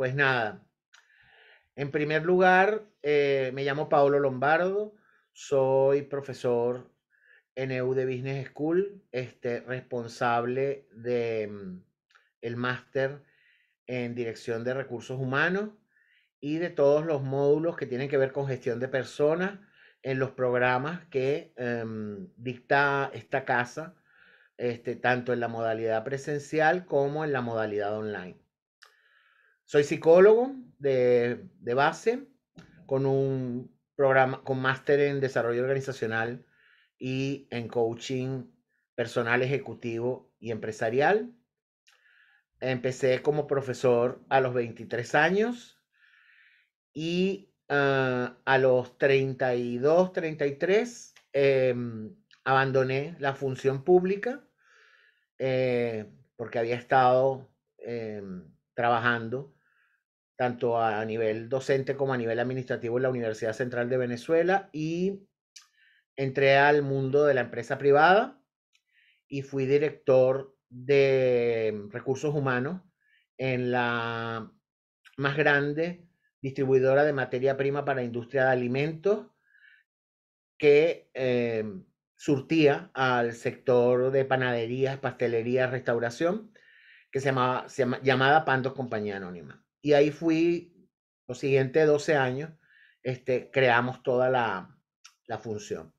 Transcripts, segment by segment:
Pues nada, en primer lugar, eh, me llamo Paolo Lombardo, soy profesor en EU de Business School, este, responsable de mm, máster en dirección de recursos humanos y de todos los módulos que tienen que ver con gestión de personas en los programas que em, dicta esta casa, este, tanto en la modalidad presencial como en la modalidad online. Soy psicólogo de, base con un programa, con máster en desarrollo organizacional y en coaching personal ejecutivo y empresarial. Empecé como profesor a los 23 años y ah, a los 32, 33 em, abandoné la función pública eh, porque había estado em, trabajando tanto a nivel docente como a nivel administrativo en la Universidad Central de Venezuela y entré al mundo de la empresa privada y fui director de em, recursos humanos en la más grande distribuidora de materia prima para industria de alimentos que em, surtía al sector de panaderías, pastelerías, restauración, que se llamaba, se Compañía Anónima. Y ahí fui, los siguientes 12 años, este, creamos toda la, la función.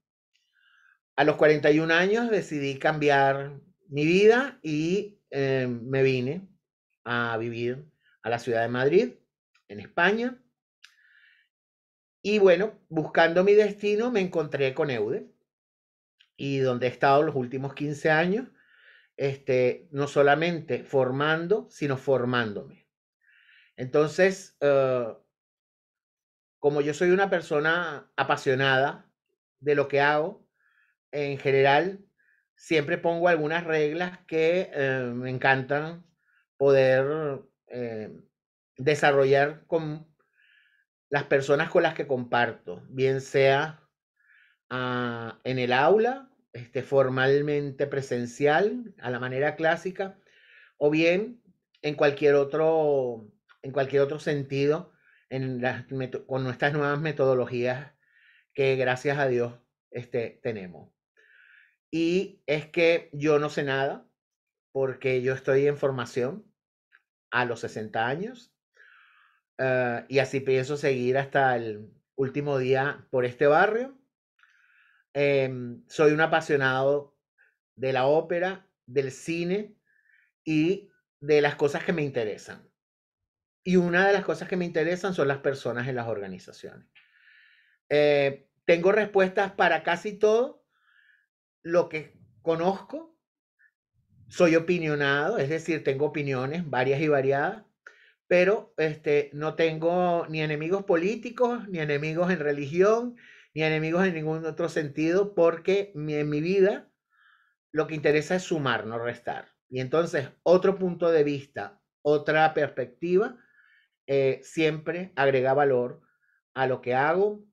A los 41 años decidí cambiar mi vida y eh, me vine a vivir a la ciudad de Madrid, en España. Y bueno, buscando mi destino me encontré con Eude y donde he estado los últimos 15 años, este, no solamente formando, sino formándome. Entonces, eh, como yo soy una persona apasionada de lo que hago, en general, siempre pongo algunas reglas que eh, me encantan poder eh, desarrollar con las personas con las que comparto, bien sea ah, en el aula, este, formalmente presencial, a la manera clásica, o bien en cualquier otro en cualquier otro sentido con nuestras nuevas metodologías que gracias a Dios este, tenemos. Y es que yo no sé nada porque yo estoy en formación a los 60 años ah, y así pienso seguir hasta el último día por este barrio. Em, soy un apasionado de la ópera, del cine y de las cosas que me interesan. Y una de las cosas que me interesan son las personas en las organizaciones. Eh, tengo respuestas para casi todo lo que conozco. Soy opinionado, es decir, tengo opiniones varias y variadas, pero este, no tengo ni enemigos políticos, ni enemigos en religión, ni enemigos en ningún otro sentido, porque en mi vida lo que interesa es sumar, no restar. Y entonces, otro punto de vista, otra perspectiva, eh, siempre agrega valor a lo que hago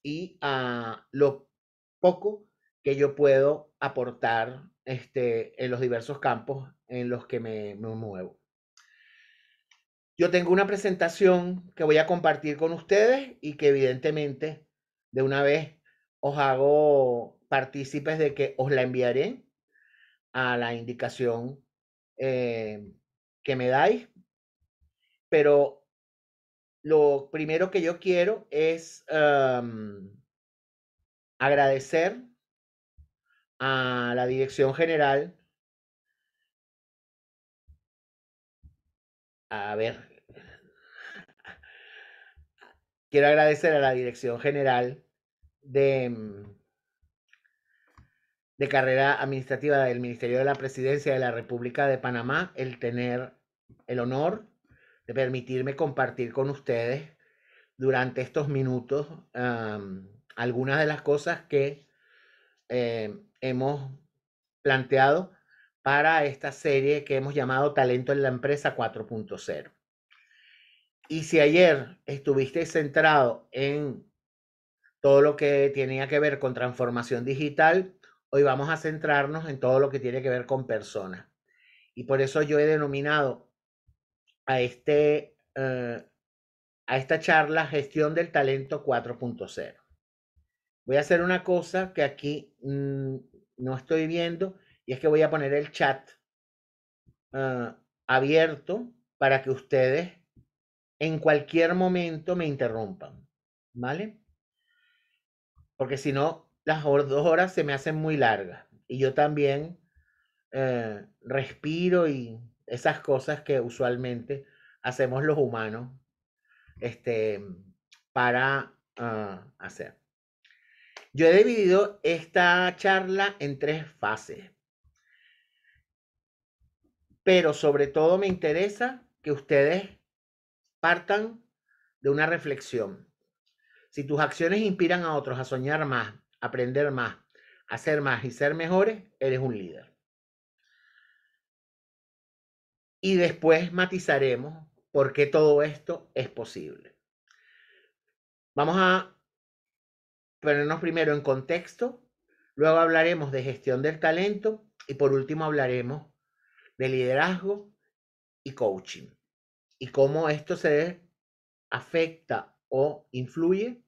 y a lo poco que yo puedo aportar este, en los diversos campos en los que me, muevo. Yo tengo una presentación que voy a compartir con ustedes y que evidentemente de una vez os hago partícipes de que os la enviaré a la indicación eh, que me dais, pero lo primero que yo quiero es agradecer a la Dirección General. A ver, quiero agradecer a la Dirección General de, mm, de Carrera Administrativa del Ministerio de la Presidencia de la República de Panamá el tener el honor de permitirme compartir con ustedes durante estos minutos algunas de las cosas que eh, hemos planteado para esta serie que hemos llamado Talento en la Empresa 4.0. Y si ayer estuviste centrado en todo lo que tenía que ver con transformación digital, hoy vamos a centrarnos en todo lo que tiene que ver con personas. Y por eso yo he denominado a, este, eh, a esta charla Gestión del Talento 4.0. Voy a hacer una cosa que aquí mm, no estoy viendo y es que voy a poner el chat eh, abierto para que ustedes en cualquier momento me interrumpan, ¿vale? Porque si no, las dos horas se me hacen muy largas y yo también eh, respiro y esas cosas que usualmente hacemos los humanos este, para ah, hacer. Yo he dividido esta charla en tres fases, pero sobre todo me interesa que ustedes partan de una reflexión. Si tus acciones inspiran a otros a soñar más, aprender más, hacer más y ser mejores, eres un líder. y después matizaremos por qué todo esto es posible. Vamos a ponernos primero en contexto, luego hablaremos de gestión del talento y por último hablaremos de liderazgo y coaching y cómo esto se afecta o influye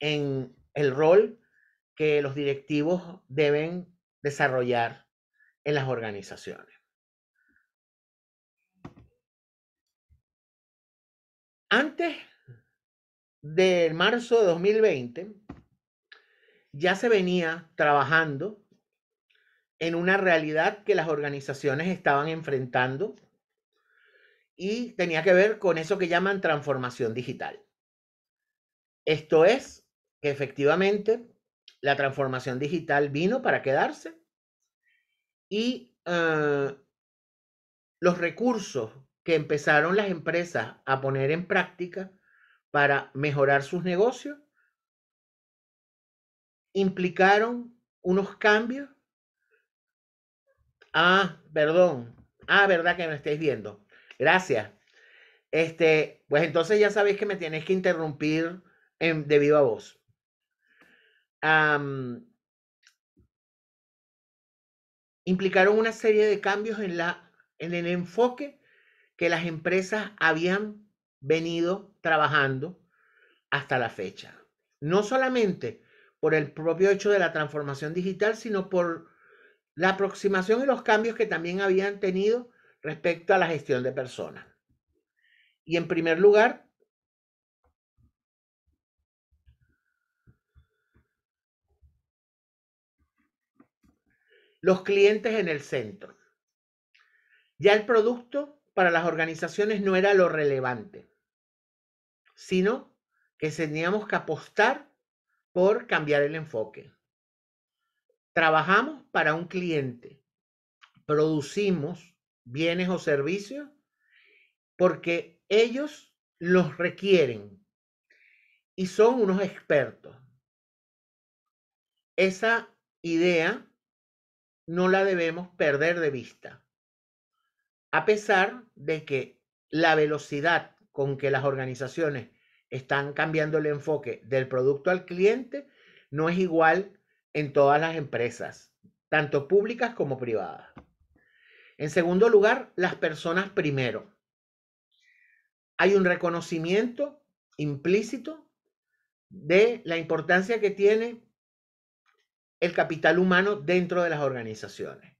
en el rol que los directivos deben desarrollar en las organizaciones. Antes del marzo de 2020, ya se venía trabajando en una realidad que las organizaciones estaban enfrentando y tenía que ver con eso que llaman transformación digital. Esto es que efectivamente la transformación digital vino para quedarse y eh, los recursos que empezaron las empresas a poner en práctica para mejorar sus negocios implicaron unos cambios. Ah, perdón. Ah, verdad que me estáis viendo. Gracias. Este, pues entonces ya sabéis que me tenéis que interrumpir en, de viva voz. implicaron una serie de cambios en, la, en el enfoque que las empresas habían venido trabajando hasta la fecha. No solamente por el propio hecho de la transformación digital, sino por la aproximación y los cambios que también habían tenido respecto a la gestión de personas. Y en primer lugar, los clientes en el centro. Ya el producto para las organizaciones no era lo relevante, sino que teníamos que apostar por cambiar el enfoque. Trabajamos para un cliente, producimos bienes o servicios porque ellos los requieren y son unos expertos. Esa idea no la debemos perder de vista a pesar de que la velocidad con que las organizaciones están cambiando el enfoque del producto al cliente no es igual en todas las empresas, tanto públicas como privadas. En segundo lugar, las personas primero. Hay un reconocimiento implícito de la importancia que tiene el capital humano dentro de las organizaciones.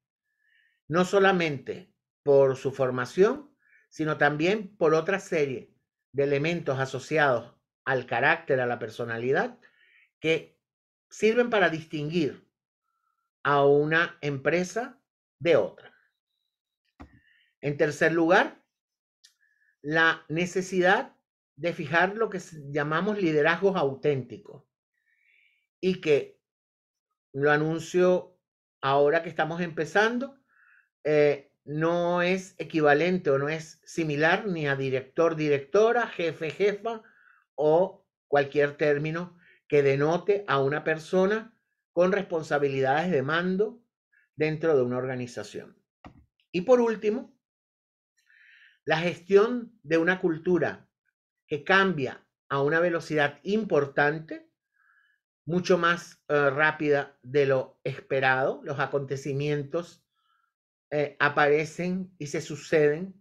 No solamente por su formación, sino también por otra serie de elementos asociados al carácter, a la personalidad, que sirven para distinguir a una empresa de otra. En tercer lugar, la necesidad de fijar lo que llamamos liderazgos auténticos y que lo anuncio ahora que estamos empezando, eh, no es equivalente o no es similar ni a director, directora, jefe, jefa o cualquier término que denote a una persona con responsabilidades de mando dentro de una organización. Y por último, la gestión de una cultura que cambia a una velocidad importante, mucho más eh, rápida de lo esperado, los acontecimientos eh, aparecen y se suceden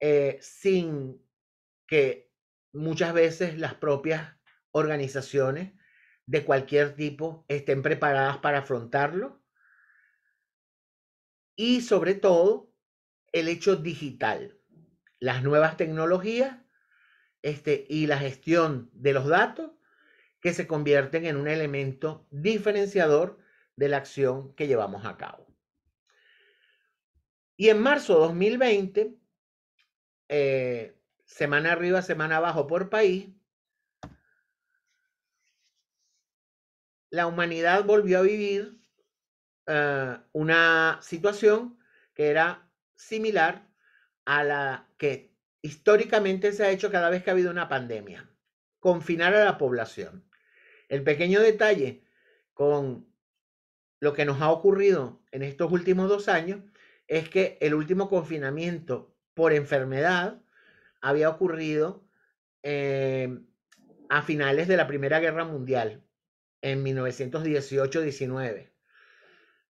eh, sin que muchas veces las propias organizaciones de cualquier tipo estén preparadas para afrontarlo. Y sobre todo, el hecho digital, las nuevas tecnologías este, y la gestión de los datos que se convierten en un elemento diferenciador de la acción que llevamos a cabo. Y en marzo de 2020, eh, semana arriba, semana abajo por país, la humanidad volvió a vivir eh, una situación que era similar a la que históricamente se ha hecho cada vez que ha habido una pandemia, confinar a la población. El pequeño detalle con lo que nos ha ocurrido en estos últimos dos años es que el último confinamiento por enfermedad había ocurrido eh, a finales de la Primera Guerra Mundial, en 1918-19,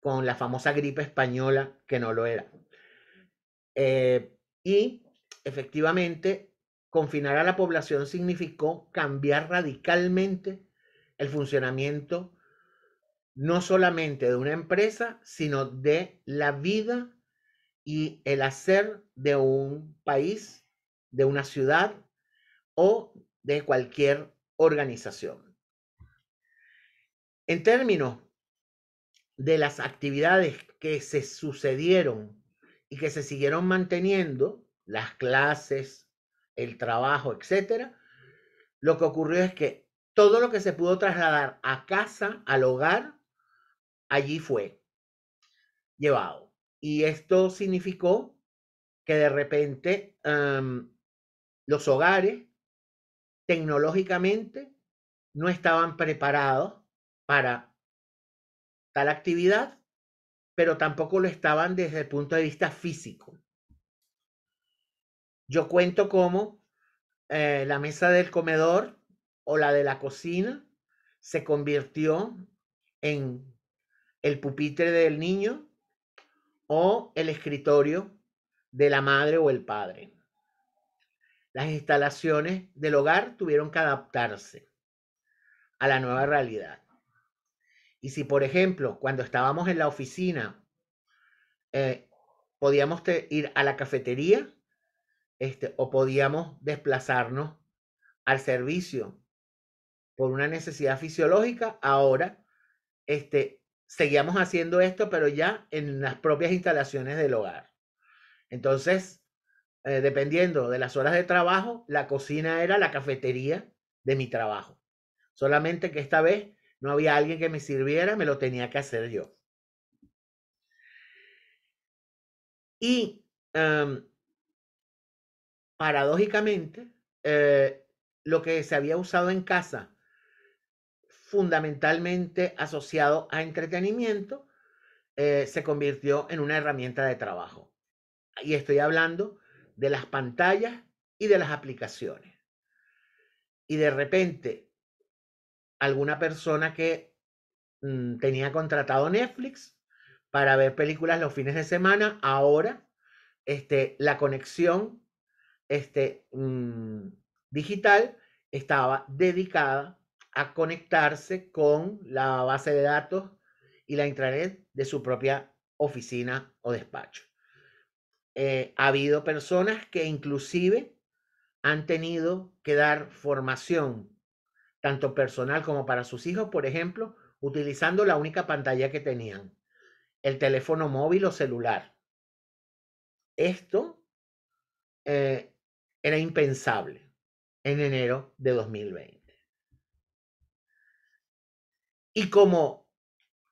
con la famosa gripe española, que no lo era. Eh, y efectivamente, confinar a la población significó cambiar radicalmente el funcionamiento no solamente de una empresa, sino de la vida y el hacer de un país, de una ciudad o de cualquier organización. En términos de las actividades que se sucedieron y que se siguieron manteniendo, las clases, el trabajo, etcétera, lo que ocurrió es que todo lo que se pudo trasladar a casa, al hogar, allí fue llevado. Y esto significó que de repente los hogares tecnológicamente no estaban preparados para tal actividad, pero tampoco lo estaban desde el punto de vista físico. Yo cuento cómo eh, la mesa del comedor o la de la cocina se convirtió en el pupitre del niño o el escritorio de la madre o el padre. Las instalaciones del hogar tuvieron que adaptarse a la nueva realidad. Y si, por ejemplo, cuando estábamos en la oficina, eh, podíamos ir a la cafetería este, o podíamos desplazarnos al servicio por una necesidad fisiológica, ahora este, seguíamos haciendo esto, pero ya en las propias instalaciones del hogar. Entonces, eh, dependiendo de las horas de trabajo, la cocina era la cafetería de mi trabajo. Solamente que esta vez no había alguien que me sirviera, me lo tenía que hacer yo. Y paradójicamente, eh, lo que se había usado en casa fundamentalmente asociado a entretenimiento, eh, se convirtió en una herramienta de trabajo. Y estoy hablando de las pantallas y de las aplicaciones. Y de repente, alguna persona que mm, tenía contratado Netflix para ver películas los fines de semana, ahora este, la conexión este, mm, digital estaba dedicada a conectarse con la base de datos y la intranet de su propia oficina o despacho. Eh, ha habido personas que inclusive han tenido que dar formación, tanto personal como para sus hijos, por ejemplo, utilizando la única pantalla que tenían, el teléfono móvil o celular. Esto eh, era impensable en enero de 2020. Y como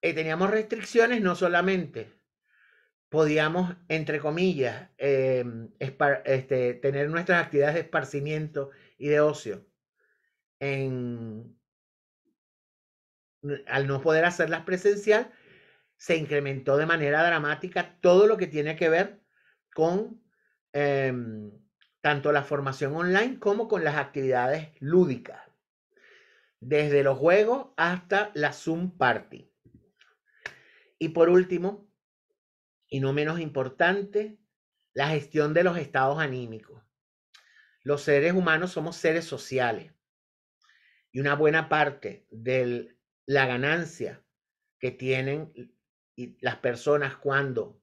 eh, teníamos restricciones, no solamente podíamos, entre comillas, em, este, tener nuestras actividades de esparcimiento y de ocio al no poder hacerlas presencial, se incrementó de manera dramática todo lo que tiene que ver con em, tanto la formación online como con las actividades lúdicas, desde los juegos hasta la Zoom Party. Y por último, y no menos importante, la gestión de los estados anímicos. Los seres humanos somos seres sociales y una buena parte de la ganancia que tienen las personas cuando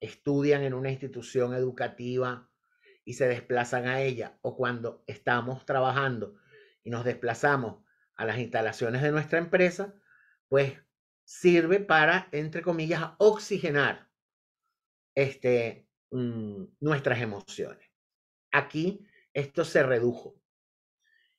estudian en una institución educativa y se desplazan a ella o cuando estamos trabajando y nos desplazamos a las instalaciones de nuestra empresa, pues sirve para, entre comillas, oxigenar este, mm, nuestras emociones. Aquí esto se redujo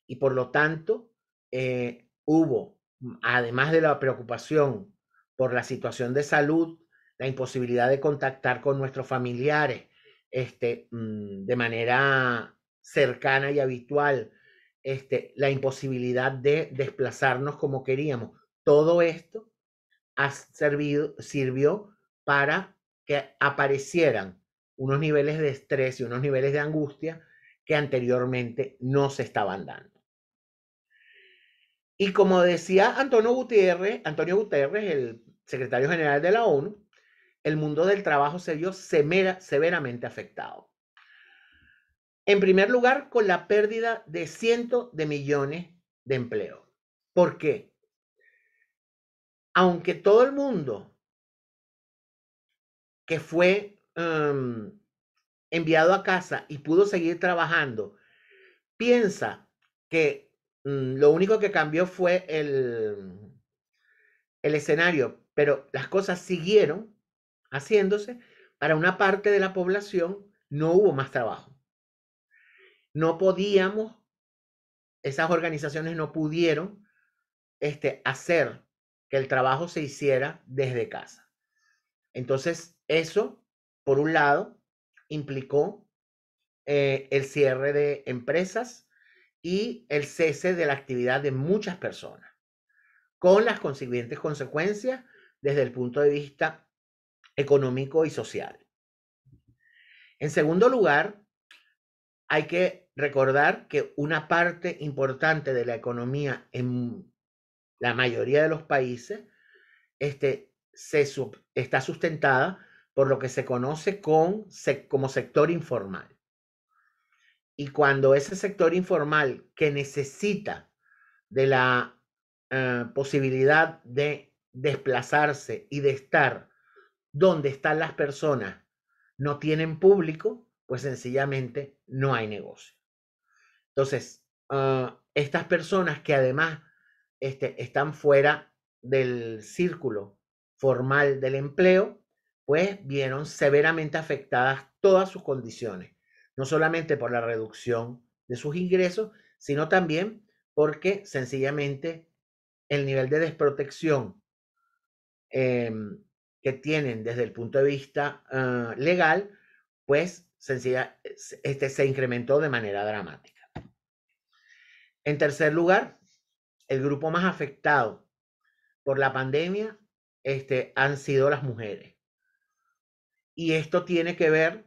y por lo tanto eh, hubo, mm, además de la preocupación por la situación de salud, la imposibilidad de contactar con nuestros familiares este, mm, de manera cercana y habitual, este, la imposibilidad de desplazarnos como queríamos. Todo esto ha servido, sirvió para que aparecieran unos niveles de estrés y unos niveles de angustia que anteriormente no se estaban dando. Y como decía Antonio Guterres, el secretario general de la ONU, el mundo del trabajo se vio severamente afectado. En primer lugar, con la pérdida de cientos de millones de empleo. ¿Por qué? Aunque todo el mundo que fue em, enviado a casa y pudo seguir trabajando, piensa que mm, lo único que cambió fue el escenario, pero las cosas siguieron haciéndose, para una parte de la población no hubo más trabajo no podíamos, esas organizaciones no pudieron este, hacer que el trabajo se hiciera desde casa. Entonces, eso, por un lado, implicó eh, el cierre de empresas y el cese de la actividad de muchas personas, con las consiguientes consecuencias desde el punto de vista económico y social. En segundo lugar, hay que recordar que una parte importante de la economía en la mayoría de los países este, se está sustentada por lo que se conoce con, como sector informal. Y cuando ese sector informal que necesita de la eh, posibilidad de desplazarse y de estar donde están las personas no tienen público, pues sencillamente no hay negocio. Entonces, ah, estas personas que además este, están fuera del círculo formal del empleo, pues vieron severamente afectadas todas sus condiciones, no solamente por la reducción de sus ingresos, sino también porque sencillamente el nivel de desprotección em, que tienen desde el punto de vista ah, legal, pues este, se incrementó de manera dramática. En tercer lugar, el grupo más afectado por la pandemia este, han sido las mujeres. Y esto tiene que ver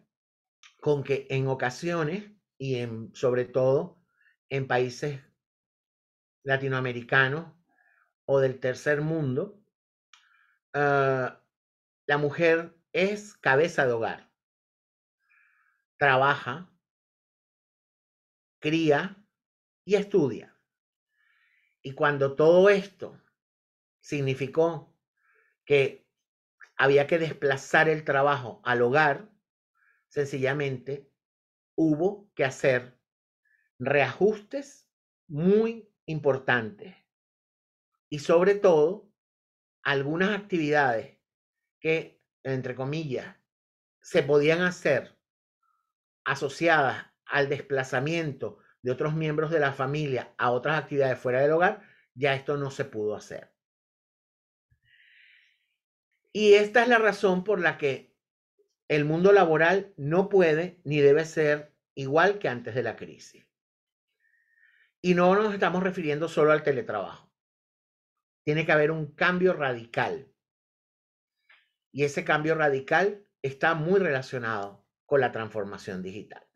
con que en ocasiones y sobre todo en países latinoamericanos o del tercer mundo, ah, la mujer es cabeza de hogar, trabaja, cría y estudia. Y cuando todo esto significó que había que desplazar el trabajo al hogar, sencillamente hubo que hacer reajustes muy importantes. Y sobre todo, algunas actividades que, entre comillas, se podían hacer asociadas al desplazamiento de otros miembros de la familia a otras actividades fuera del hogar, ya esto no se pudo hacer. Y esta es la razón por la que el mundo laboral no puede ni debe ser igual que antes de la crisis. Y no nos estamos refiriendo solo al teletrabajo. Tiene que haber un cambio radical. Y ese cambio radical está muy relacionado con la transformación digital.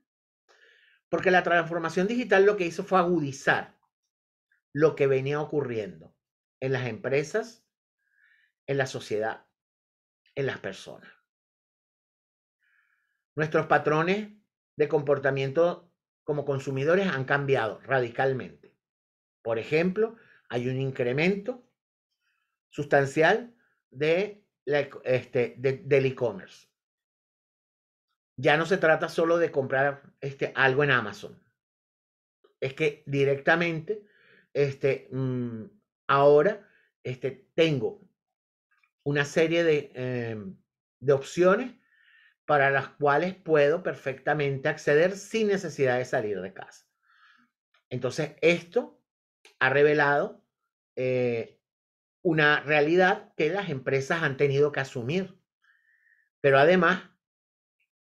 Porque la transformación digital lo que hizo fue agudizar lo que venía ocurriendo en las empresas, en la sociedad, en las personas. Nuestros patrones de comportamiento como consumidores han cambiado radicalmente. Por ejemplo, hay un incremento sustancial de este, del e-commerce ya no se trata solo de comprar este, algo en Amazon. Es que directamente, este, mm, ahora este, tengo una serie em, de, opciones para las cuales puedo perfectamente acceder sin necesidad de salir de casa. Entonces, esto ha revelado eh, una realidad que las empresas han tenido que asumir. Pero además,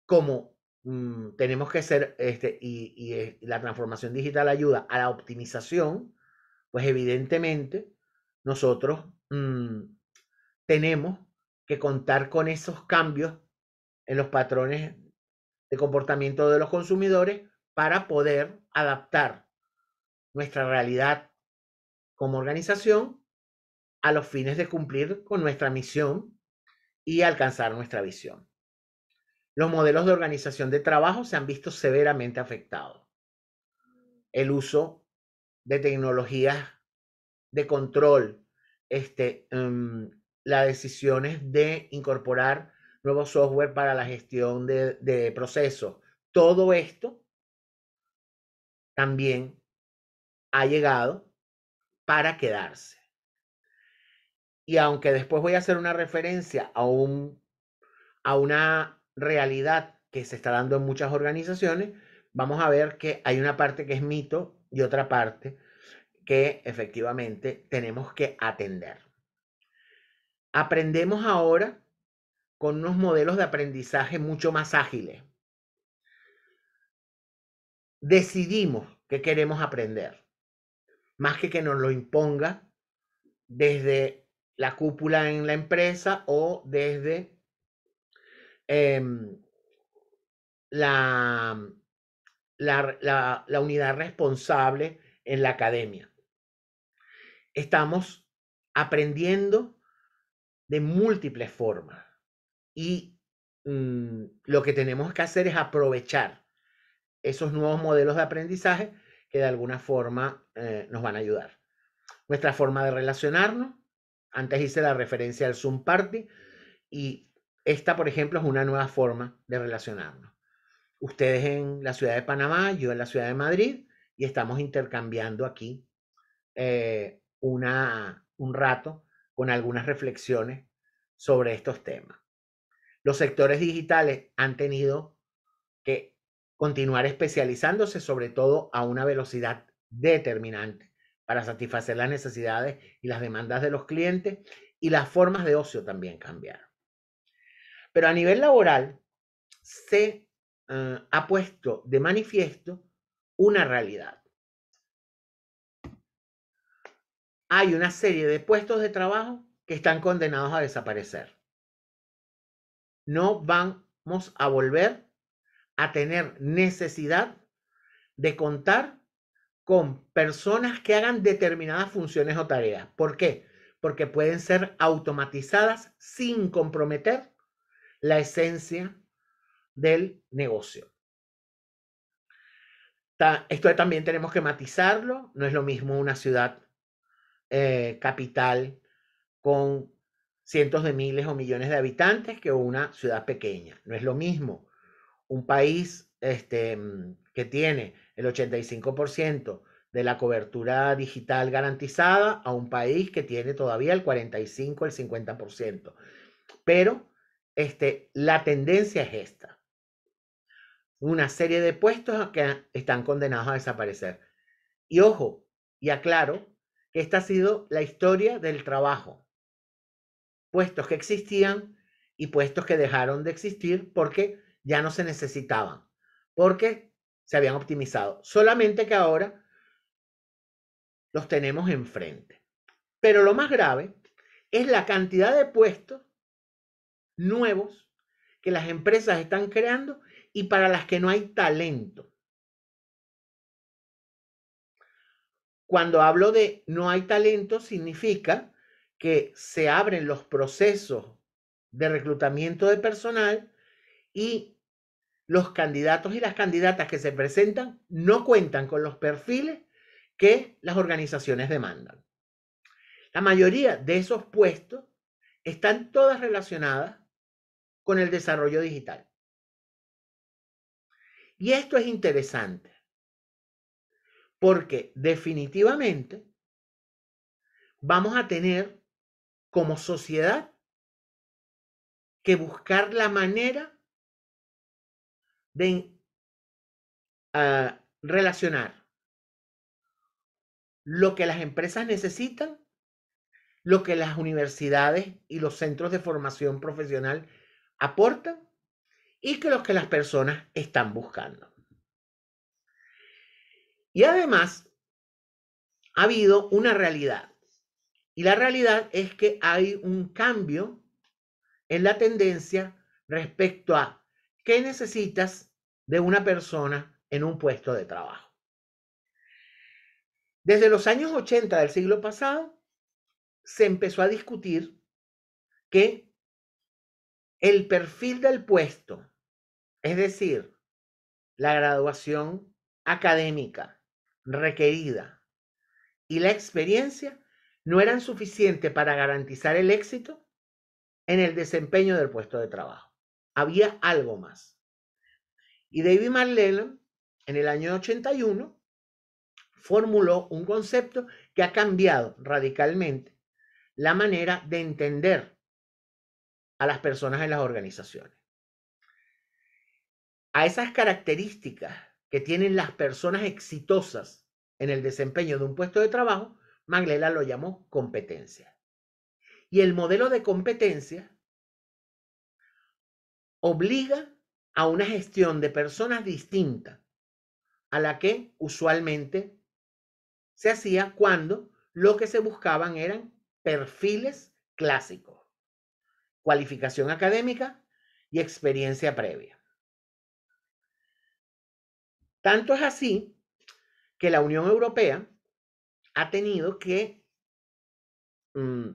como mm, tenemos que ser, este, y, la transformación digital ayuda a la optimización, pues evidentemente nosotros mm, tenemos que contar con esos cambios en los patrones de comportamiento de los consumidores para poder adaptar nuestra realidad como organización a los fines de cumplir con nuestra misión y alcanzar nuestra visión los modelos de organización de trabajo se han visto severamente afectados. El uso de tecnologías de control, este, em, las decisiones de incorporar nuevo software para la gestión de, procesos, todo esto también ha llegado para quedarse. Y aunque después voy a hacer una referencia a, un, a una realidad que se está dando en muchas organizaciones, vamos a ver que hay una parte que es mito y otra parte que efectivamente tenemos que atender. Aprendemos ahora con unos modelos de aprendizaje mucho más ágiles. Decidimos que queremos aprender, más que que nos lo imponga desde la cúpula en la empresa o desde Em, mm, la, la, unidad responsable en la academia. Estamos aprendiendo de múltiples formas y mm, lo que tenemos que hacer es aprovechar esos nuevos modelos de aprendizaje que de alguna forma eh, nos van a ayudar. Nuestra forma de relacionarnos, antes hice la referencia al Zoom Party y esta, por ejemplo, es una nueva forma de relacionarnos. Ustedes en la ciudad de Panamá, yo en la ciudad de Madrid, y estamos intercambiando aquí eh, un rato con algunas reflexiones sobre estos temas. Los sectores digitales han tenido que continuar especializándose, sobre todo a una velocidad determinante para satisfacer las necesidades y las demandas de los clientes y las formas de ocio también cambiaron. Pero a nivel laboral se eh, ha puesto de manifiesto una realidad. Hay una serie de puestos de trabajo que están condenados a desaparecer. No vamos a volver a tener necesidad de contar con personas que hagan determinadas funciones o tareas. ¿Por qué? Porque pueden ser automatizadas sin comprometer la esencia del negocio. Esto también tenemos que matizarlo, no es lo mismo una ciudad eh, capital con cientos de miles o millones de habitantes que una ciudad pequeña, no es lo mismo un país este, mm, que tiene el 85% de la cobertura digital garantizada a un país que tiene todavía el 45, el 50%. Pero este, la tendencia es esta. Una serie de puestos que están condenados a desaparecer. Y ojo, y aclaro que esta ha sido la historia del trabajo. Puestos que existían y puestos que dejaron de existir porque ya no se necesitaban, porque se habían optimizado. Solamente que ahora los tenemos enfrente. Pero lo más grave es la cantidad de puestos nuevos que las empresas están creando y para las que no hay talento. Cuando hablo de no hay talento, significa que se abren los procesos de reclutamiento de personal y los candidatos y las candidatas que se presentan no cuentan con los perfiles que las organizaciones demandan. La mayoría de esos puestos están todas relacionadas con el desarrollo digital. Y esto es interesante, porque definitivamente vamos a tener como sociedad que buscar la manera de ah, relacionar lo que las empresas necesitan, lo que las universidades y los centros de formación profesional aportan y que los que las personas están buscando. Y además, ha habido una realidad. Y la realidad es que hay un cambio en la tendencia respecto a qué necesitas de una persona en un puesto de trabajo. Desde los años 80 del siglo pasado, se empezó a discutir que el perfil del puesto, es decir, la graduación académica requerida y la experiencia no eran suficientes para garantizar el éxito en el desempeño del puesto de trabajo. Había algo más. Y David Marlello, en el año 81, formuló un concepto que ha cambiado radicalmente la manera de entender a las personas en las organizaciones. A esas características que tienen las personas exitosas en el desempeño de un puesto de trabajo, Maglela lo llamó competencia. Y el modelo de competencia obliga a una gestión de personas distinta a la que usualmente se hacía cuando lo que se buscaban eran perfiles clásicos cualificación académica y experiencia previa. Tanto es así que la Unión Europea ha tenido que mm,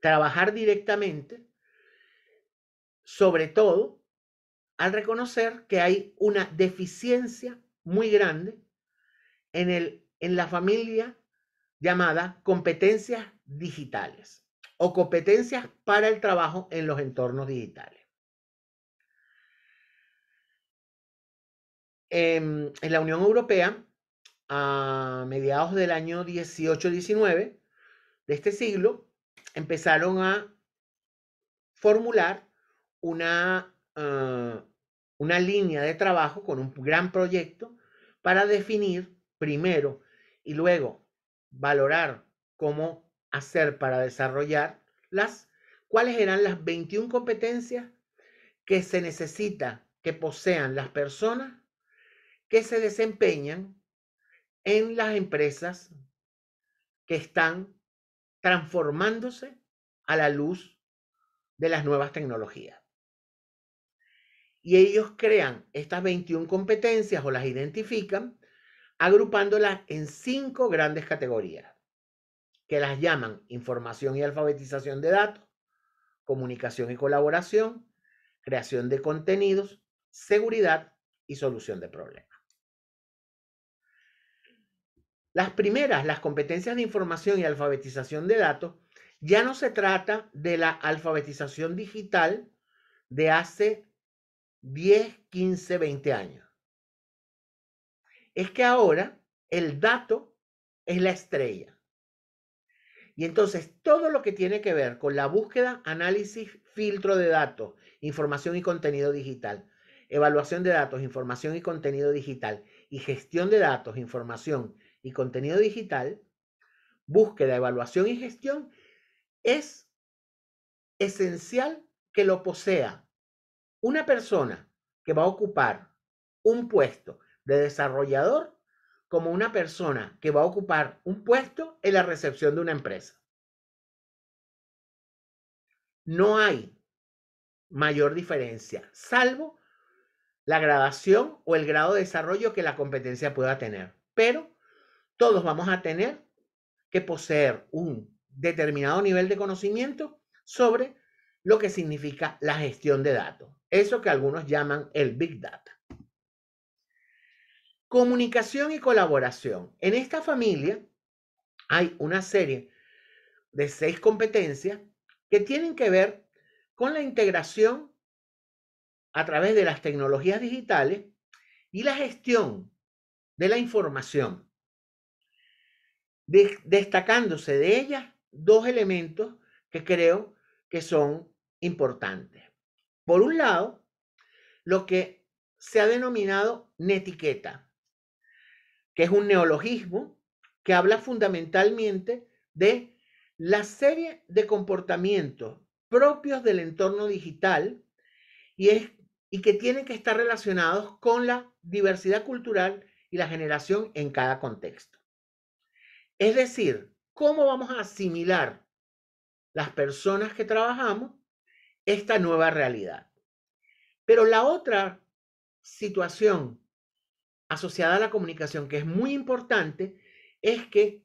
trabajar directamente, sobre todo al reconocer que hay una deficiencia muy grande en la familia llamada competencias digitales o competencias para el trabajo en los entornos digitales. Em, en, la Unión Europea, a mediados del año 18-19 de este siglo, empezaron a formular una, ah, una línea de trabajo con un gran proyecto para definir primero y luego valorar cómo hacer para desarrollar las cuáles eran las 21 competencias que se necesita que posean las personas que se desempeñan en las empresas que están transformándose a la luz de las nuevas tecnologías. Y ellos crean estas 21 competencias o las identifican agrupándolas en cinco grandes categorías que las llaman información y alfabetización de datos, comunicación y colaboración, creación de contenidos, seguridad y solución de problemas. Las primeras, las competencias de información y alfabetización de datos, ya no se trata de la alfabetización digital de hace 10, 15, 20 años. Es que ahora el dato es la estrella. Y entonces todo lo que tiene que ver con la búsqueda, análisis, filtro de datos, información y contenido digital, evaluación de datos, información y contenido digital, y gestión de datos, información y contenido digital, búsqueda, evaluación y gestión, es esencial que lo posea una persona que va a ocupar un puesto de desarrollador como una persona que va a ocupar un puesto en la recepción de una empresa. No hay mayor diferencia, salvo la gradación o el grado de desarrollo que la competencia pueda tener. Pero todos vamos a tener que poseer un determinado nivel de conocimiento sobre lo que significa la gestión de datos, eso que algunos llaman el Big Data. Comunicación y colaboración. En esta familia hay una serie de seis competencias que tienen que ver con la integración a través de las tecnologías digitales y la gestión de la información, destacándose de ellas dos elementos que creo que son importantes. Por un lado, lo que se ha denominado netiqueta, que es un neologismo que habla fundamentalmente de la serie de comportamientos propios del entorno digital y, y que tienen que estar relacionados con la diversidad cultural y la generación en cada contexto. Es decir, cómo vamos a asimilar las personas que trabajamos esta nueva realidad. Pero la otra situación asociada a la comunicación, que es muy importante, es que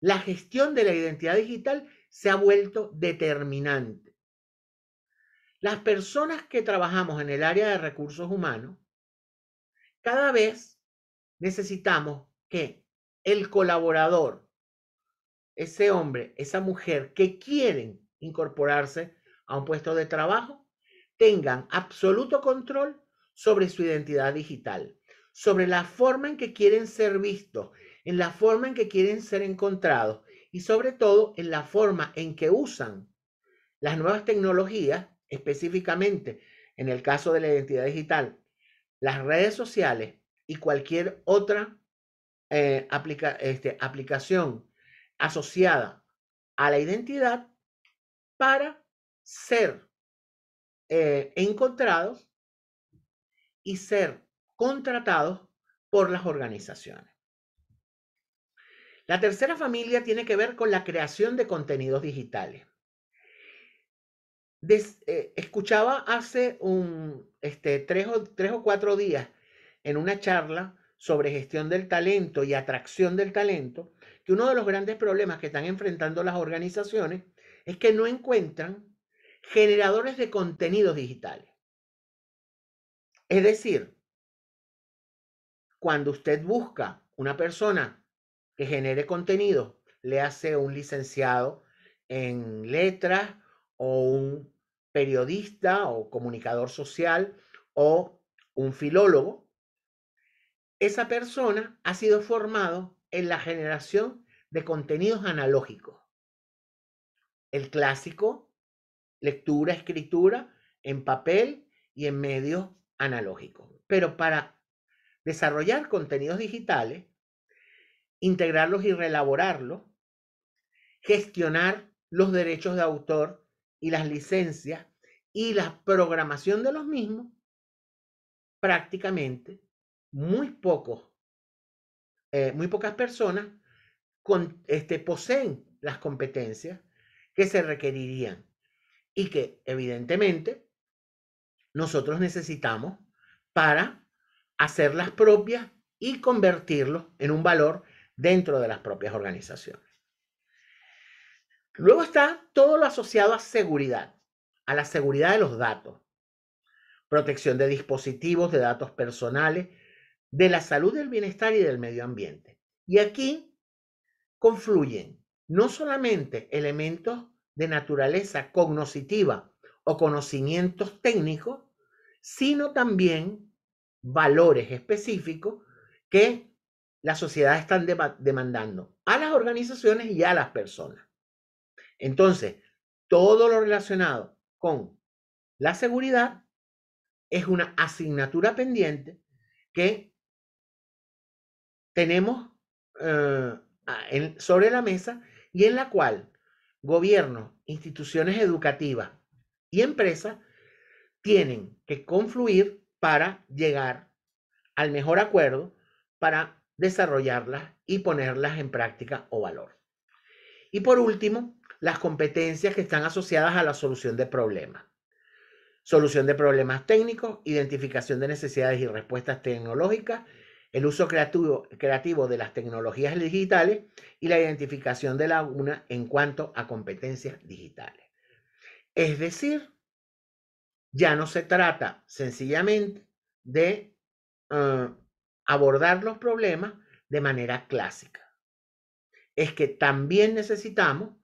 la gestión de la identidad digital se ha vuelto determinante. Las personas que trabajamos en el área de recursos humanos, cada vez necesitamos que el colaborador, ese hombre, esa mujer que quieren incorporarse a un puesto de trabajo, tengan absoluto control sobre su identidad digital sobre la forma en que quieren ser vistos, en la forma en que quieren ser encontrados y sobre todo en la forma en que usan las nuevas tecnologías, específicamente en el caso de la identidad digital, las redes sociales y cualquier otra eh, este, aplicación asociada a la identidad para ser eh, encontrados y ser contratados por las organizaciones. La tercera familia tiene que ver con la creación de contenidos digitales. Eh, escuchaba hace este, tres, o, tres o cuatro días en una charla sobre gestión del talento y atracción del talento que uno de los grandes problemas que están enfrentando las organizaciones es que no encuentran generadores de contenidos digitales. Es decir, cuando usted busca una persona que genere contenido, le hace un licenciado en letras o un periodista o comunicador social o un filólogo, esa persona ha sido formado en la generación de contenidos analógicos. El clásico, lectura, escritura, en papel y en medios analógicos. Pero para desarrollar contenidos digitales, integrarlos y relaborarlos, gestionar los derechos de autor y las licencias y la programación de los mismos, prácticamente muy pocos, eh, muy pocas personas este, poseen las competencias que se requerirían y que evidentemente nosotros necesitamos para hacerlas propias y convertirlos en un valor dentro de las propias organizaciones. Luego está todo lo asociado a seguridad, a la seguridad de los datos, protección de dispositivos, de datos personales, de la salud, del bienestar y del medio ambiente. Y aquí confluyen no solamente elementos de naturaleza cognoscitiva o conocimientos técnicos, sino también valores específicos que la sociedad está demandando a las organizaciones y a las personas. Entonces, todo lo relacionado con la seguridad es una asignatura pendiente que tenemos eh, sobre la mesa y en la cual gobiernos, instituciones educativas y empresas tienen que confluir para llegar al mejor acuerdo para desarrollarlas y ponerlas en práctica o valor. Y por último, las competencias que están asociadas a la solución de problemas. Solución de problemas técnicos, identificación de necesidades y respuestas tecnológicas, el uso creativo, de las tecnologías digitales y la identificación de la una en cuanto a competencias digitales. Es decir, ya no se trata sencillamente de ah, abordar los problemas de manera clásica. Es que también necesitamos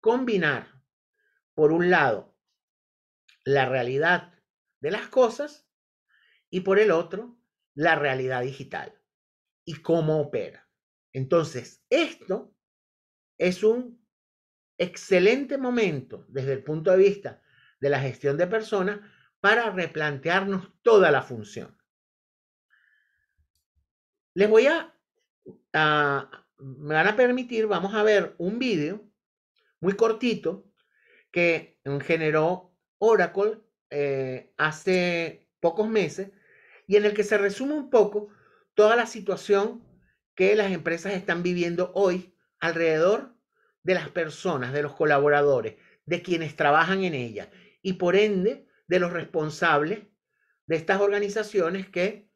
combinar, por un lado, la realidad de las cosas y por el otro, la realidad digital y cómo opera. Entonces, esto es un excelente momento desde el punto de vista de la gestión de personas para replantearnos toda la función. Les voy a, me van a permitir, vamos a ver un vídeo muy cortito que generó Oracle eh, hace pocos meses y en el que se resume un poco toda la situación que las empresas están viviendo hoy alrededor de las personas, de los colaboradores, de quienes trabajan en ellas y por ende de los responsables de estas organizaciones que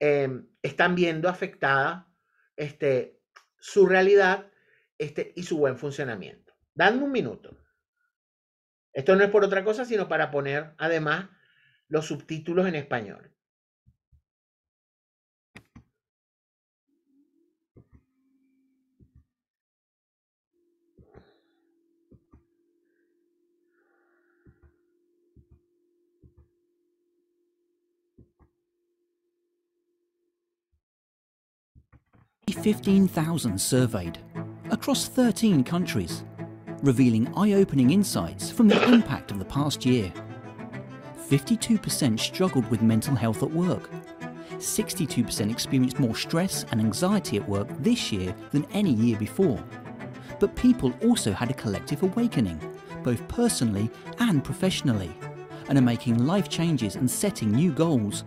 em, están viendo afectada este, su realidad este, y su buen funcionamiento. Dadme un minuto. Esto no es por otra cosa, sino para poner además los subtítulos en español. 15,000 surveyed across 13 countries, revealing eye-opening insights from the impact of the past year. 52% struggled with mental health at work. 62% experienced more stress and anxiety at work this year than any year before. But people also had a collective awakening, both personally and professionally, and are making life changes and setting new goals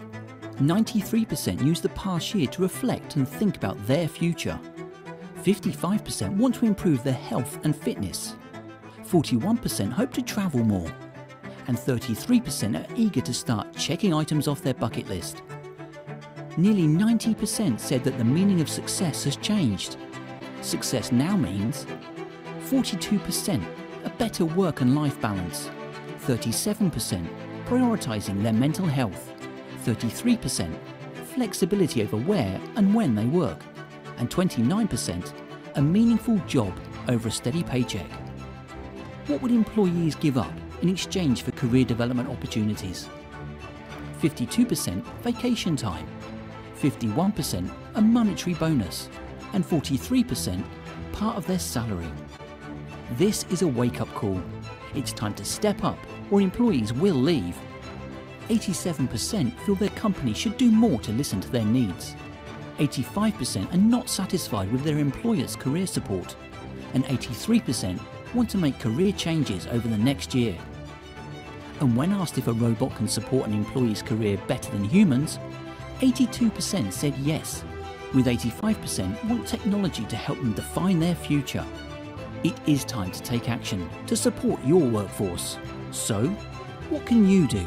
93% use the past year to reflect and think about their future. 55% want to improve their health and fitness. 41% hope to travel more. And 33% are eager to start checking items off their bucket list. Nearly 90% said that the meaning of success has changed. Success now means 42% a better work and life balance, 37% prioritising their mental health, 33% flexibility over where and when they work, and 29% a meaningful job over a steady paycheck. What would employees give up in exchange for career development opportunities? 52% vacation time, 51% a monetary bonus, and 43% part of their salary. This is a wake-up call. It's time to step up or employees will leave 87% feel their company should do more to listen to their needs. 85% are not satisfied with their employer's career support. And 83% want to make career changes over the next year. And when asked if a robot can support an employee's career better than humans, 82% said yes, with 85% want technology to help them define their future. It is time to take action to support your workforce. So, what can you do?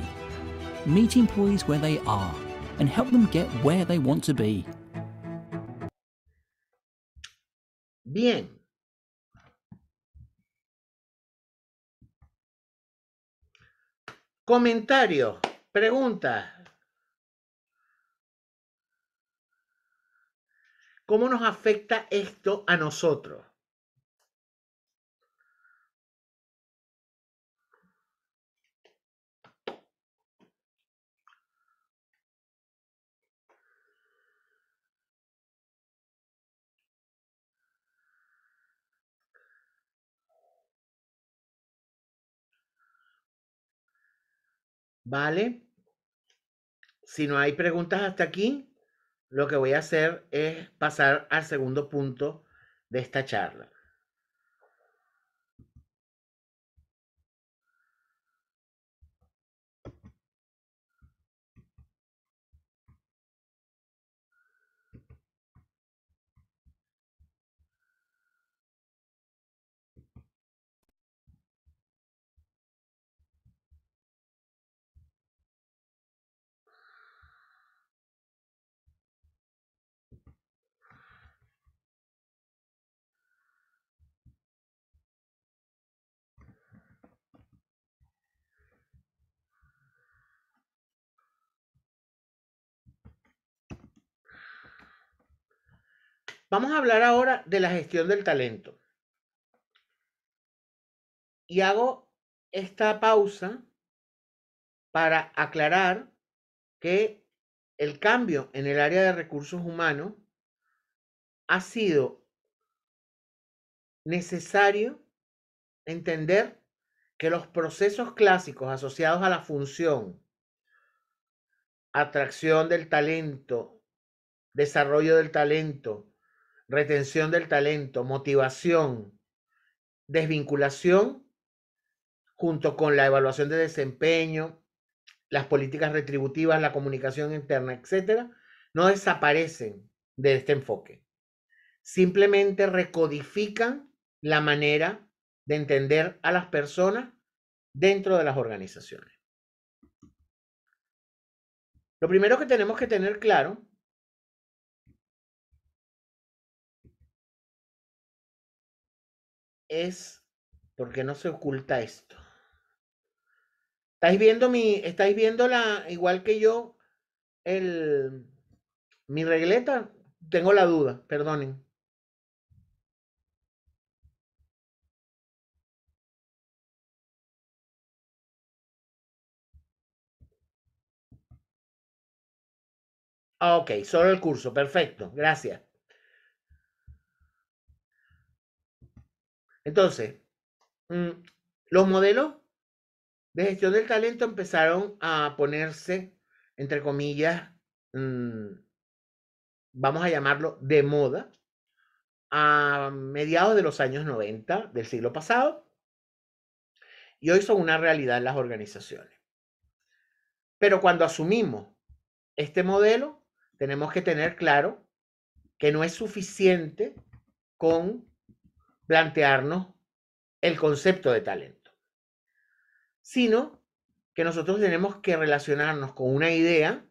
meet employees where they are and help them get where they want to be. Bien. Comentario, pregunta. ¿Cómo nos afecta esto a nosotros? ¿Vale? Si no hay preguntas hasta aquí, lo que voy a hacer es pasar al segundo punto de esta charla. Vamos a hablar ahora de la gestión del talento. Y hago esta pausa para aclarar que el cambio en el área de recursos humanos ha sido necesario entender que los procesos clásicos asociados a la función, atracción del talento, desarrollo del talento, retención del talento, motivación, desvinculación, junto con la evaluación de desempeño, las políticas retributivas, la comunicación interna, etcétera, no desaparecen de este enfoque. Simplemente recodifican la manera de entender a las personas dentro de las organizaciones. Lo primero que tenemos que tener claro es porque no se oculta esto. Estáis viendo mi, estáis viendo la, igual que yo, el, mi regleta. Tengo la duda, perdonen. ok, solo el curso, perfecto, gracias. Entonces, mm, los modelos de gestión del talento empezaron a ponerse, entre comillas, mm, vamos a llamarlo de moda, a mediados de los años 90 del siglo pasado, y hoy son una realidad en las organizaciones. Pero cuando asumimos este modelo, tenemos que tener claro que no es suficiente con plantearnos el concepto de talento, sino que nosotros tenemos que relacionarnos con una idea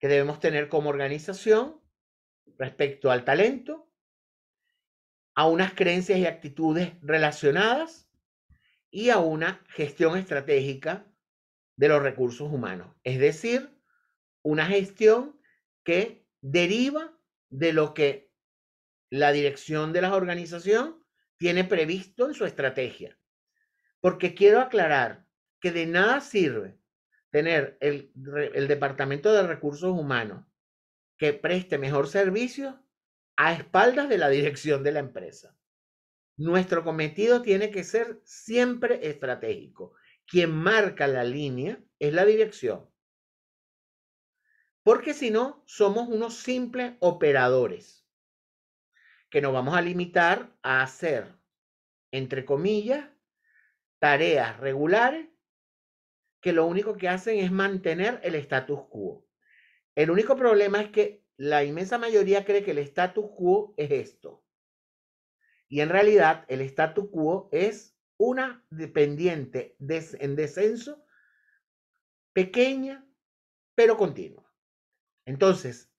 que debemos tener como organización respecto al talento, a unas creencias y actitudes relacionadas y a una gestión estratégica de los recursos humanos, es decir, una gestión que deriva de lo que la dirección de la organización tiene previsto en su estrategia. Porque quiero aclarar que de nada sirve tener el, Departamento de Recursos Humanos que preste mejor servicio a espaldas de la dirección de la empresa. Nuestro cometido tiene que ser siempre estratégico. Quien marca la línea es la dirección. Porque si no, somos unos simples operadores que nos vamos a limitar a hacer, entre comillas, tareas regulares que lo único que hacen es mantener el status quo. El único problema es que la inmensa mayoría cree que el status quo es esto. Y en realidad el status quo es una dependiente en descenso pequeña, pero continua. Entonces,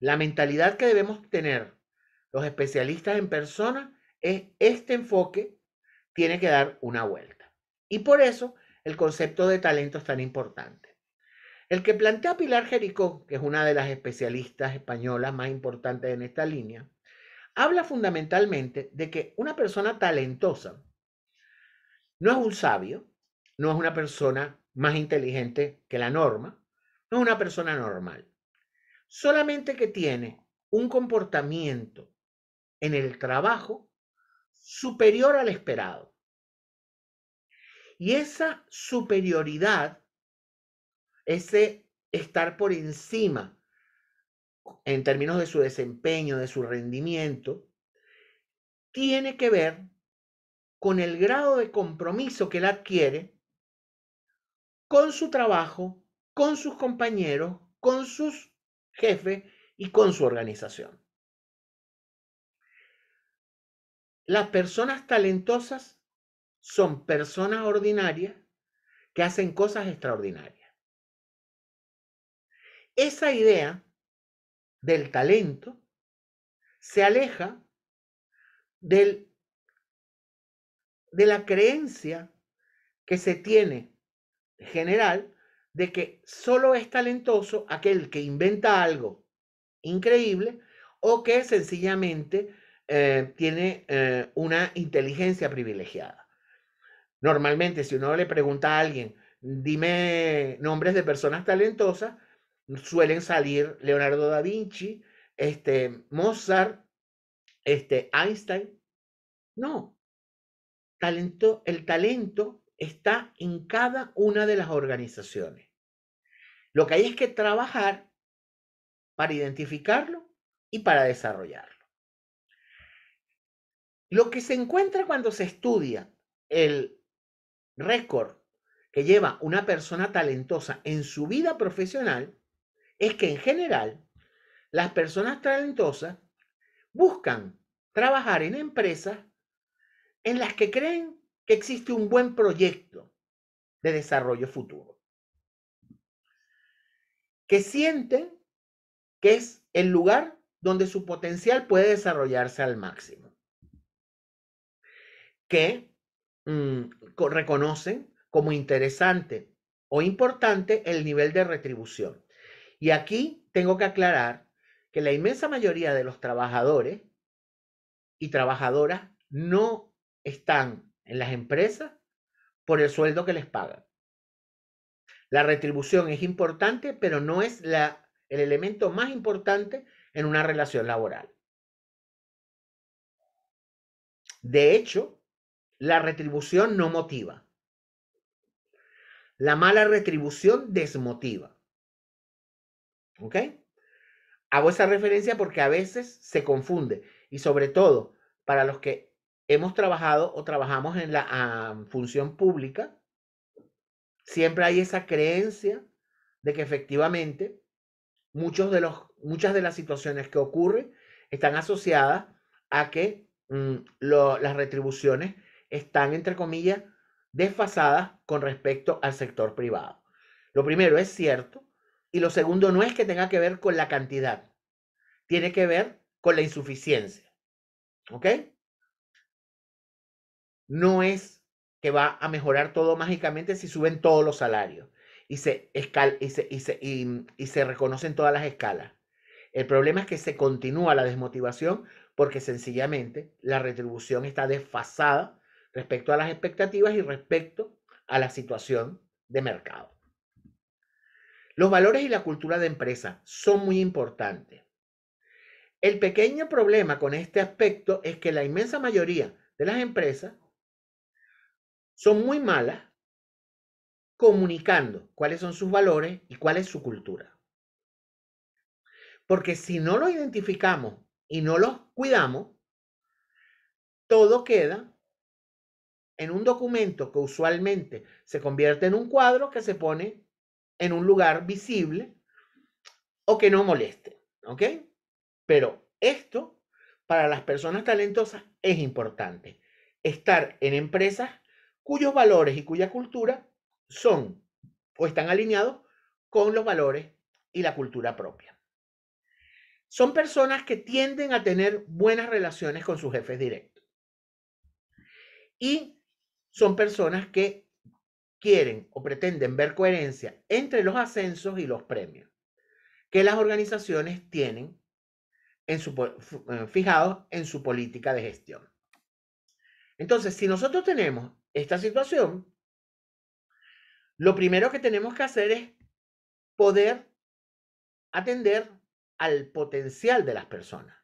la mentalidad que debemos tener los especialistas en personas, este enfoque tiene que dar una vuelta. Y por eso el concepto de talento es tan importante. El que plantea Pilar Jericó, que es una de las especialistas españolas más importantes en esta línea, habla fundamentalmente de que una persona talentosa no es un sabio, no es una persona más inteligente que la norma, no es una persona normal. Solamente que tiene un comportamiento en el trabajo superior al esperado. Y esa superioridad, ese estar por encima en términos de su desempeño, de su rendimiento, tiene que ver con el grado de compromiso que él adquiere con su trabajo, con sus compañeros, con sus jefes y con su organización. Las personas talentosas son personas ordinarias que hacen cosas extraordinarias. Esa idea del talento se aleja del, de la creencia que se tiene general de que solo es talentoso aquel que inventa algo increíble o que sencillamente eh, tiene eh, una inteligencia privilegiada. Normalmente, si uno le pregunta a alguien, dime nombres de personas talentosas, suelen salir Leonardo da Vinci, este, Mozart, este, Einstein. No. Talento, el talento está en cada una de las organizaciones. Lo que hay es que trabajar para identificarlo y para desarrollarlo. Lo que se encuentra cuando se estudia el récord que lleva una persona talentosa en su vida profesional es que en general las personas talentosas buscan trabajar en empresas en las que creen que existe un buen proyecto de desarrollo futuro, que sienten que es el lugar donde su potencial puede desarrollarse al máximo que mm, reconocen como interesante o importante el nivel de retribución. Y aquí tengo que aclarar que la inmensa mayoría de los trabajadores y trabajadoras no están en las empresas por el sueldo que les pagan. La retribución es importante, pero no es el elemento más importante en una relación laboral. De hecho, la retribución no motiva. La mala retribución desmotiva. ¿Ok? Hago esa referencia porque a veces se confunde y sobre todo para los que hemos trabajado o trabajamos en la ah, función pública, siempre hay esa creencia de que efectivamente muchos de los, muchas de las situaciones que ocurren están asociadas a que mm, las retribuciones están, entre comillas, desfasadas con respecto al sector privado. Lo primero es cierto y lo segundo no es que tenga que ver con la cantidad, tiene que ver con la insuficiencia. ¿Ok? No es que va a mejorar todo mágicamente si suben todos los salarios y se, se, y se reconocen todas las escalas. El problema es que se continúa la desmotivación porque sencillamente la retribución está desfasada respecto a las expectativas y respecto a la situación de mercado. Los valores y la cultura de empresa son muy importantes. El pequeño problema con este aspecto es que la inmensa mayoría de las empresas son muy malas comunicando cuáles son sus valores y cuál es su cultura. Porque si no los identificamos y no los cuidamos, todo queda en un documento que usualmente se convierte en un cuadro que se pone en un lugar visible o que no moleste, ¿ok? Pero esto para las personas talentosas es importante. Estar en empresas cuyos valores y cuya cultura son o están alineados con los valores y la cultura propia. Son personas que tienden a tener buenas relaciones con sus jefes directos. Y son personas que quieren o pretenden ver coherencia entre los ascensos y los premios que las organizaciones tienen eh, fijados en su política de gestión. Entonces, si nosotros tenemos esta situación, lo primero que tenemos que hacer es poder atender al potencial de las personas.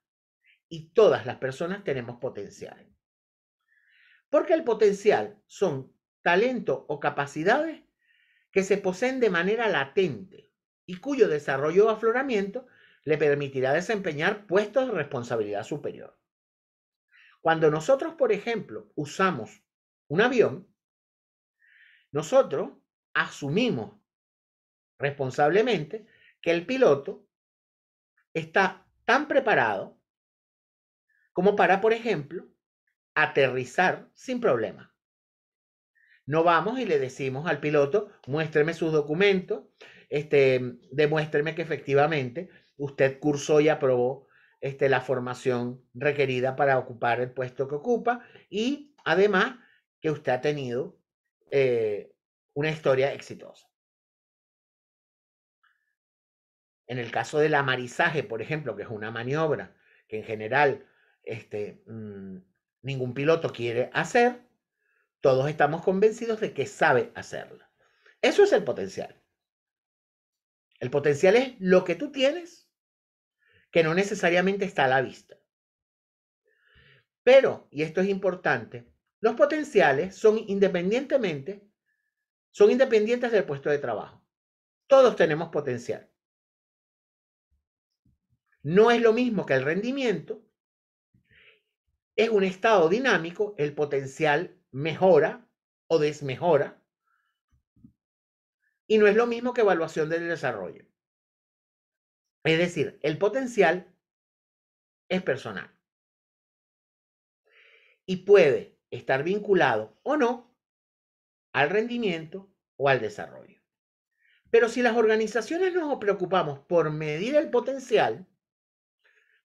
Y todas las personas tenemos potencial. Porque el potencial son talento o capacidades que se poseen de manera latente y cuyo desarrollo o afloramiento le permitirá desempeñar puestos de responsabilidad superior. Cuando nosotros, por ejemplo, usamos un avión, nosotros asumimos responsablemente que el piloto está tan preparado como para, por ejemplo, aterrizar sin problema. No vamos y le decimos al piloto, muéstreme sus documentos, este, mm, demuéstreme que efectivamente usted cursó y aprobó este, la formación requerida para ocupar el puesto que ocupa y además que usted ha tenido eh, una historia exitosa. En el caso del amarizaje, por ejemplo, que es una maniobra que en general este, mm, ningún piloto quiere hacer, todos estamos convencidos de que sabe hacerlo. Eso es el potencial. El potencial es lo que tú tienes, que no necesariamente está a la vista. Pero, y esto es importante, los potenciales son independientemente, son independientes del puesto de trabajo. Todos tenemos potencial. No es lo mismo que el rendimiento, es un estado dinámico, el potencial mejora o desmejora, y no es lo mismo que evaluación del desarrollo. Es decir, el potencial es personal y puede estar vinculado o no al rendimiento o al desarrollo. Pero si las organizaciones nos preocupamos por medir el potencial,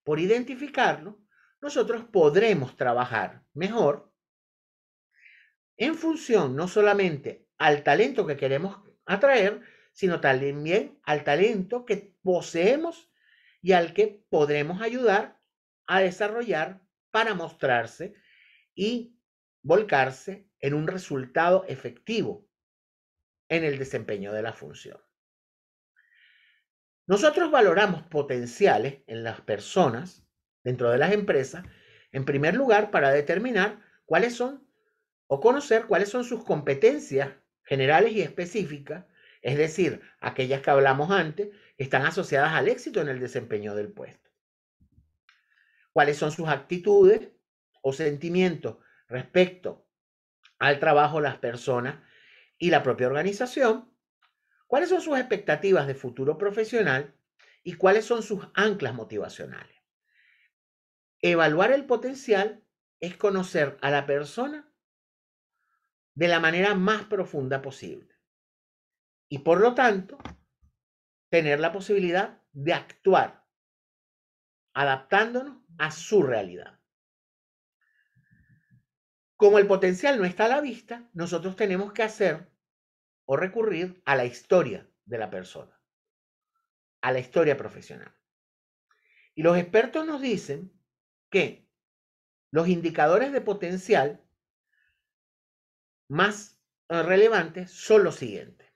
por identificarlo, nosotros podremos trabajar mejor en función no solamente al talento que queremos atraer, sino también al talento que poseemos y al que podremos ayudar a desarrollar para mostrarse y volcarse en un resultado efectivo en el desempeño de la función. Nosotros valoramos potenciales en las personas dentro de las empresas, en primer lugar, para determinar cuáles son o conocer cuáles son sus competencias generales y específicas, es decir, aquellas que hablamos antes, que están asociadas al éxito en el desempeño del puesto. Cuáles son sus actitudes o sentimientos respecto al trabajo, las personas y la propia organización. Cuáles son sus expectativas de futuro profesional y cuáles son sus anclas motivacionales. Evaluar el potencial es conocer a la persona de la manera más profunda posible. Y por lo tanto, tener la posibilidad de actuar adaptándonos a su realidad. Como el potencial no está a la vista, nosotros tenemos que hacer o recurrir a la historia de la persona, a la historia profesional. Y los expertos nos dicen que los indicadores de potencial más eh, relevantes son los siguientes.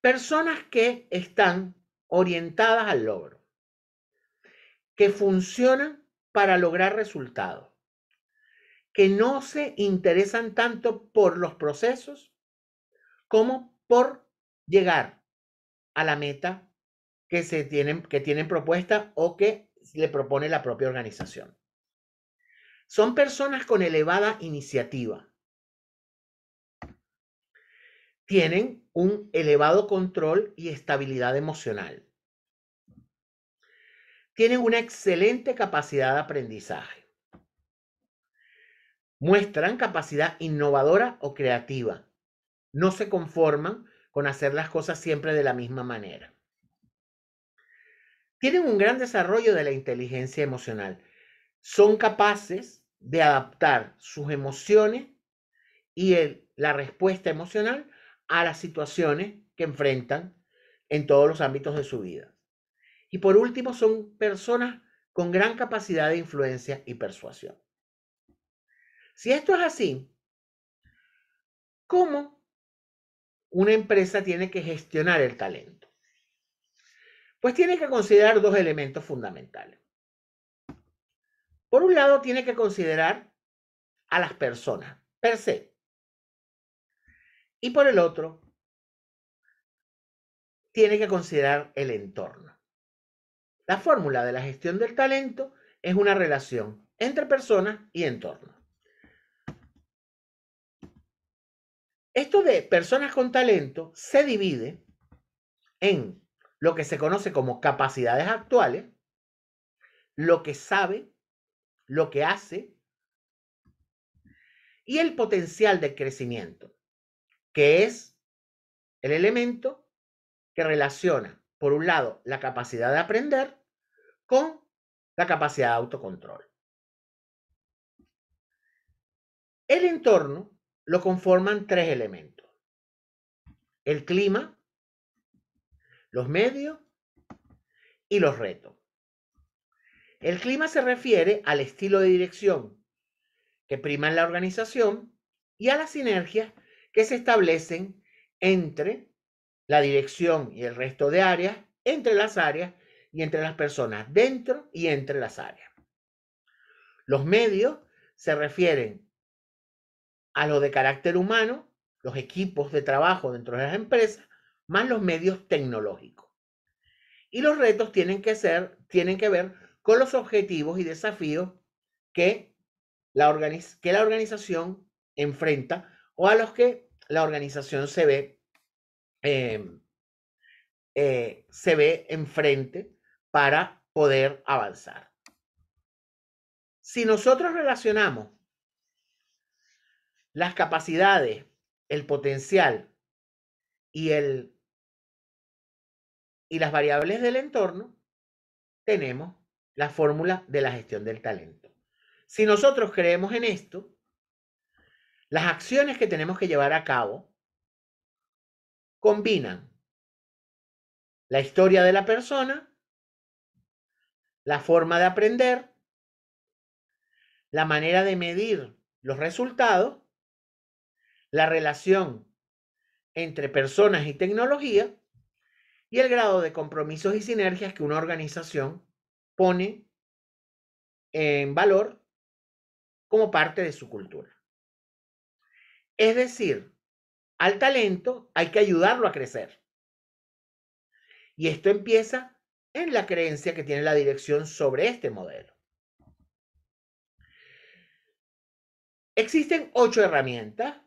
Personas que están orientadas al logro, que funcionan para lograr resultados, que no se interesan tanto por los procesos como por llegar a la meta que, tienen, que tienen propuesta o que le propone la propia organización. Son personas con elevada iniciativa. Tienen un elevado control y estabilidad emocional. Tienen una excelente capacidad de aprendizaje. Muestran capacidad innovadora o creativa. No se conforman con hacer las cosas siempre de la misma manera tienen un gran desarrollo de la inteligencia emocional. Son capaces de adaptar sus emociones y la respuesta emocional a las situaciones que enfrentan en todos los ámbitos de su vida. Y por último, son personas con gran capacidad de influencia y persuasión. Si esto es así, ¿cómo una empresa tiene que gestionar el talento? Pues tiene que considerar dos elementos fundamentales. Por un lado, tiene que considerar a las personas, per se. Y por el otro, tiene que considerar el entorno. La fórmula de la gestión del talento es una relación entre personas y entorno. Esto de personas con talento se divide en lo que se conoce como capacidades actuales, lo que sabe, lo que hace y el potencial de crecimiento, que es el elemento que relaciona, por un lado, la capacidad de aprender con la capacidad de autocontrol. El entorno lo conforman tres elementos. El clima, los medios y los retos. El clima se refiere al estilo de dirección que prima en la organización y a las sinergias que se establecen entre la dirección y el resto de áreas, entre las áreas y entre las personas dentro y entre las áreas. Los medios se refieren a lo de carácter humano, los equipos de trabajo dentro de las empresas más los medios tecnológicos. Y los retos tienen que, ser, tienen que ver con los objetivos y desafíos que la, que la organización enfrenta o a los que la organización se ve, em, eh, se ve enfrente para poder avanzar. Si nosotros relacionamos las capacidades, el potencial y, el, las variables del entorno, tenemos la fórmula de la gestión del talento. Si nosotros creemos en esto, las acciones que tenemos que llevar a cabo combinan la historia de la persona, la forma de aprender, la manera de medir los resultados, la relación entre personas y tecnología y el grado de compromisos y sinergias que una organización pone en valor como parte de su cultura. Es decir, al talento hay que ayudarlo a crecer. Y esto empieza en la creencia que tiene la dirección sobre este modelo. Existen ocho herramientas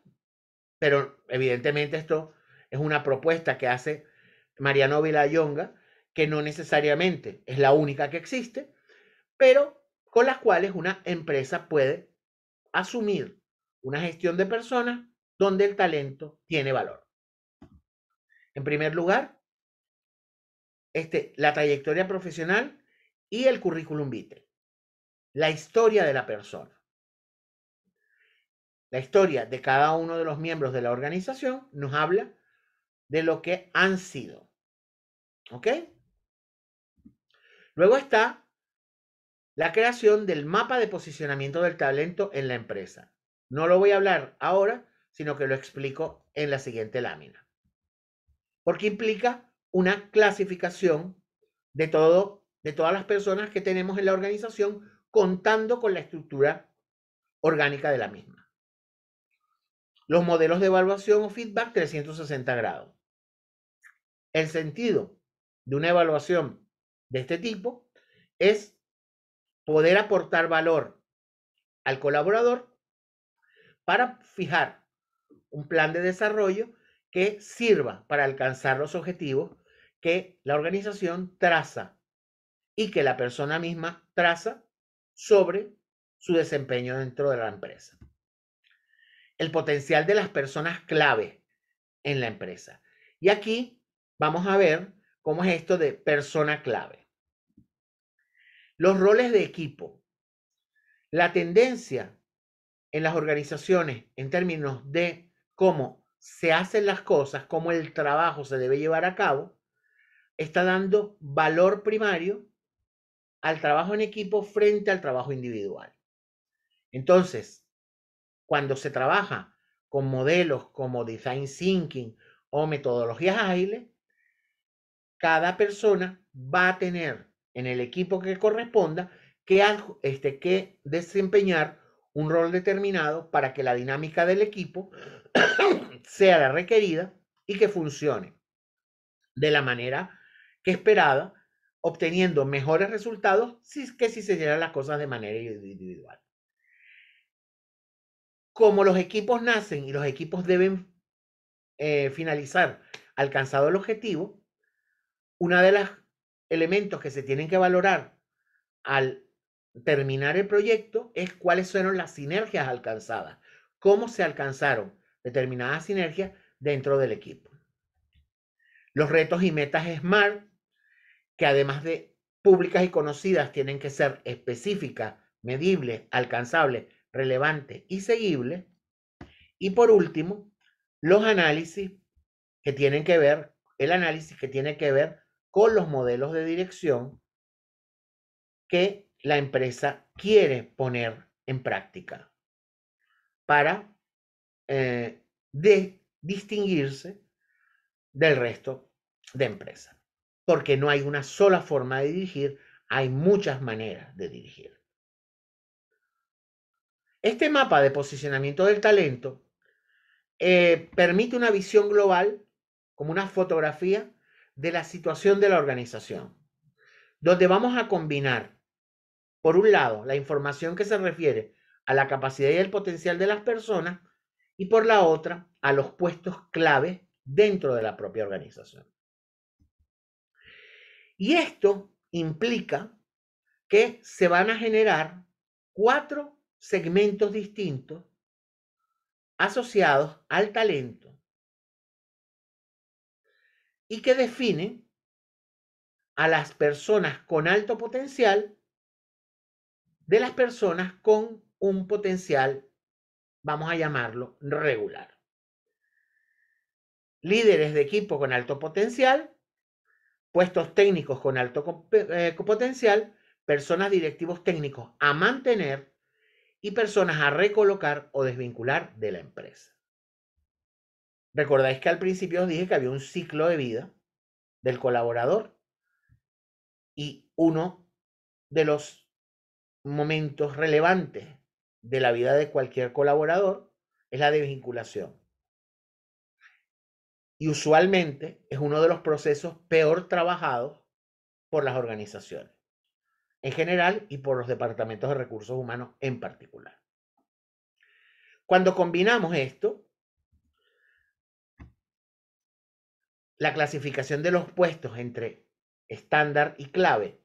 pero evidentemente esto es una propuesta que hace Mariano Yonga que no necesariamente es la única que existe, pero con las cuales una empresa puede asumir una gestión de personas donde el talento tiene valor. En primer lugar, este, la trayectoria profesional y el currículum vitae, la historia de la persona. La historia de cada uno de los miembros de la organización nos habla de lo que han sido. ¿Ok? Luego está la creación del mapa de posicionamiento del talento en la empresa. No lo voy a hablar ahora, sino que lo explico en la siguiente lámina. Porque implica una clasificación de todo de todas las personas que tenemos en la organización contando con la estructura orgánica de la misma. Los modelos de evaluación o feedback 360 grados. El sentido de una evaluación de este tipo es poder aportar valor al colaborador para fijar un plan de desarrollo que sirva para alcanzar los objetivos que la organización traza y que la persona misma traza sobre su desempeño dentro de la empresa el potencial de las personas clave en la empresa. Y aquí vamos a ver cómo es esto de persona clave. Los roles de equipo. La tendencia en las organizaciones en términos de cómo se hacen las cosas, cómo el trabajo se debe llevar a cabo, está dando valor primario al trabajo en equipo frente al trabajo individual. Entonces, cuando se trabaja con modelos como design thinking o metodologías ágiles, cada persona va a tener en el equipo que corresponda que, este, desempeñar un rol determinado para que la dinámica del equipo sea la requerida y que funcione de la manera que esperada, obteniendo mejores resultados que si se hicieran las cosas de manera individual como los equipos nacen y los equipos deben eh, finalizar alcanzado el objetivo, uno de los elementos que se tienen que valorar al terminar el proyecto es cuáles fueron las sinergias alcanzadas, cómo se alcanzaron determinadas sinergias dentro del equipo. Los retos y metas SMART, que además de públicas y conocidas, tienen que ser específicas, medibles, alcanzables relevante y seguible. Y por último, los análisis que tienen que ver, el análisis que tiene que ver con los modelos de dirección que la empresa quiere poner en práctica para eh, de distinguirse del resto de empresas. Porque no hay una sola forma de dirigir, hay muchas maneras de dirigir. Este mapa de posicionamiento del talento eh, permite una visión global, como una fotografía, de la situación de la organización, donde vamos a combinar, por un lado, la información que se refiere a la capacidad y el potencial de las personas, y por la otra, a los puestos clave dentro de la propia organización. Y esto implica que se van a generar cuatro segmentos distintos asociados al talento y que definen a las personas con alto potencial de las personas con un potencial, vamos a llamarlo, regular. Líderes de equipo con alto potencial, puestos técnicos con alto eh, potencial, personas directivos técnicos a mantener y personas a recolocar o desvincular de la empresa. Recordáis que al principio os dije que había un ciclo de vida del colaborador y uno de los momentos relevantes de la vida de cualquier colaborador es la desvinculación. Y usualmente es uno de los procesos peor trabajados por las organizaciones en general y por los departamentos de recursos humanos en particular. Cuando combinamos esto, la clasificación de los puestos entre estándar y clave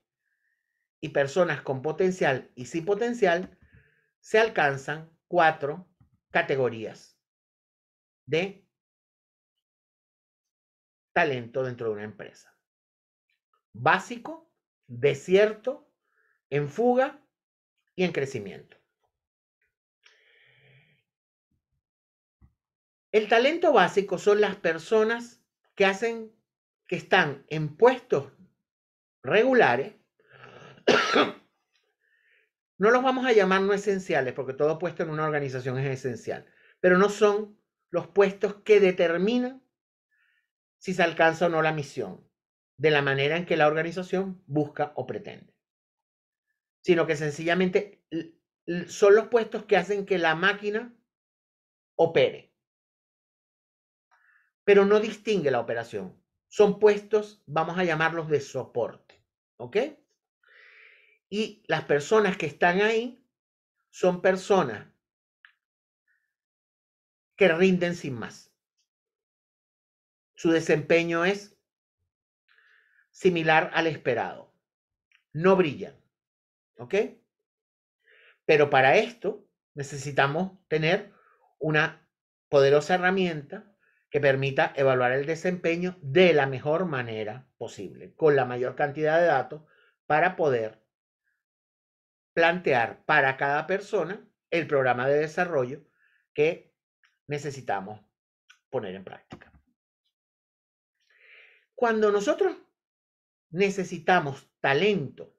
y personas con potencial y sin potencial, se alcanzan cuatro categorías de talento dentro de una empresa. Básico, desierto, en fuga y en crecimiento. El talento básico son las personas que hacen, que están en puestos regulares. no los vamos a llamar no esenciales, porque todo puesto en una organización es esencial, pero no son los puestos que determinan si se alcanza o no la misión, de la manera en que la organización busca o pretende sino que sencillamente son los puestos que hacen que la máquina opere. Pero no distingue la operación. Son puestos, vamos a llamarlos de soporte. ¿Ok? Y las personas que están ahí son personas que rinden sin más. Su desempeño es similar al esperado. No brillan. ¿Ok? Pero para esto necesitamos tener una poderosa herramienta que permita evaluar el desempeño de la mejor manera posible, con la mayor cantidad de datos, para poder plantear para cada persona el programa de desarrollo que necesitamos poner en práctica. Cuando nosotros necesitamos talento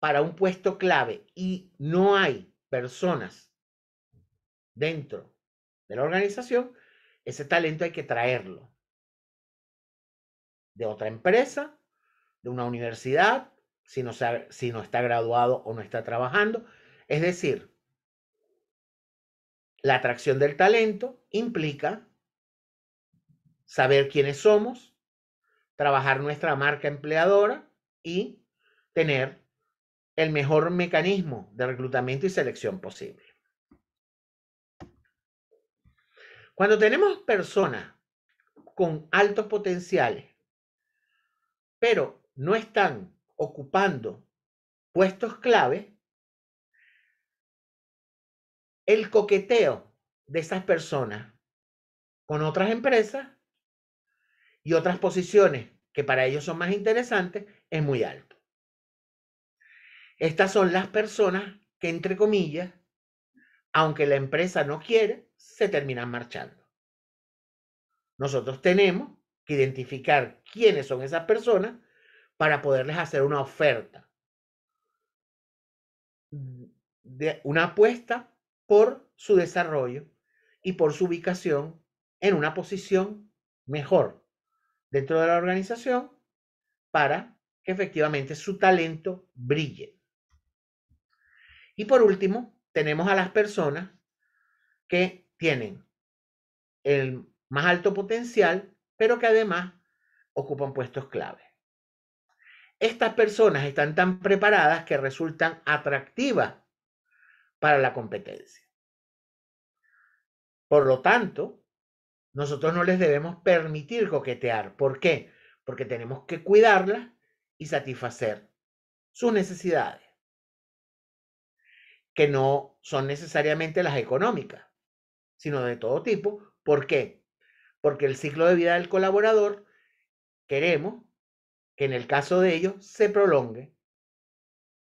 para un puesto clave y no hay personas dentro de la organización, ese talento hay que traerlo de otra empresa, de una universidad, si no, si no está graduado o no está trabajando. Es decir, la atracción del talento implica saber quiénes somos, trabajar nuestra marca empleadora y tener el mejor mecanismo de reclutamiento y selección posible. Cuando tenemos personas con altos potenciales, pero no están ocupando puestos clave, el coqueteo de esas personas con otras empresas y otras posiciones que para ellos son más interesantes es muy alto. Estas son las personas que, entre comillas, aunque la empresa no quiere, se terminan marchando. Nosotros tenemos que identificar quiénes son esas personas para poderles hacer una oferta. De una apuesta por su desarrollo y por su ubicación en una posición mejor dentro de la organización para que efectivamente su talento brille. Y por último, tenemos a las personas que tienen el más alto potencial, pero que además ocupan puestos clave. Estas personas están tan preparadas que resultan atractivas para la competencia. Por lo tanto, nosotros no les debemos permitir coquetear. ¿Por qué? Porque tenemos que cuidarlas y satisfacer sus necesidades que no son necesariamente las económicas, sino de todo tipo. ¿Por qué? Porque el ciclo de vida del colaborador queremos que en el caso de ellos se prolongue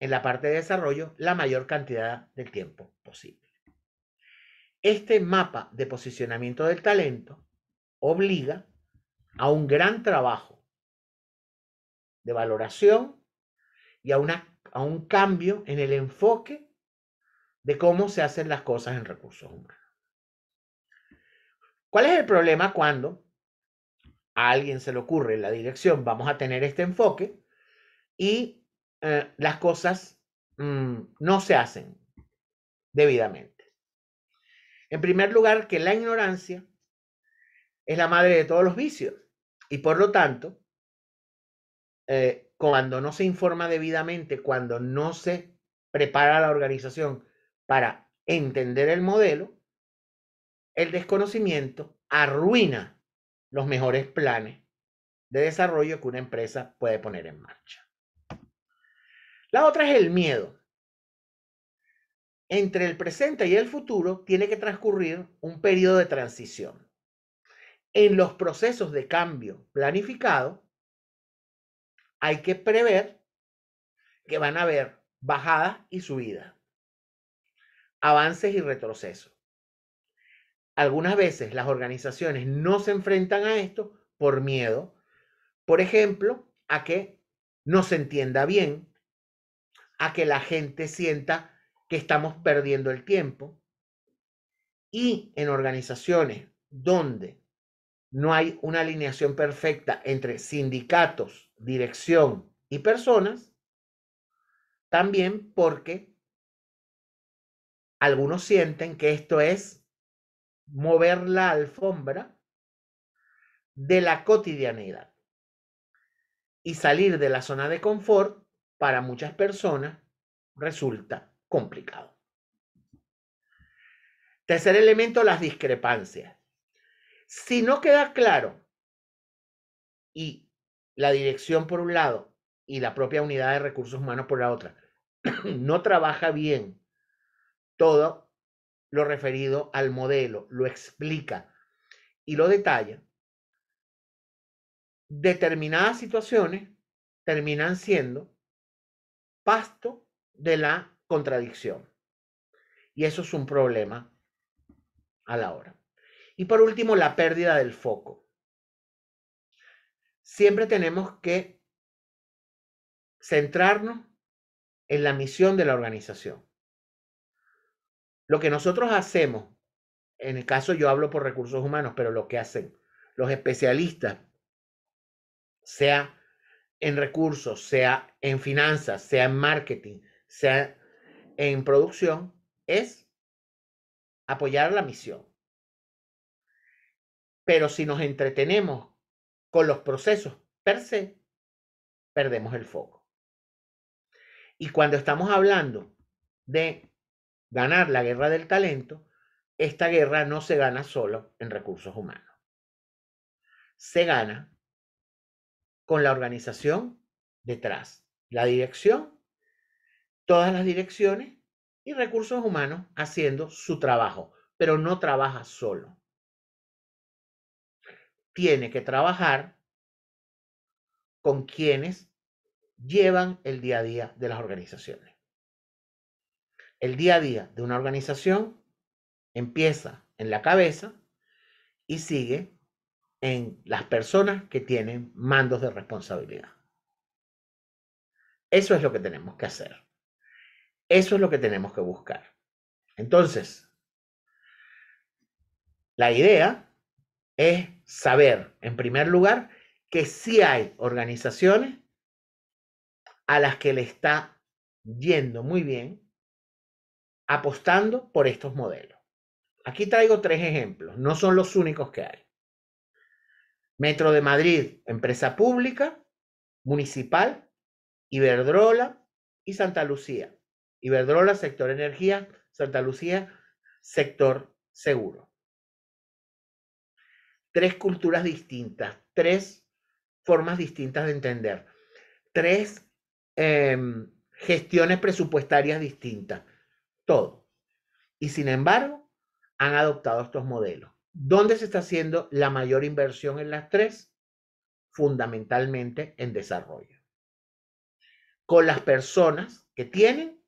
en la parte de desarrollo la mayor cantidad del tiempo posible. Este mapa de posicionamiento del talento obliga a un gran trabajo de valoración y a, una, a un cambio en el enfoque de cómo se hacen las cosas en recursos humanos. ¿Cuál es el problema cuando a alguien se le ocurre en la dirección, vamos a tener este enfoque y eh, las cosas mm, no se hacen debidamente? En primer lugar, que la ignorancia es la madre de todos los vicios y por lo tanto, eh, cuando no se informa debidamente, cuando no se prepara la organización para entender el modelo, el desconocimiento arruina los mejores planes de desarrollo que una empresa puede poner en marcha. La otra es el miedo. Entre el presente y el futuro tiene que transcurrir un periodo de transición. En los procesos de cambio planificado, hay que prever que van a haber bajadas y subidas avances y retrocesos. Algunas veces las organizaciones no se enfrentan a esto por miedo, por ejemplo, a que no se entienda bien, a que la gente sienta que estamos perdiendo el tiempo. Y en organizaciones donde no hay una alineación perfecta entre sindicatos, dirección y personas, también porque algunos sienten que esto es mover la alfombra de la cotidianidad y salir de la zona de confort para muchas personas resulta complicado. Tercer elemento, las discrepancias. Si no queda claro y la dirección por un lado y la propia unidad de recursos humanos por la otra no trabaja bien todo lo referido al modelo, lo explica y lo detalla, determinadas situaciones terminan siendo pasto de la contradicción. Y eso es un problema a la hora. Y por último, la pérdida del foco. Siempre tenemos que centrarnos en la misión de la organización. Lo que nosotros hacemos, en el caso yo hablo por recursos humanos, pero lo que hacen los especialistas, sea en recursos, sea en finanzas, sea en marketing, sea en producción, es apoyar la misión. Pero si nos entretenemos con los procesos per se, perdemos el foco. Y cuando estamos hablando de ganar la guerra del talento, esta guerra no se gana solo en recursos humanos. Se gana con la organización detrás, la dirección, todas las direcciones y recursos humanos haciendo su trabajo, pero no trabaja solo. Tiene que trabajar con quienes llevan el día a día de las organizaciones. El día a día de una organización empieza en la cabeza y sigue en las personas que tienen mandos de responsabilidad. Eso es lo que tenemos que hacer. Eso es lo que tenemos que buscar. Entonces, la idea es saber, en primer lugar, que si hay organizaciones a las que le está yendo muy bien apostando por estos modelos. Aquí traigo tres ejemplos, no son los únicos que hay. Metro de Madrid, empresa pública, municipal, Iberdrola y Santa Lucía. Iberdrola, sector energía, Santa Lucía, sector seguro. Tres culturas distintas, tres formas distintas de entender, tres em, gestiones presupuestarias distintas todo. Y sin embargo, han adoptado estos modelos. ¿Dónde se está haciendo la mayor inversión en las tres? Fundamentalmente en desarrollo. Con las personas que tienen,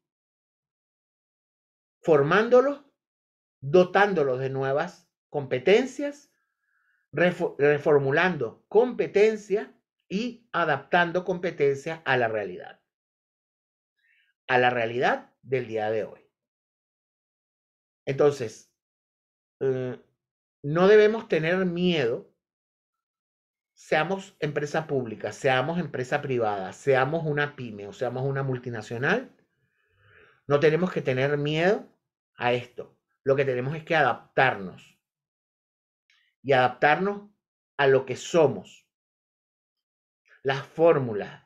formándolos, dotándolos de nuevas competencias, reformulando competencia y adaptando competencia a la realidad. A la realidad del día de hoy. Entonces, eh, no debemos tener miedo. Seamos empresa pública, seamos empresa privada, seamos una pyme o seamos una multinacional, no tenemos que tener miedo a esto. Lo que tenemos es que adaptarnos y adaptarnos a lo que somos. Las fórmulas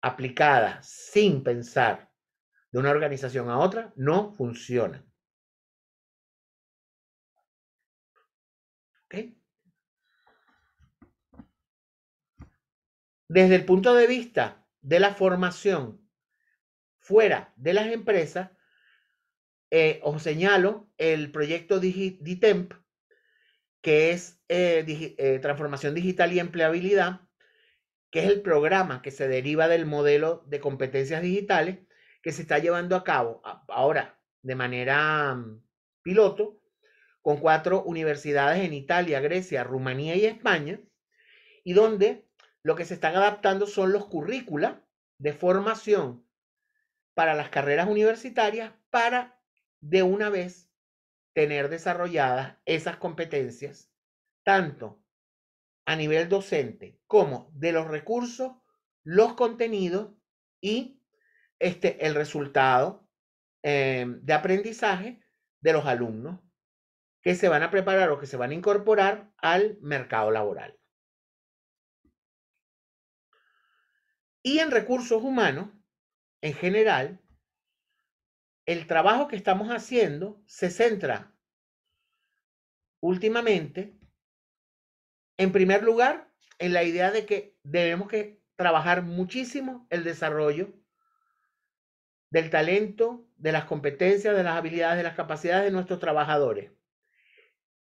aplicadas sin pensar de una organización a otra no funcionan. Desde el punto de vista de la formación fuera de las empresas, eh, os señalo el proyecto DITEMP, que es eh, eh, Transformación Digital y Empleabilidad, que es el programa que se deriva del modelo de competencias digitales que se está llevando a cabo ahora de manera mm, piloto con cuatro universidades en Italia, Grecia, Rumanía y España, y donde lo que se están adaptando son los currícula de formación para las carreras universitarias para de una vez tener desarrolladas esas competencias, tanto a nivel docente como de los recursos, los contenidos y este, el resultado em, de aprendizaje de los alumnos que se van a preparar o que se van a incorporar al mercado laboral. Y en recursos humanos, en general, el trabajo que estamos haciendo se centra últimamente, en primer lugar, en la idea de que debemos que trabajar muchísimo el desarrollo del talento, de las competencias, de las habilidades, de las capacidades de nuestros trabajadores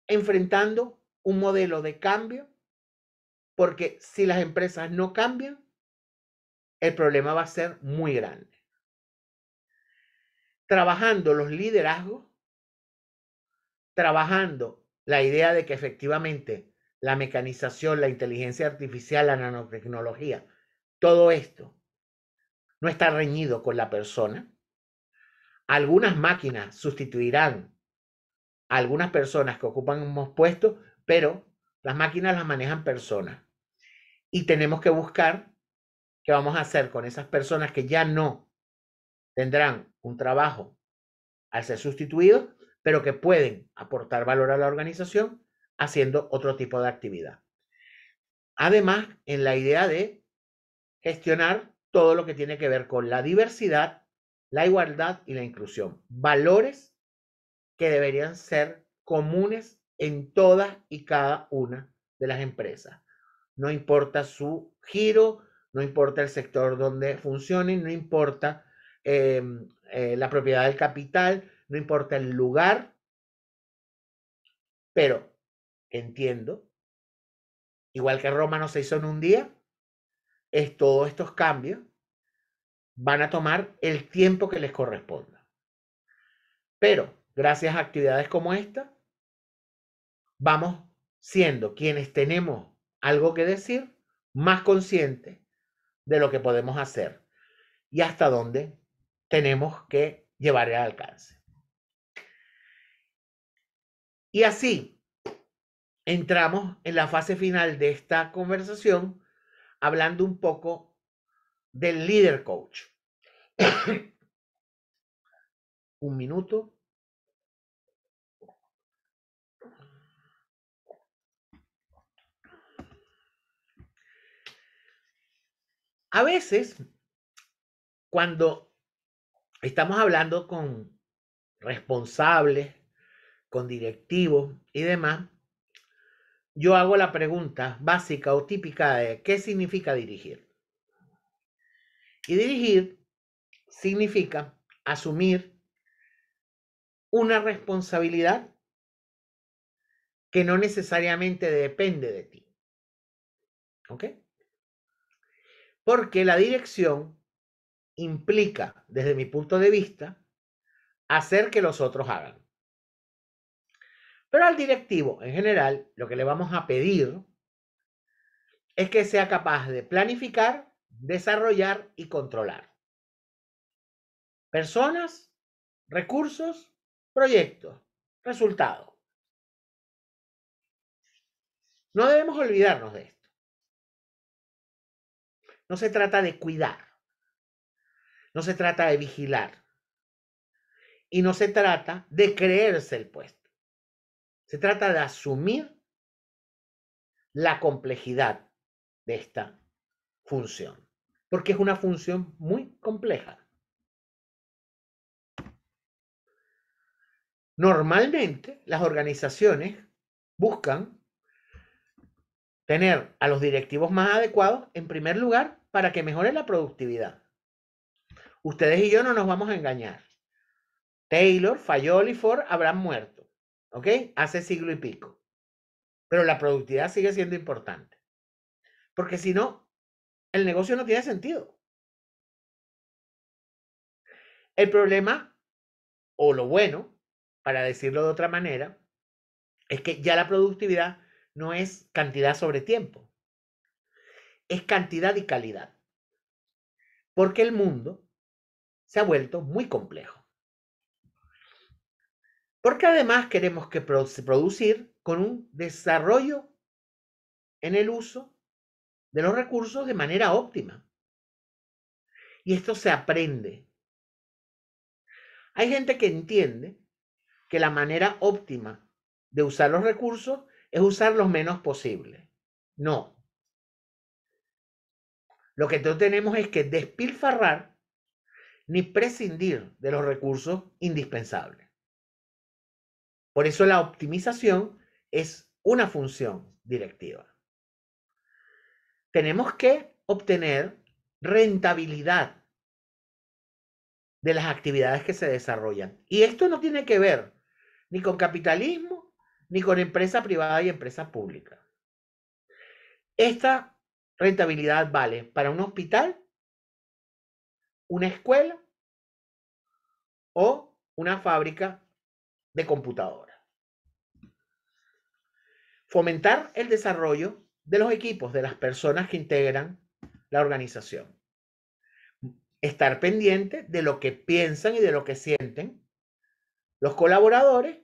enfrentando un modelo de cambio, porque si las empresas no cambian, el problema va a ser muy grande. Trabajando los liderazgos, trabajando la idea de que efectivamente la mecanización, la inteligencia artificial, la nanotecnología, todo esto no está reñido con la persona. Algunas máquinas sustituirán algunas personas que ocupan unos puestos, pero las máquinas las manejan personas. Y tenemos que buscar qué vamos a hacer con esas personas que ya no tendrán un trabajo al ser sustituidos, pero que pueden aportar valor a la organización haciendo otro tipo de actividad. Además, en la idea de gestionar todo lo que tiene que ver con la diversidad, la igualdad y la inclusión. Valores que deberían ser comunes en todas y cada una de las empresas. No importa su giro, no importa el sector donde funcionen, no importa em, eh, la propiedad del capital, no importa el lugar, pero entiendo, igual que Roma no se hizo en un día, es todos estos cambios van a tomar el tiempo que les corresponda. Pero gracias a actividades como esta, vamos siendo quienes tenemos algo que decir, más conscientes de lo que podemos hacer y hasta dónde tenemos que llevar el alcance. Y así entramos en la fase final de esta conversación hablando un poco del líder coach. un minuto. A veces, cuando estamos hablando con responsables, con directivos y demás, yo hago la pregunta básica o típica de ¿qué significa dirigir? Y dirigir significa asumir una responsabilidad que no necesariamente depende de ti. ¿Ok? Porque la dirección implica, desde mi punto de vista, hacer que los otros hagan. Pero al directivo, en general, lo que le vamos a pedir es que sea capaz de planificar, desarrollar y controlar. Personas, recursos, proyectos, resultados. No debemos olvidarnos de esto. No se trata de cuidar, no se trata de vigilar y no se trata de creerse el puesto. Se trata de asumir la complejidad de esta función, porque es una función muy compleja. Normalmente las organizaciones buscan tener a los directivos más adecuados, en primer lugar, para que mejore la productividad. Ustedes y yo no nos vamos a engañar. Taylor, Fayol y Ford habrán muerto, ¿ok? Hace siglo y pico. Pero la productividad sigue siendo importante. Porque si no, el negocio no tiene sentido. El problema, o lo bueno, para decirlo de otra manera, es que ya la productividad no es cantidad sobre tiempo es cantidad y calidad. Porque el mundo se ha vuelto muy complejo. Porque además queremos que producir con un desarrollo en el uso de los recursos de manera óptima. Y esto se aprende. Hay gente que entiende que la manera óptima de usar los recursos es usar los menos posible. No, lo que no tenemos es que despilfarrar ni prescindir de los recursos indispensables. Por eso la optimización es una función directiva. Tenemos que obtener rentabilidad de las actividades que se desarrollan. Y esto no tiene que ver ni con capitalismo, ni con empresa privada y empresa pública. Esta rentabilidad vale para un hospital, una escuela o una fábrica de computadoras. Fomentar el desarrollo de los equipos, de las personas que integran la organización. Estar pendiente de lo que piensan y de lo que sienten los colaboradores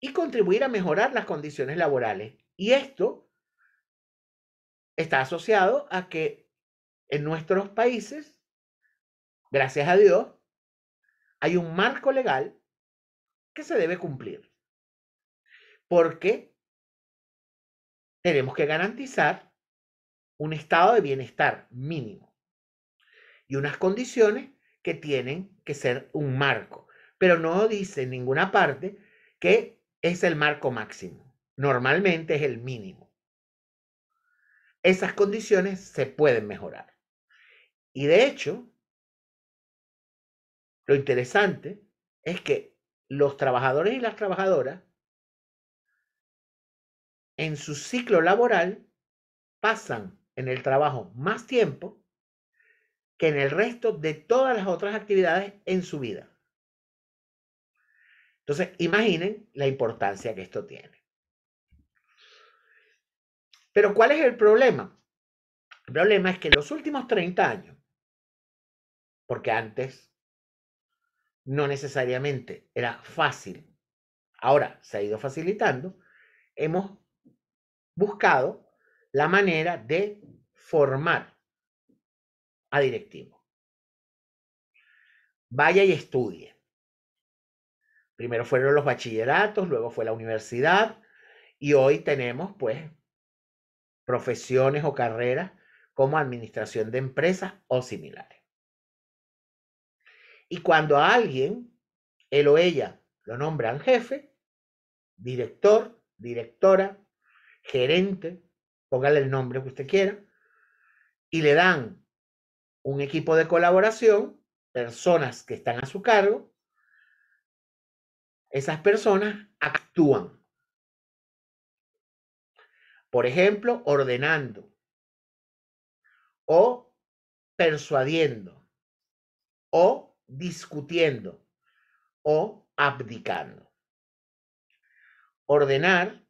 y contribuir a mejorar las condiciones laborales. Y esto está asociado a que en nuestros países, gracias a Dios, hay un marco legal que se debe cumplir. Porque tenemos que garantizar un estado de bienestar mínimo y unas condiciones que tienen que ser un marco. Pero no dice en ninguna parte que es el marco máximo. Normalmente es el mínimo esas condiciones se pueden mejorar. Y de hecho, lo interesante es que los trabajadores y las trabajadoras en su ciclo laboral pasan en el trabajo más tiempo que en el resto de todas las otras actividades en su vida. Entonces, imaginen la importancia que esto tiene. Pero ¿cuál es el problema? El problema es que en los últimos 30 años, porque antes no necesariamente era fácil, ahora se ha ido facilitando, hemos buscado la manera de formar a directivos. Vaya y estudie. Primero fueron los bachilleratos, luego fue la universidad y hoy tenemos pues profesiones o carreras como administración de empresas o similares. Y cuando a alguien, él o ella, lo nombran jefe, director, directora, gerente, póngale el nombre que usted quiera, y le dan un equipo de colaboración, personas que están a su cargo, esas personas actúan por ejemplo, ordenando o persuadiendo o discutiendo o abdicando. Ordenar,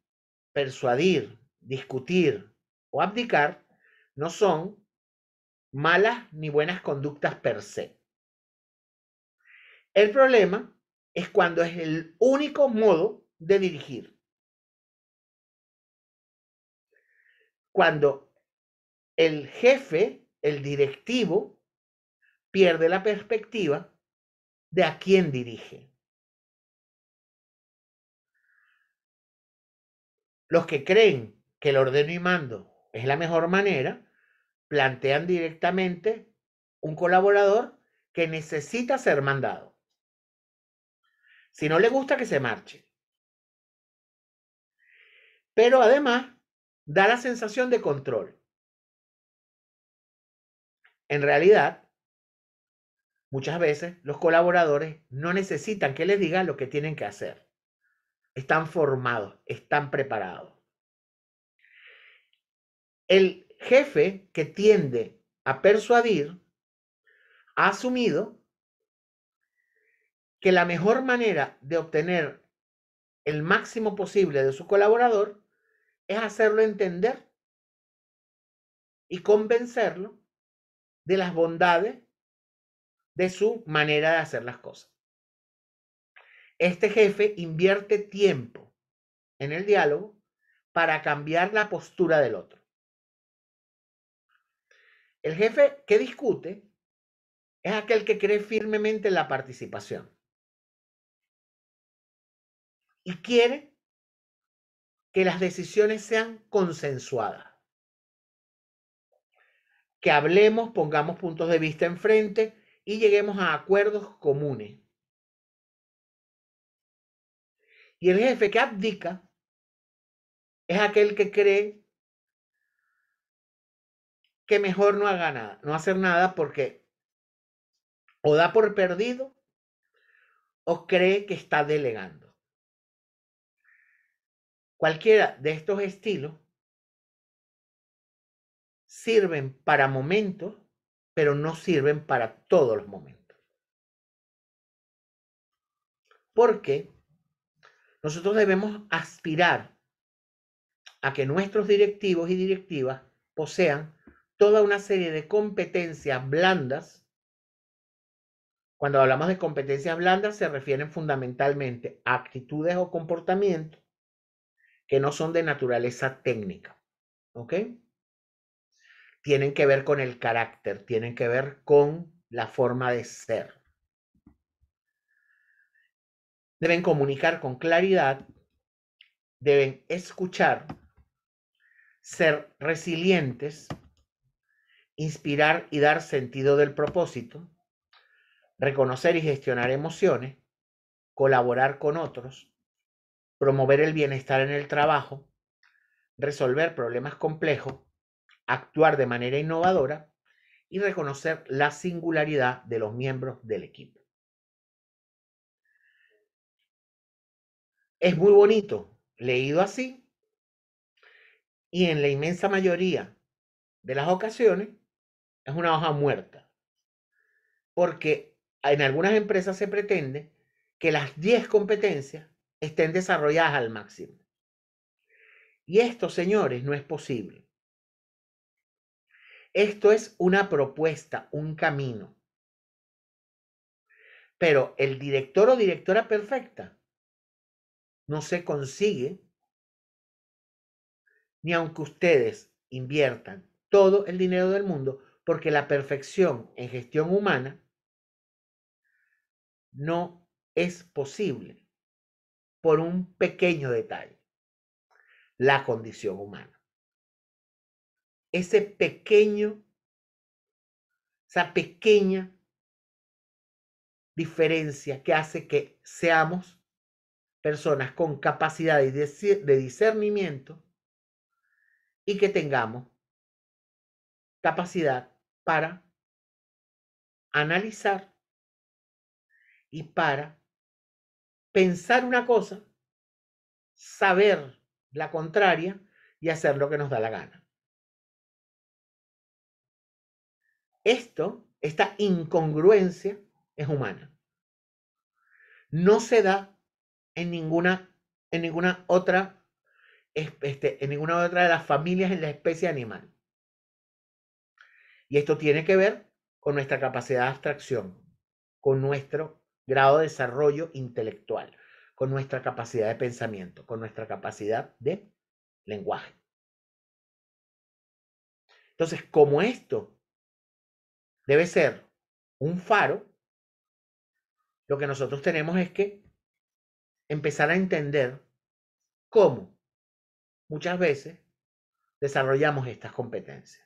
persuadir, discutir o abdicar no son malas ni buenas conductas per se. El problema es cuando es el único modo de dirigir. cuando el jefe, el directivo, pierde la perspectiva de a quién dirige. Los que creen que el ordeno y mando es la mejor manera, plantean directamente un colaborador que necesita ser mandado. Si no le gusta que se marche. Pero además da la sensación de control. En realidad, muchas veces los colaboradores no necesitan que les diga lo que tienen que hacer. Están formados, están preparados. El jefe que tiende a persuadir ha asumido que la mejor manera de obtener el máximo posible de su colaborador es hacerlo entender y convencerlo de las bondades de su manera de hacer las cosas. Este jefe invierte tiempo en el diálogo para cambiar la postura del otro. El jefe que discute es aquel que cree firmemente en la participación y quiere que las decisiones sean consensuadas. Que hablemos, pongamos puntos de vista enfrente y lleguemos a acuerdos comunes. Y el jefe que abdica es aquel que cree que mejor no haga nada, no hacer nada porque o da por perdido o cree que está delegando. Cualquiera de estos estilos sirven para momentos, pero no sirven para todos los momentos. Porque nosotros debemos aspirar a que nuestros directivos y directivas posean toda una serie de competencias blandas. Cuando hablamos de competencias blandas se refieren fundamentalmente a actitudes o comportamientos que no son de naturaleza técnica, ¿ok? Tienen que ver con el carácter, tienen que ver con la forma de ser. Deben comunicar con claridad, deben escuchar, ser resilientes, inspirar y dar sentido del propósito, reconocer y gestionar emociones, colaborar con otros, promover el bienestar en el trabajo, resolver problemas complejos, actuar de manera innovadora y reconocer la singularidad de los miembros del equipo. Es muy bonito, leído así, y en la inmensa mayoría de las ocasiones es una hoja muerta, porque en algunas empresas se pretende que las 10 competencias estén desarrolladas al máximo. Y esto, señores, no es posible. Esto es una propuesta, un camino. Pero el director o directora perfecta no se consigue ni aunque ustedes inviertan todo el dinero del mundo, porque la perfección en gestión humana no es posible por un pequeño detalle, la condición humana. Ese pequeño, esa pequeña diferencia que hace que seamos personas con capacidad de discernimiento y que tengamos capacidad para analizar y para pensar una cosa, saber la contraria y hacer lo que nos da la gana. Esto, esta incongruencia es humana. No se da en ninguna, en ninguna otra, este, en ninguna otra de las familias en la especie animal. Y esto tiene que ver con nuestra capacidad de abstracción, con nuestro grado de desarrollo intelectual, con nuestra capacidad de pensamiento, con nuestra capacidad de lenguaje. Entonces, como esto debe ser un faro, lo que nosotros tenemos es que empezar a entender cómo muchas veces desarrollamos estas competencias.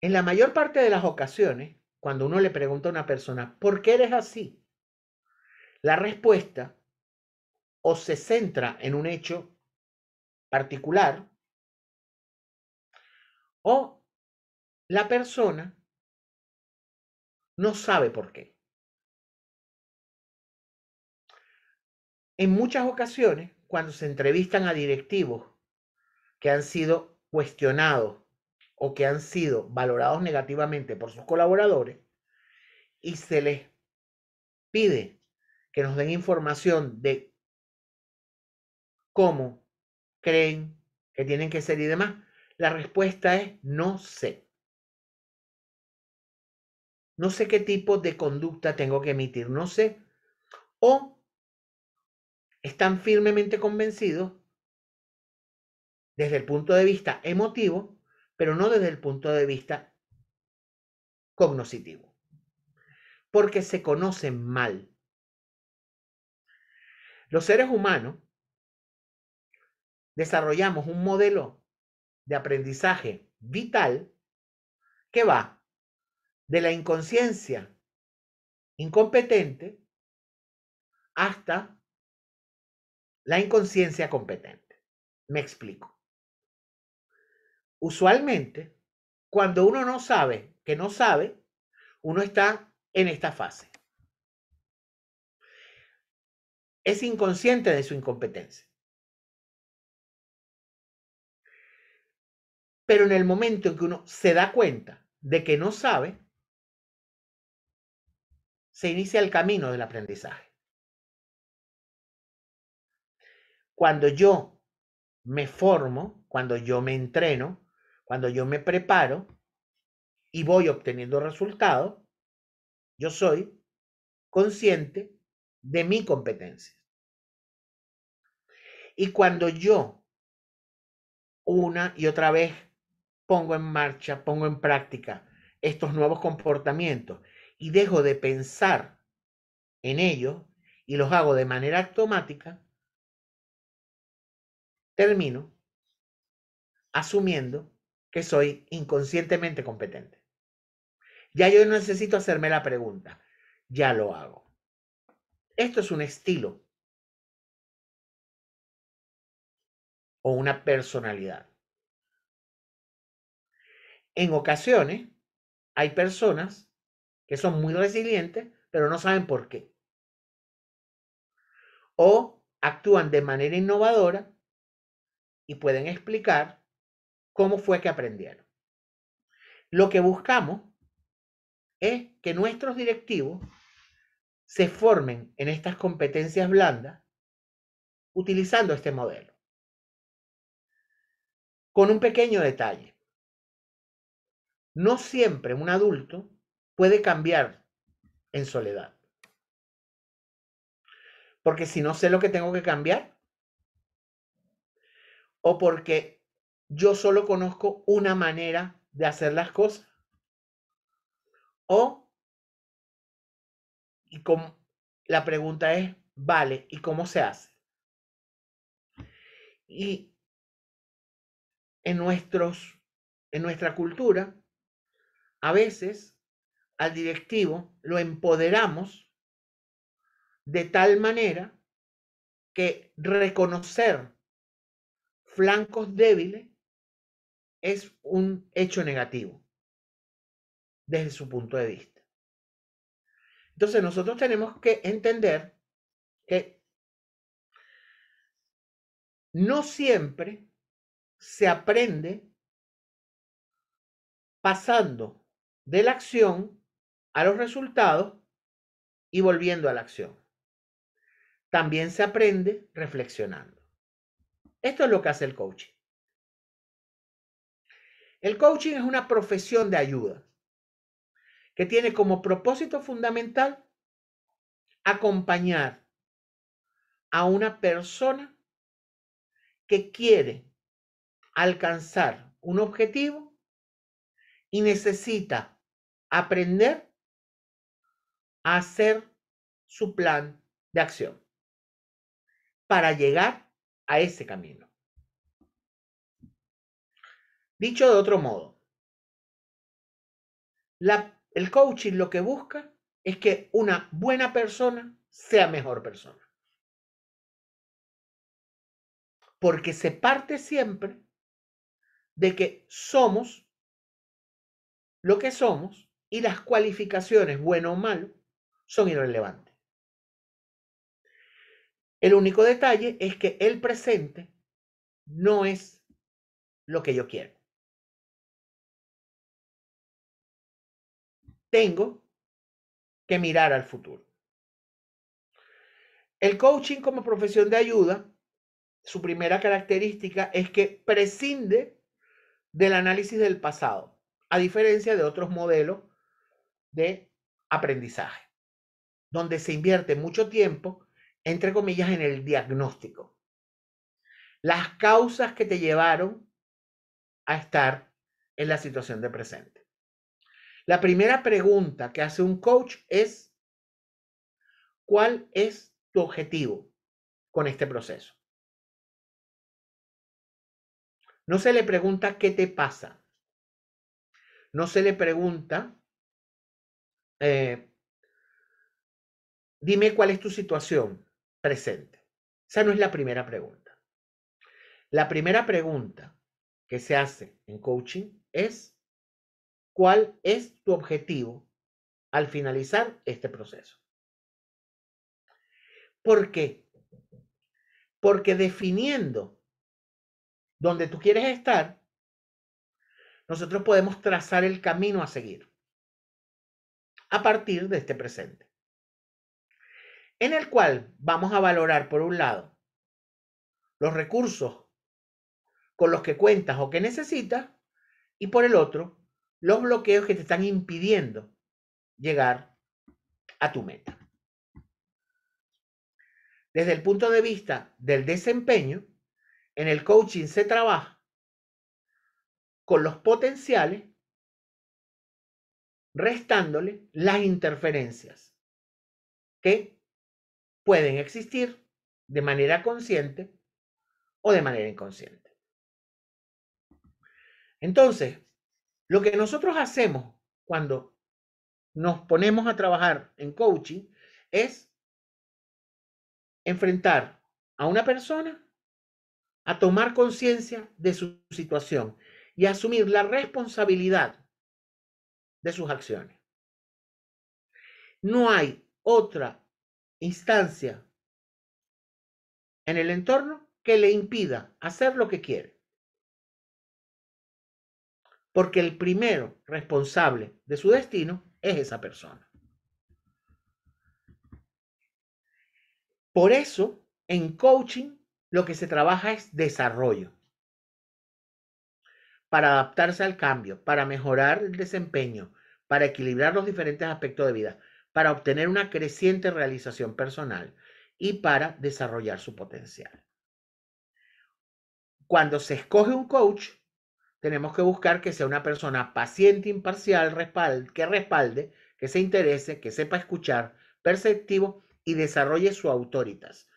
En la mayor parte de las ocasiones, cuando uno le pregunta a una persona, ¿por qué eres así? La respuesta o se centra en un hecho particular o la persona no sabe por qué. En muchas ocasiones, cuando se entrevistan a directivos que han sido cuestionados o que han sido valorados negativamente por sus colaboradores y se les pide que nos den información de cómo creen que tienen que ser y demás, la respuesta es no sé. No sé qué tipo de conducta tengo que emitir, no sé. O están firmemente convencidos desde el punto de vista emotivo pero no desde el punto de vista cognoscitivo, porque se conocen mal. Los seres humanos desarrollamos un modelo de aprendizaje vital que va de la inconsciencia incompetente hasta la inconsciencia competente. Me explico usualmente, cuando uno no sabe que no sabe, uno está en esta fase. Es inconsciente de su incompetencia. Pero en el momento en que uno se da cuenta de que no sabe, se inicia el camino del aprendizaje. Cuando yo me formo, cuando yo me entreno, cuando yo me preparo y voy obteniendo resultados, yo soy consciente de mi competencia. Y cuando yo una y otra vez pongo en marcha, pongo en práctica estos nuevos comportamientos y dejo de pensar en ellos y los hago de manera automática, termino asumiendo que soy inconscientemente competente. Ya yo no necesito hacerme la pregunta. Ya lo hago. Esto es un estilo o una personalidad. En ocasiones hay personas que son muy resilientes, pero no saben por qué. O actúan de manera innovadora y pueden explicar cómo fue que aprendieron. Lo que buscamos es que nuestros directivos se formen en estas competencias blandas utilizando este modelo. Con un pequeño detalle. No siempre un adulto puede cambiar en soledad. Porque si no sé lo que tengo que cambiar, o porque yo solo conozco una manera de hacer las cosas. O, y la pregunta es, vale, ¿y cómo se hace? Y en, nuestros, en nuestra cultura, a veces al directivo lo empoderamos de tal manera que reconocer flancos débiles es un hecho negativo desde su punto de vista. Entonces nosotros tenemos que entender que no siempre se aprende pasando de la acción a los resultados y volviendo a la acción. También se aprende reflexionando. Esto es lo que hace el coaching. El coaching es una profesión de ayuda que tiene como propósito fundamental acompañar a una persona que quiere alcanzar un objetivo y necesita aprender a hacer su plan de acción para llegar a ese camino. Dicho de otro modo, el coaching lo que busca es que una buena persona sea mejor persona. Porque se parte siempre de que somos lo que somos y las cualificaciones, bueno o malo, son irrelevantes. El único detalle es que el presente no es lo que yo quiero. tengo que mirar al futuro. El coaching como profesión de ayuda, su primera característica es que prescinde del análisis del pasado, a diferencia de otros modelos de aprendizaje, donde se invierte mucho tiempo, entre comillas, en el diagnóstico. Las causas que te llevaron a estar en la situación de presente. La primera pregunta que hace un coach es, ¿cuál es tu objetivo con este proceso? No se le pregunta qué te pasa. No se le pregunta, eh, dime cuál es tu situación presente. Esa no es la primera pregunta. La primera pregunta que se hace en coaching es, cuál es tu objetivo al finalizar este proceso. ¿Por qué? Porque definiendo dónde tú quieres estar, nosotros podemos trazar el camino a seguir a partir de este presente, en el cual vamos a valorar, por un lado, los recursos con los que cuentas o que necesitas, y por el otro, los bloqueos que te están impidiendo llegar a tu meta. Desde el punto de vista del desempeño, en el coaching se trabaja con los potenciales, restándole las interferencias que pueden existir de manera consciente o de manera inconsciente. Entonces, lo que nosotros hacemos cuando nos ponemos a trabajar en coaching es enfrentar a una persona a tomar conciencia de su situación y asumir la responsabilidad de sus acciones. No hay otra instancia en el entorno que le impida hacer lo que quiere porque el primero responsable de su destino es esa persona. Por eso, en coaching, lo que se trabaja es desarrollo, para adaptarse al cambio, para mejorar el desempeño, para equilibrar los diferentes aspectos de vida, para obtener una creciente realización personal y para desarrollar su potencial. Cuando se escoge un coach, tenemos que buscar que sea una persona paciente, imparcial, que respalde, que se interese, que sepa escuchar, perceptivo y desarrolle su autoritas.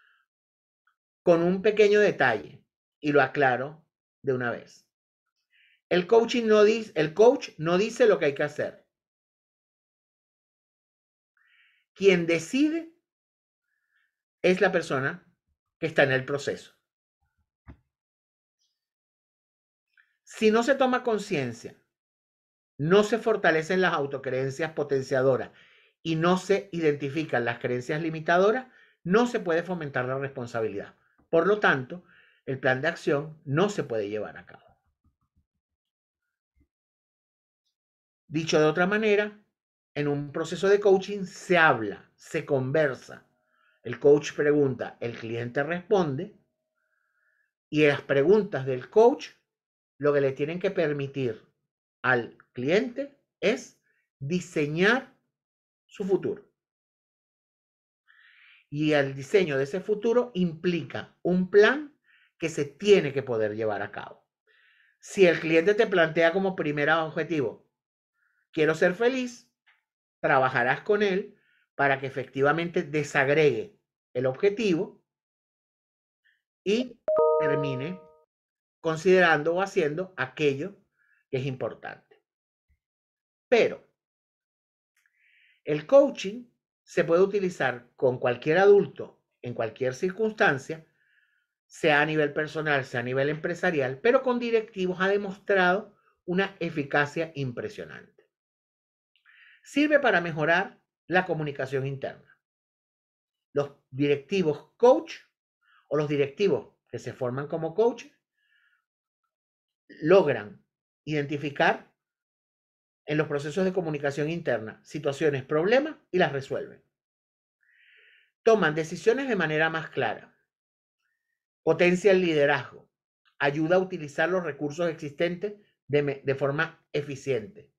Con un pequeño detalle, y lo aclaro de una vez. El, coaching no dice, el coach no dice lo que hay que hacer. Quien decide es la persona que está en el proceso. Si no se toma conciencia, no se fortalecen las autocreencias potenciadoras y no se identifican las creencias limitadoras, no se puede fomentar la responsabilidad. Por lo tanto, el plan de acción no se puede llevar a cabo. Dicho de otra manera, en un proceso de coaching se habla, se conversa. El coach pregunta, el cliente responde y las preguntas del coach lo que le tienen que permitir al cliente es diseñar su futuro. Y el diseño de ese futuro implica un plan que se tiene que poder llevar a cabo. Si el cliente te plantea como primer objetivo, quiero ser feliz, trabajarás con él para que efectivamente desagregue el objetivo y termine considerando o haciendo aquello que es importante. Pero el coaching se puede utilizar con cualquier adulto en cualquier circunstancia, sea a nivel personal, sea a nivel empresarial, pero con directivos ha demostrado una eficacia impresionante. Sirve para mejorar la comunicación interna. Los directivos coach o los directivos que se forman como coach, logran identificar en los procesos de comunicación interna situaciones, problemas y las resuelven. Toman decisiones de manera más clara. Potencia el liderazgo. Ayuda a utilizar los recursos existentes de, forma eficiente.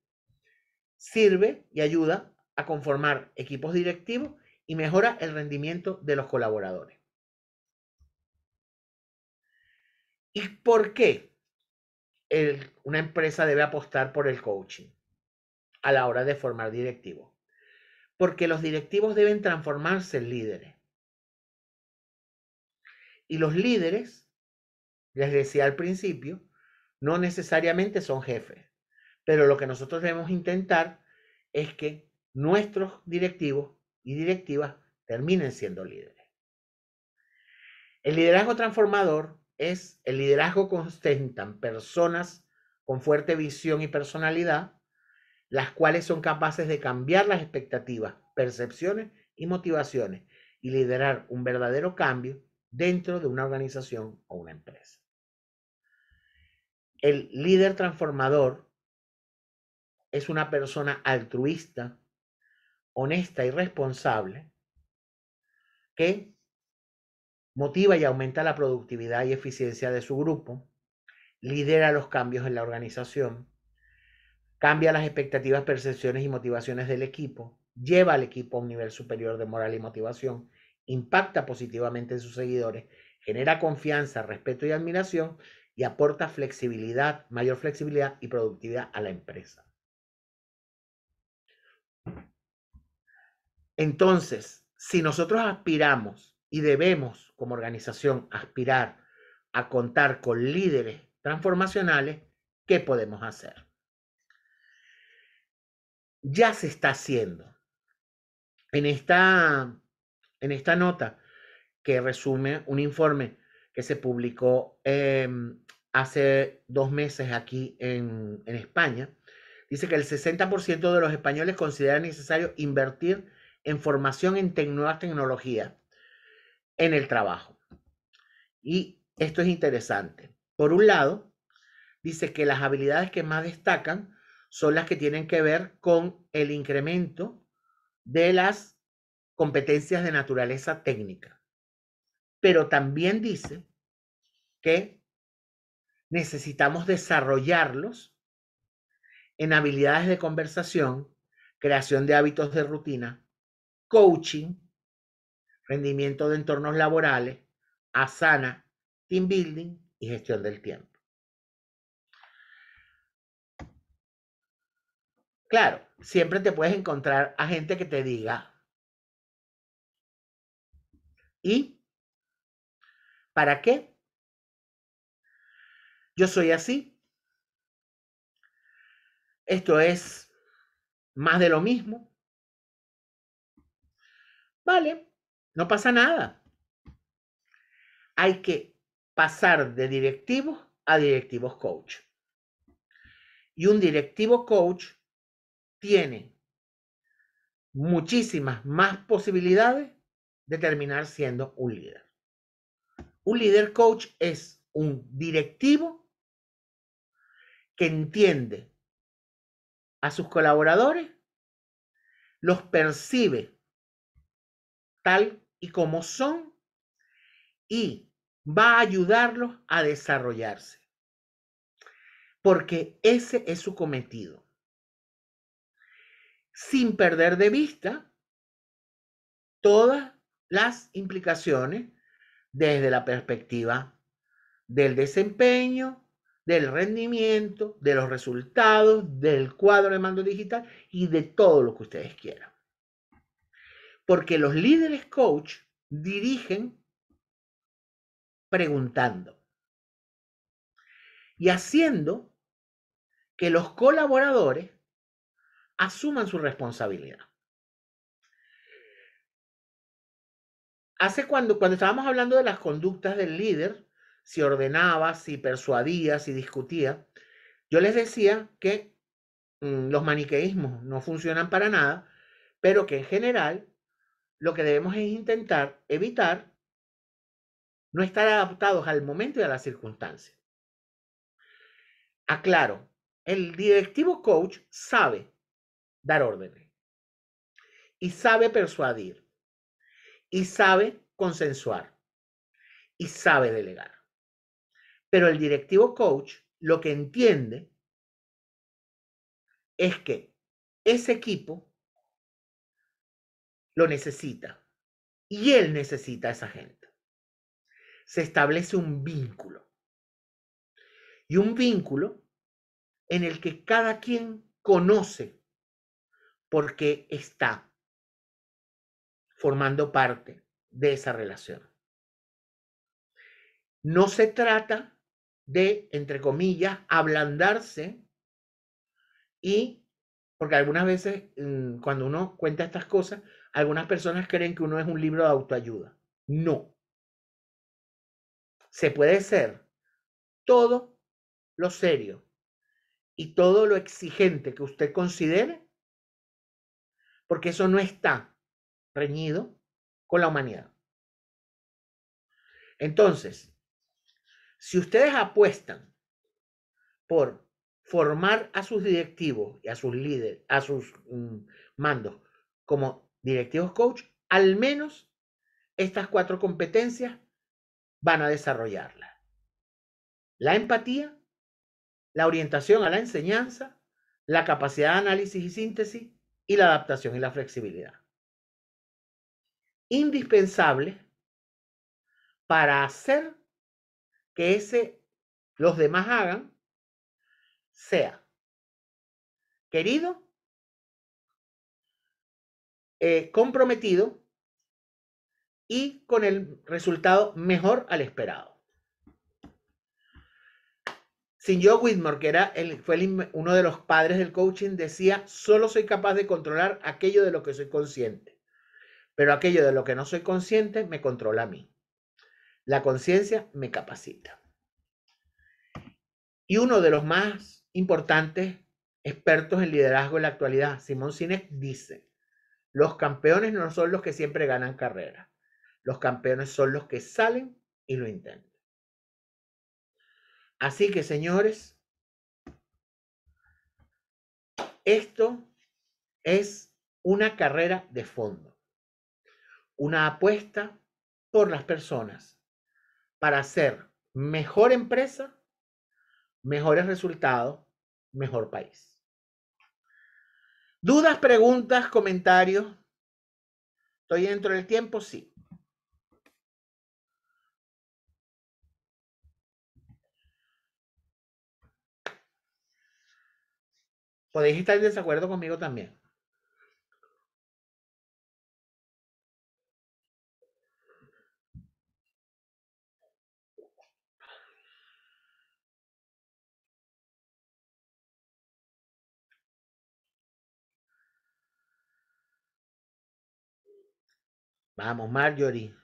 Sirve y ayuda a conformar equipos directivos y mejora el rendimiento de los colaboradores. ¿Y por qué? una empresa debe apostar por el coaching a la hora de formar directivos. Porque los directivos deben transformarse en líderes. Y los líderes, les decía al principio, no necesariamente son jefes. Pero lo que nosotros debemos intentar es que nuestros directivos y directivas terminen siendo líderes. El liderazgo transformador es el liderazgo constentan personas con fuerte visión y personalidad, las cuales son capaces de cambiar las expectativas, percepciones y motivaciones y liderar un verdadero cambio dentro de una organización o una empresa. El líder transformador es una persona altruista, honesta y responsable que motiva y aumenta la productividad y eficiencia de su grupo, lidera los cambios en la organización, cambia las expectativas, percepciones y motivaciones del equipo, lleva al equipo a un nivel superior de moral y motivación, impacta positivamente en sus seguidores, genera confianza, respeto y admiración y aporta flexibilidad, mayor flexibilidad y productividad a la empresa. Entonces, si nosotros aspiramos y debemos como organización aspirar a contar con líderes transformacionales, ¿qué podemos hacer? Ya se está haciendo. En esta, en esta nota que resume un informe que se publicó em, hace dos meses aquí en, España, dice que el 60% de los españoles consideran necesario invertir en formación en nuevas tecnologías en el trabajo. Y esto es interesante. Por un lado, dice que las habilidades que más destacan son las que tienen que ver con el incremento de las competencias de naturaleza técnica. Pero también dice que necesitamos desarrollarlos en habilidades de conversación, creación de hábitos de rutina, coaching, rendimiento de entornos laborales, asana, team building y gestión del tiempo. Claro, siempre te puedes encontrar a gente que te diga, ¿y para qué? Yo soy así. Esto es más de lo mismo. Vale, no pasa nada. Hay que pasar de directivos a directivos coach. Y un directivo coach tiene muchísimas más posibilidades de terminar siendo un líder. Un líder coach es un directivo que entiende a sus colaboradores, los percibe tal y cómo son y va a ayudarlos a desarrollarse. Porque ese es su cometido. Sin perder de vista todas las implicaciones desde la perspectiva del desempeño, del rendimiento, de los resultados, del cuadro de mando digital y de todo lo que ustedes quieran. Porque los líderes coach dirigen preguntando y haciendo que los colaboradores asuman su responsabilidad. Hace cuando, cuando estábamos hablando de las conductas del líder, si ordenaba, si persuadía, si discutía, yo les decía que mm, los maniqueísmos no funcionan para nada, pero que en general lo que debemos es intentar evitar no estar adaptados al momento y a las circunstancias. Aclaro, el directivo coach sabe dar órdenes y sabe persuadir y sabe consensuar y sabe delegar. Pero el directivo coach lo que entiende es que ese equipo lo necesita y él necesita a esa gente. Se establece un vínculo y un vínculo en el que cada quien conoce porque está formando parte de esa relación. No se trata de, entre comillas, ablandarse y, porque algunas veces mm, cuando uno cuenta estas cosas, algunas personas creen que uno es un libro de autoayuda. No. Se puede ser todo lo serio y todo lo exigente que usted considere, porque eso no está reñido con la humanidad. Entonces, si ustedes apuestan por formar a sus directivos y a sus líderes, a sus mm, mandos como directivos coach, al menos estas cuatro competencias van a desarrollarlas. La empatía, la orientación a la enseñanza, la capacidad de análisis y síntesis y la adaptación y la flexibilidad. Indispensable para hacer que ese los demás hagan sea querido eh, comprometido y con el resultado mejor al esperado. Sin Joe Whitmore, que era fue uno de los padres del coaching, decía, solo soy capaz de controlar aquello de lo que soy consciente, pero aquello de lo que no soy consciente me controla a mí. La conciencia me capacita. Y uno de los más importantes expertos en liderazgo en la actualidad, Simón Sinek, dice, los campeones no son los que siempre ganan carrera. Los campeones son los que salen y lo intentan. Así que, señores, esto es una carrera de fondo, una apuesta por las personas para ser mejor empresa, mejores resultados, mejor país. ¿Dudas, preguntas, comentarios? ¿Estoy dentro del tiempo? Sí. Podéis estar en desacuerdo conmigo también. Vamos, Marjorie,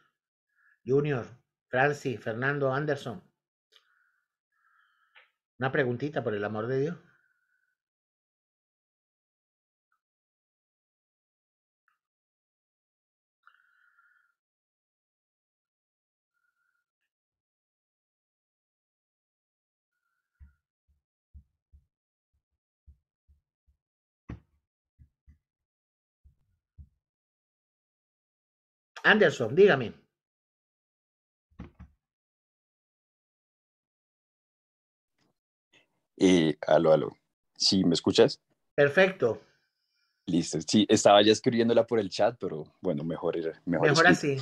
Junior, Francis, Fernando, Anderson. Una preguntita, por el amor de Dios. Anderson, dígame. Eh, aló, aló. ¿Sí me escuchas? Perfecto. Listo. Sí, estaba ya escribiéndola por el chat, pero bueno, mejor era. Mejor, así.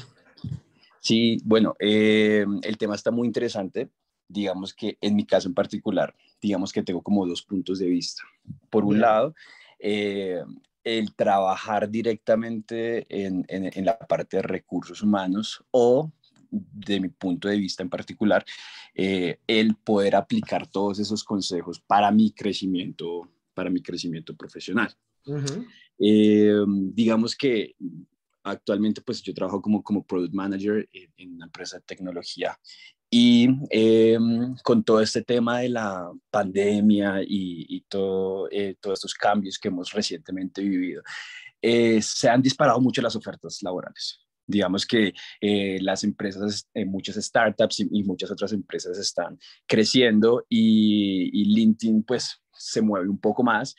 Sí, bueno, em, el tema está muy interesante. Digamos que en mi caso en particular, digamos que tengo como dos puntos de vista. Por un lado, em, el trabajar directamente en, la parte de recursos humanos o de mi punto de vista en particular, eh, el poder aplicar todos esos consejos para mi crecimiento, para mi crecimiento profesional. Eh, digamos que actualmente pues yo trabajo como, como product manager en, en una empresa de tecnología y em, con todo este tema de la pandemia y, y todo, eh, todos estos cambios que hemos recientemente vivido, eh, se han disparado mucho las ofertas laborales. Digamos que eh, las empresas, muchas startups y, muchas otras empresas están creciendo y, LinkedIn pues se mueve un poco más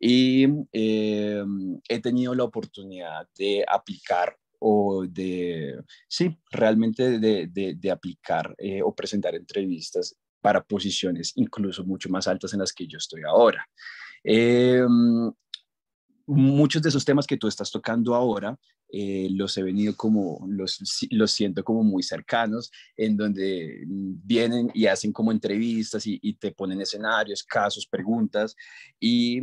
y em, he tenido la oportunidad de aplicar o de, sí, realmente de, de, aplicar eh, o presentar entrevistas para posiciones incluso mucho más altas en las que yo estoy ahora. Eh, muchos de esos temas que tú estás tocando ahora eh, los he venido como, los, los siento como muy cercanos, en donde vienen y hacen como entrevistas y, te ponen escenarios, casos, preguntas, y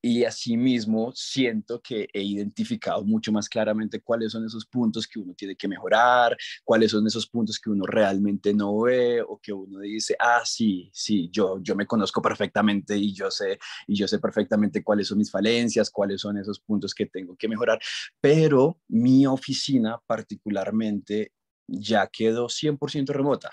y asimismo siento que he identificado mucho más claramente cuáles son esos puntos que uno tiene que mejorar, cuáles son esos puntos que uno realmente no ve o que uno dice, ah, sí, sí, yo, yo me conozco perfectamente y yo sé, y yo sé perfectamente cuáles son mis falencias, cuáles son esos puntos que tengo que mejorar, pero mi oficina particularmente ya quedó 100% remota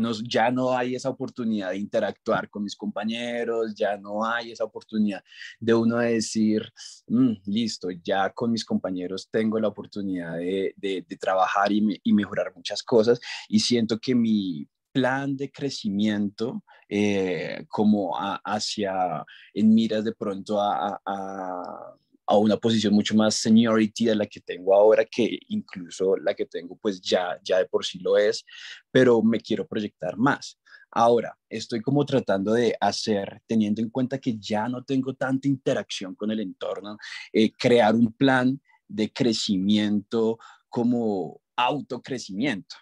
nos, ya no hay esa oportunidad de interactuar con mis compañeros, ya no hay esa oportunidad de uno decir, mm, listo, ya con mis compañeros tengo la oportunidad de, trabajar y, mejorar muchas cosas y siento que mi plan de crecimiento eh, como hacia en miras de pronto a a una posición mucho más seniority de la que tengo ahora, que incluso la que tengo pues ya, ya de por sí lo es, pero me quiero proyectar más. Ahora, estoy como tratando de hacer, teniendo en cuenta que ya no tengo tanta interacción con el entorno, eh, crear un plan de crecimiento como autocrecimiento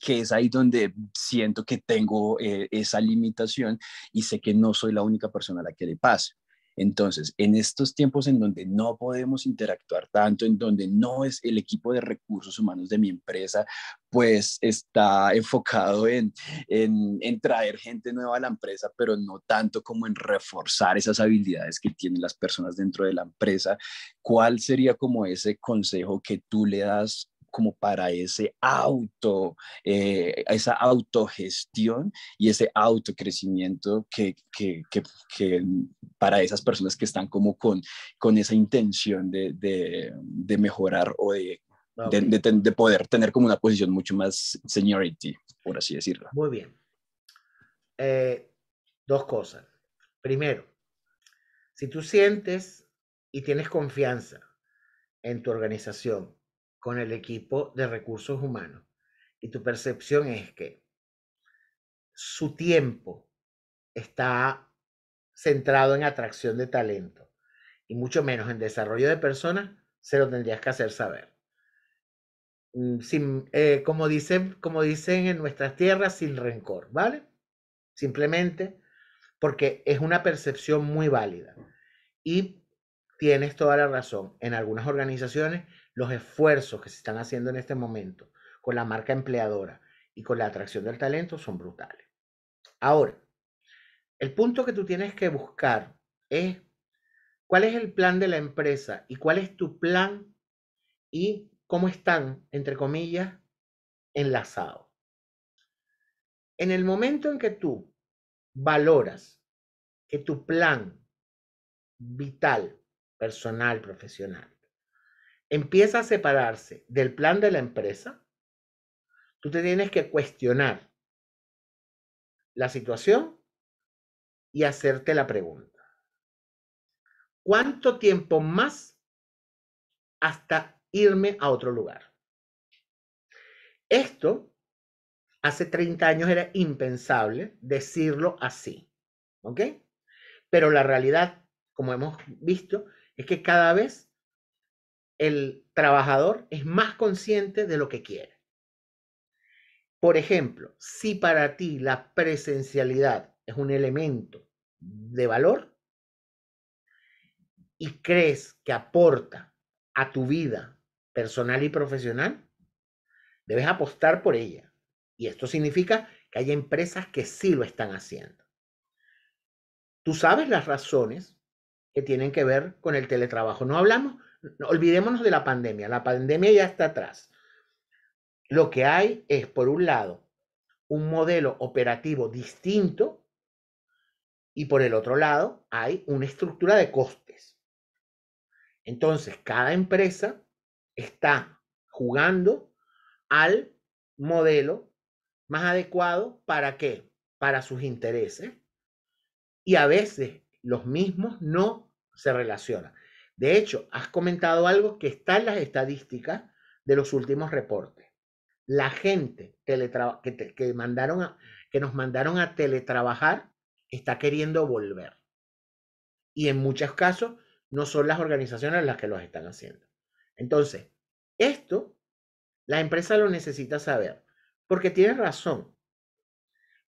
que es ahí donde siento que tengo eh, esa limitación y sé que no soy la única persona a la que le pasa. Entonces, en estos tiempos en donde no podemos interactuar tanto, en donde no es el equipo de recursos humanos de mi empresa, pues está enfocado en, traer gente nueva a la empresa, pero no tanto como en reforzar esas habilidades que tienen las personas dentro de la empresa. ¿Cuál sería como ese consejo que tú le das como para ese auto, eh, esa autogestión y ese autocrecimiento que, para esas personas que están como con, con esa intención de, mejorar o de ah, de, poder tener como una posición mucho más seniority, por así decirlo. Muy bien. Eh, dos cosas. Primero, si tú sientes y tienes confianza en tu organización con el equipo de recursos humanos y tu percepción es que su tiempo está centrado en atracción de talento y mucho menos en desarrollo de personas, se lo tendrías que hacer saber. Mm, eh, como, dicen, como dicen en nuestras tierras, sin rencor, ¿vale? Simplemente porque es una percepción muy válida. Y tienes toda la razón. En algunas organizaciones los esfuerzos que se están haciendo en este momento con la marca empleadora y con la atracción del talento son brutales. Ahora, el punto que tú tienes que buscar es cuál es el plan de la empresa y cuál es tu plan y cómo están, entre comillas, enlazados. En el momento en que tú valoras que tu plan vital, personal, profesional, empieza a separarse del plan de la empresa, tú te tienes que cuestionar la situación y hacerte la pregunta. ¿Cuánto tiempo más hasta irme a otro lugar? Esto hace 30 años era impensable decirlo así, ¿ok? Pero la realidad, como hemos visto, es que cada vez el trabajador es más consciente de lo que quiere. Por ejemplo, si para ti la presencialidad es un elemento de valor y crees que aporta a tu vida personal y profesional, debes apostar por ella. Y esto significa que hay empresas que sí lo están haciendo. Tú sabes las razones que tienen que ver con el teletrabajo. No hablamos olvidémonos de la pandemia, la pandemia ya está atrás. Lo que hay es, por un lado, un modelo operativo distinto y por el otro lado hay una estructura de costes. Entonces, cada empresa está jugando al modelo más adecuado para qué? Para sus intereses y a veces los mismos no se relacionan. De hecho, has comentado algo que está en las estadísticas de los últimos reportes. La gente que, mandaron que nos mandaron a teletrabajar está queriendo volver. Y en muchos casos no son las organizaciones las que los están haciendo. Entonces, esto la empresa lo necesita saber, porque tiene razón.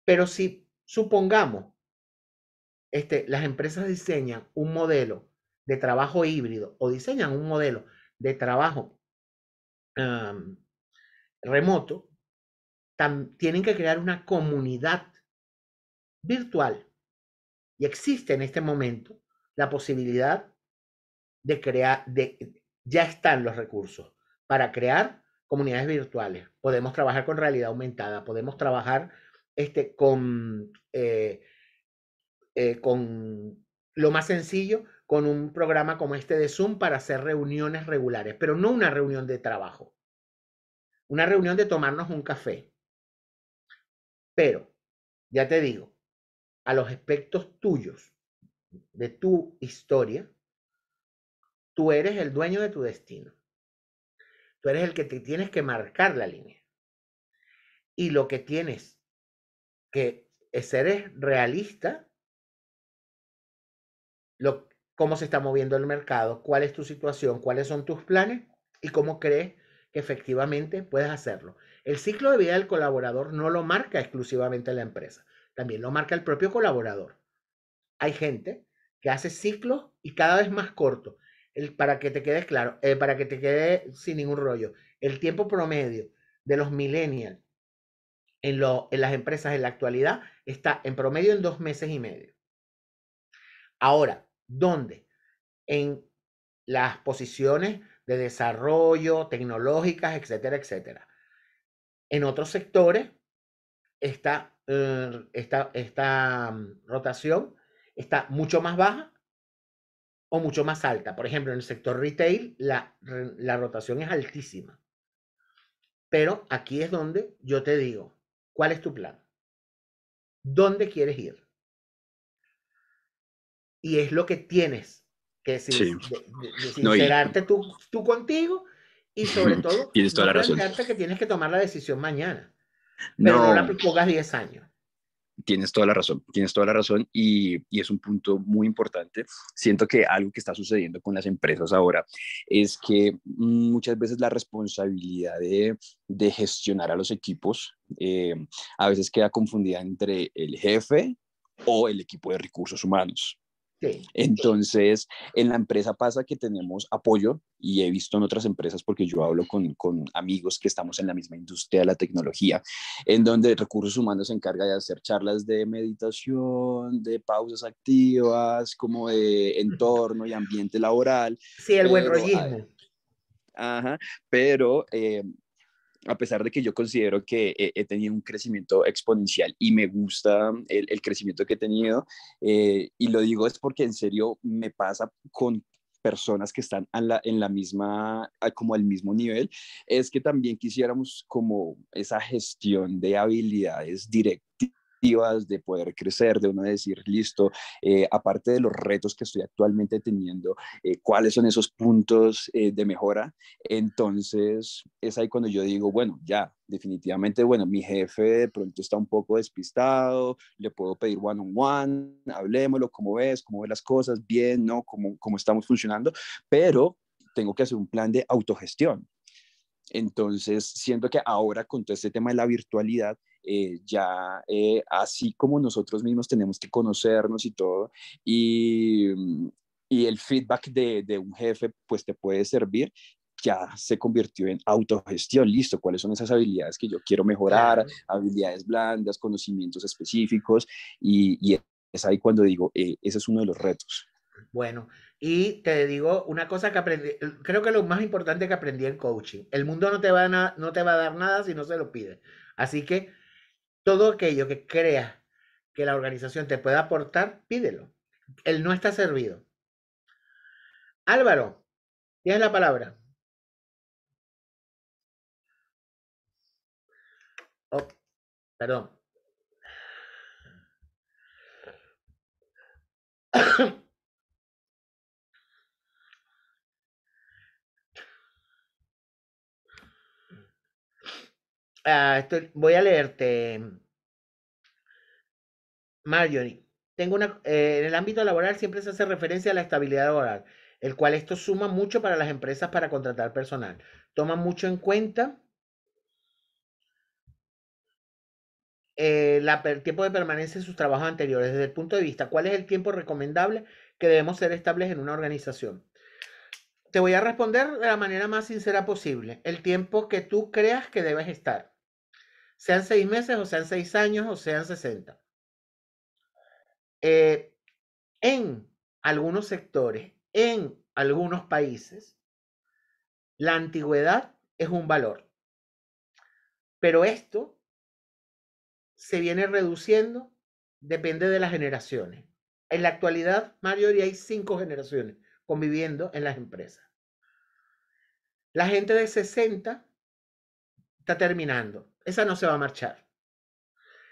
Pero si supongamos, este, las empresas diseñan un modelo de trabajo híbrido o diseñan un modelo de trabajo remoto, tienen que crear una comunidad virtual. Y existe en este momento la posibilidad de crear, ya están los recursos para crear comunidades virtuales. Podemos trabajar con realidad aumentada, podemos trabajar este, con, eh, eh, con lo más sencillo, con un programa como este de Zoom para hacer reuniones regulares, pero no una reunión de trabajo, una reunión de tomarnos un café. Pero, ya te digo, a los aspectos tuyos, de tu historia, tú eres el dueño de tu destino. Tú eres el que te tienes que marcar la línea. Y lo que tienes que ser es realista. Lo, cómo se está moviendo el mercado, cuál es tu situación, cuáles son tus planes y cómo crees que efectivamente puedes hacerlo. El ciclo de vida del colaborador no lo marca exclusivamente la empresa, también lo marca el propio colaborador. Hay gente que hace ciclos y cada vez más cortos. para que te quedes claro, eh, para que te quede sin ningún rollo, el tiempo promedio de los millennials en las empresas en la actualidad está en promedio en dos meses y medio. Ahora, ¿Dónde? En las posiciones de desarrollo, tecnológicas, etcétera, etcétera. En otros sectores, esta, eh, esta, mm, rotación está mucho más baja o mucho más alta. Por ejemplo, en el sector retail, la rotación es altísima. Pero aquí es donde yo te digo, ¿cuál es tu plan? ¿Dónde quieres ir? y es lo que tienes que decir, sí. tú, contigo y sobre todo tienes toda la razón. que tienes que tomar la decisión mañana, pero no, la pongas 10 años. Tienes toda la razón, tienes toda la razón y, es un punto muy importante. Siento que algo que está sucediendo con las empresas ahora es que muchas veces la responsabilidad de, gestionar a los equipos eh, a veces queda confundida entre el jefe o el equipo de recursos humanos. Entonces, en la empresa pasa que tenemos apoyo y he visto en otras empresas, porque yo hablo con, amigos que estamos en la misma industria de la tecnología, en donde recursos humanos se encarga de hacer charlas de meditación, de pausas activas, como de entorno y ambiente laboral. Sí, el buen rollismo. Ah, ajá, pero eh, a pesar de que yo considero que he, tenido un crecimiento exponencial y me gusta mm, el, crecimiento que he tenido, eh, y lo digo es porque en serio me pasa con personas que están en la, misma, como al mismo nivel, es que también quisiéramos como esa gestión de habilidades directas de poder crecer, de uno decir, listo, eh, aparte de los retos que estoy actualmente teniendo, eh, cuáles son esos puntos eh, de mejora. Entonces, es ahí cuando yo digo, bueno, ya, definitivamente, bueno, mi jefe de pronto está un poco despistado, le puedo pedir one on one, hablemoslo, cómo ves, cómo ves las cosas, bien, ¿no? ¿Cómo, cómo estamos funcionando? Pero tengo que hacer un plan de autogestión. Entonces, siento que ahora con todo este tema de la virtualidad, eh, ya eh, así como nosotros mismos tenemos que conocernos y todo, y, mm, el feedback de, un jefe pues te puede servir, ya se convirtió en autogestión, listo, cuáles son esas habilidades que yo quiero mejorar, habilidades blandas, conocimientos específicos, y, es ahí cuando digo, eh, ese es uno de los retos. Bueno, y te digo una cosa que aprendí, creo que lo más importante que aprendí en coaching, el mundo no te va no te va a dar nada si no se lo pide. Así que todo aquello que creas que la organización te pueda aportar, pídelo. Él no está servido. Álvaro, tienes la palabra. Oh, perdón. Ah, voy a leerte, mm, Marjorie. Tengo una, eh, en el ámbito laboral siempre se hace referencia a la estabilidad laboral, el cual esto suma mucho para las empresas para contratar personal. Toma mucho en cuenta el eh, tiempo de permanencia en sus trabajos anteriores. Desde el punto de vista, ¿cuál es el tiempo recomendable que debemos ser estables en una organización? Te voy a responder de la manera más sincera posible, el tiempo que tú creas que debes estar sean seis meses o sean seis años o sean 60. Eh, en algunos sectores, en algunos países, la antigüedad es un valor. Pero esto se viene reduciendo, depende de las generaciones. En la actualidad, mayoría hay cinco generaciones conviviendo en las empresas. La gente de 60 está terminando. Esa no se va a marchar.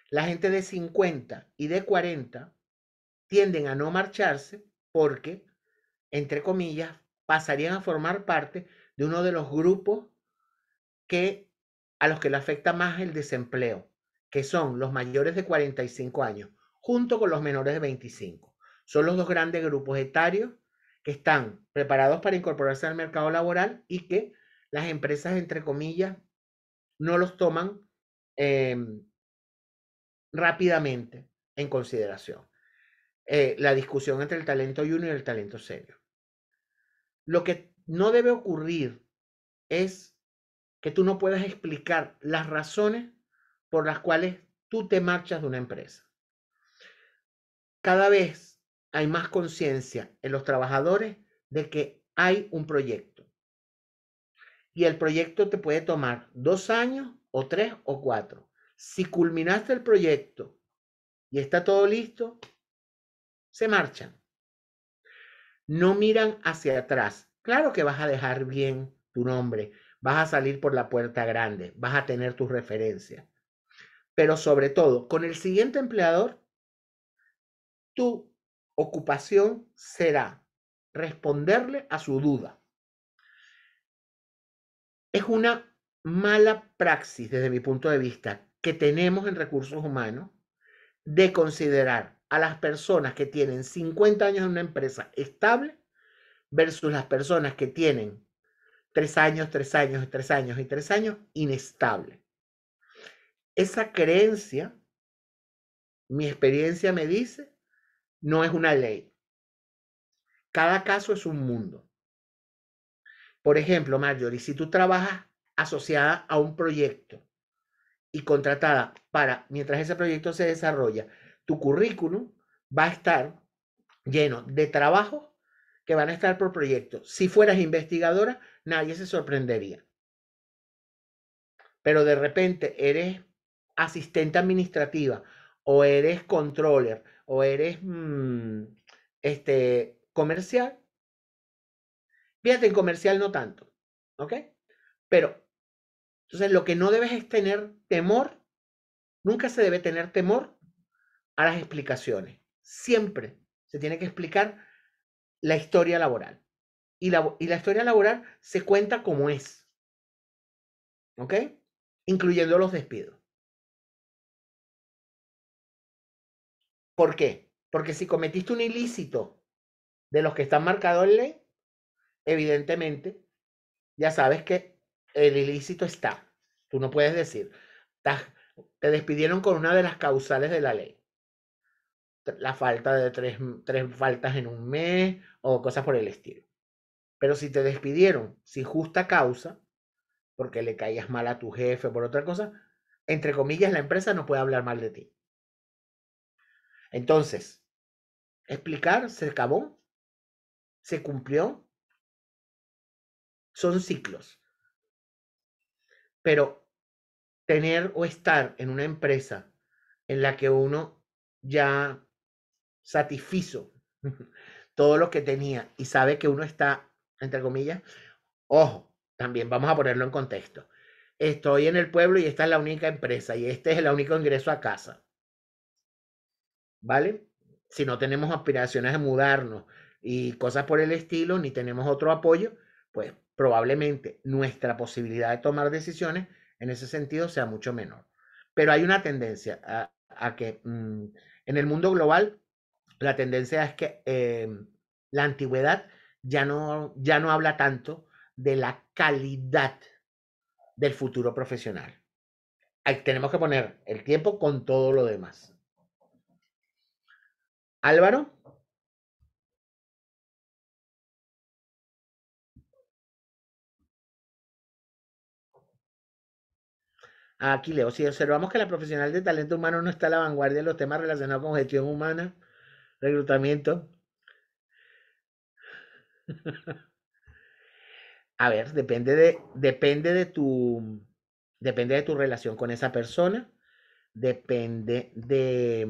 La gente de 50 y de 40 tienden a no marcharse porque, entre comillas, pasarían a formar parte de uno de los grupos que a los que le afecta más el desempleo, que son los mayores de 45 años, junto con los menores de 25. Son los dos grandes grupos etarios que están preparados para incorporarse al mercado laboral y que las empresas, entre comillas, no los toman em, rápidamente en consideración. Eh, la discusión entre el talento junior y el talento serio. Lo que no debe ocurrir es que tú no puedas explicar las razones por las cuales tú te marchas de una empresa. Cada vez hay más conciencia en los trabajadores de que hay un proyecto, y el proyecto te puede tomar dos años o tres o cuatro. Si culminaste el proyecto y está todo listo, se marchan. No miran hacia atrás. Claro que vas a dejar bien tu nombre, vas a salir por la puerta grande, vas a tener tus referencias. Pero sobre todo, con el siguiente empleador, tu ocupación será responderle a su duda es una mala praxis desde mi punto de vista que tenemos en recursos humanos de considerar a las personas que tienen 50 años en una empresa estable versus las personas que tienen 3 años, 3 años, 3 años y 3 años inestable. Esa creencia, mi experiencia me dice, no es una ley. Cada caso es un mundo. Por ejemplo, Marjorie, si tú trabajas asociada a un proyecto y contratada para, mientras ese proyecto se desarrolla, tu currículum va a estar lleno de trabajos que van a estar por proyecto. Si fueras investigadora, nadie se sorprendería. Pero de repente eres asistente administrativa o eres controller o eres mm, este, comercial Fíjate, en comercial no tanto, ¿ok? Pero, entonces lo que no debes es tener temor, nunca se debe tener temor a las explicaciones. Siempre se tiene que explicar la historia laboral. Y la, y la historia laboral se cuenta como es, ¿ok? Incluyendo los despidos. ¿Por qué? Porque si cometiste un ilícito de los que están marcados en ley, evidentemente, ya sabes que el ilícito está. Tú no puedes decir, te despidieron con una de las causales de la ley. La falta de tres, mm, tres faltas en un mes o cosas por el estilo. Pero si te despidieron sin justa causa, porque le caías mal a tu jefe, por otra cosa, entre comillas, la empresa no puede hablar mal de ti. Entonces, explicar, se acabó, se cumplió, son ciclos. Pero tener o estar en una empresa en la que uno ya satisfizo todo lo que tenía y sabe que uno está, entre comillas, ojo, también vamos a ponerlo en contexto. Estoy en el pueblo y esta es la única empresa y este es el único ingreso a casa. ¿Vale? Si no tenemos aspiraciones de mudarnos y cosas por el estilo, ni tenemos otro apoyo, pues probablemente nuestra posibilidad de tomar decisiones en ese sentido sea mucho menor. Pero hay una tendencia a, que mm, en el mundo global la tendencia es que em, la antigüedad ya no, ya no habla tanto de la calidad del futuro profesional. tenemos que poner el tiempo con todo lo demás. Álvaro. Aquí leo, Si observamos que la profesional de talento humano no está a la vanguardia en los temas relacionados con gestión humana, reclutamiento. a ver, depende de, depende de tu depende de tu relación con esa persona, depende de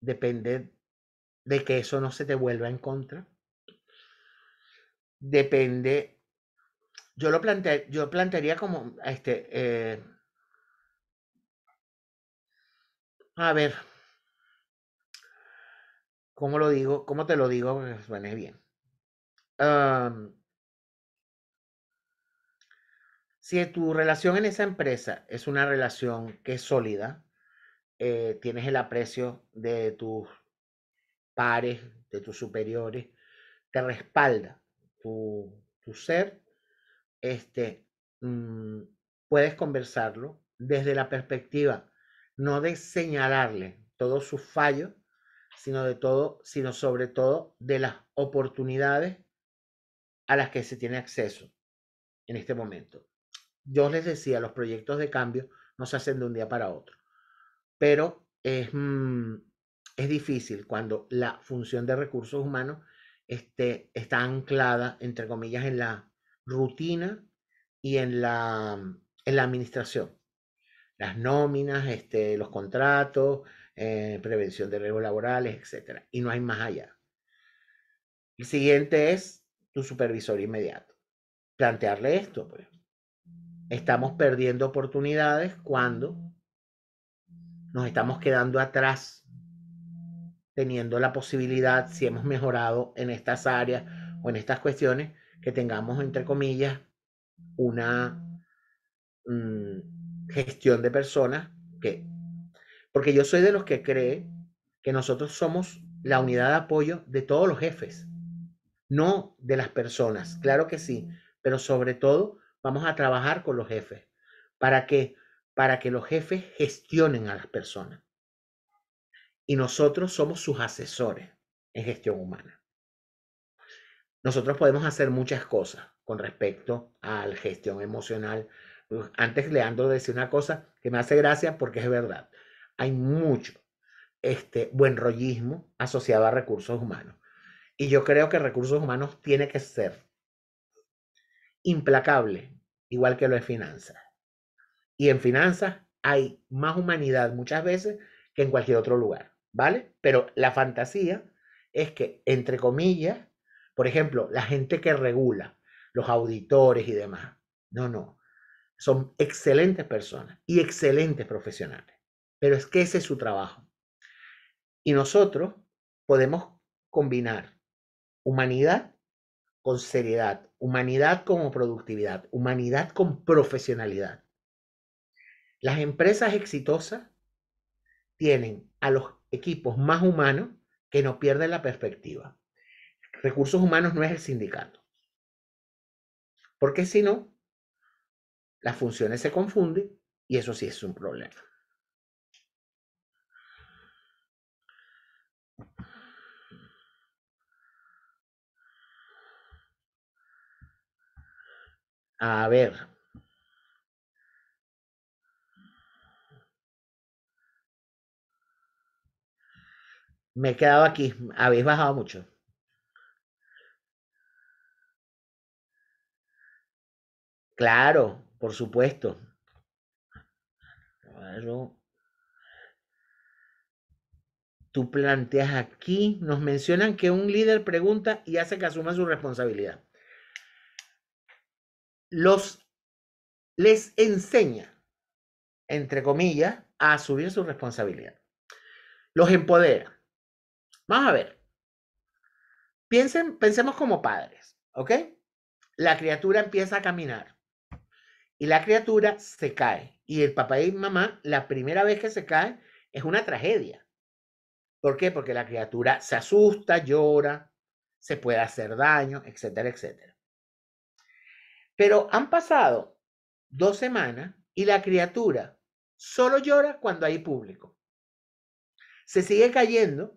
depende de que eso no se te vuelva en contra. Depende yo lo yo plantearía como, este, eh, a ver, ¿cómo lo digo? ¿Cómo te lo digo? suene bien. si tu relación en esa empresa es una relación que es sólida, eh, tienes el aprecio de tus pares, de tus superiores, te respalda tu, tu ser, este, mm, puedes conversarlo desde la perspectiva no de señalarle todos sus fallos, sino de todo, sino sobre todo de las oportunidades a las que se tiene acceso en este momento. Yo les decía, los proyectos de cambio no se hacen de un día para otro, pero es, mm, es difícil cuando la función de recursos humanos este, está anclada, entre comillas, en la rutina y en la, mm, en la administración. Las nóminas, este, los contratos, eh, prevención de riesgos laborales, etc. Y no hay más allá. El siguiente es tu supervisor inmediato. Plantearle esto, pues. Estamos perdiendo oportunidades cuando nos estamos quedando atrás, teniendo la posibilidad, si hemos mejorado en estas áreas o en estas cuestiones, que tengamos, entre comillas, una mm, gestión de personas que... Porque yo soy de los que cree que nosotros somos la unidad de apoyo de todos los jefes, no de las personas, claro que sí, pero sobre todo vamos a trabajar con los jefes. ¿Para que Para que los jefes gestionen a las personas. Y nosotros somos sus asesores en gestión humana nosotros podemos hacer muchas cosas con respecto a la gestión emocional. Pues, antes Leandro decía una cosa que me hace gracia porque es verdad. Hay mucho este buen rollismo asociado a recursos humanos. Y yo creo que recursos humanos tiene que ser implacable, igual que lo es finanzas. Y en finanzas hay más humanidad muchas veces que en cualquier otro lugar, ¿vale? Pero la fantasía es que, entre comillas, por ejemplo, la gente que regula, los auditores y demás. No, no. Son excelentes personas y excelentes profesionales. Pero es que ese es su trabajo. Y nosotros podemos combinar humanidad con seriedad, humanidad con productividad, humanidad con profesionalidad. Las empresas exitosas tienen a los equipos más humanos que no pierden la perspectiva. Recursos humanos no es el sindicato. Porque si no, las funciones se confunden y eso sí es un problema. A ver. Me he quedado aquí. Habéis bajado mucho. Claro, por supuesto. Tú planteas aquí, nos mencionan que un líder pregunta y hace que asuma su responsabilidad. Los les enseña, entre comillas, a asumir su responsabilidad. Los empodera. Vamos a ver. Piensen, pensemos como padres, ¿ok? La criatura empieza a caminar y la criatura se cae. Y el papá y mamá, la primera vez que se cae, es una tragedia. ¿Por qué? Porque la criatura se asusta, llora, se puede hacer daño, etcétera, etcétera. Pero han pasado dos semanas y la criatura solo llora cuando hay público. Se sigue cayendo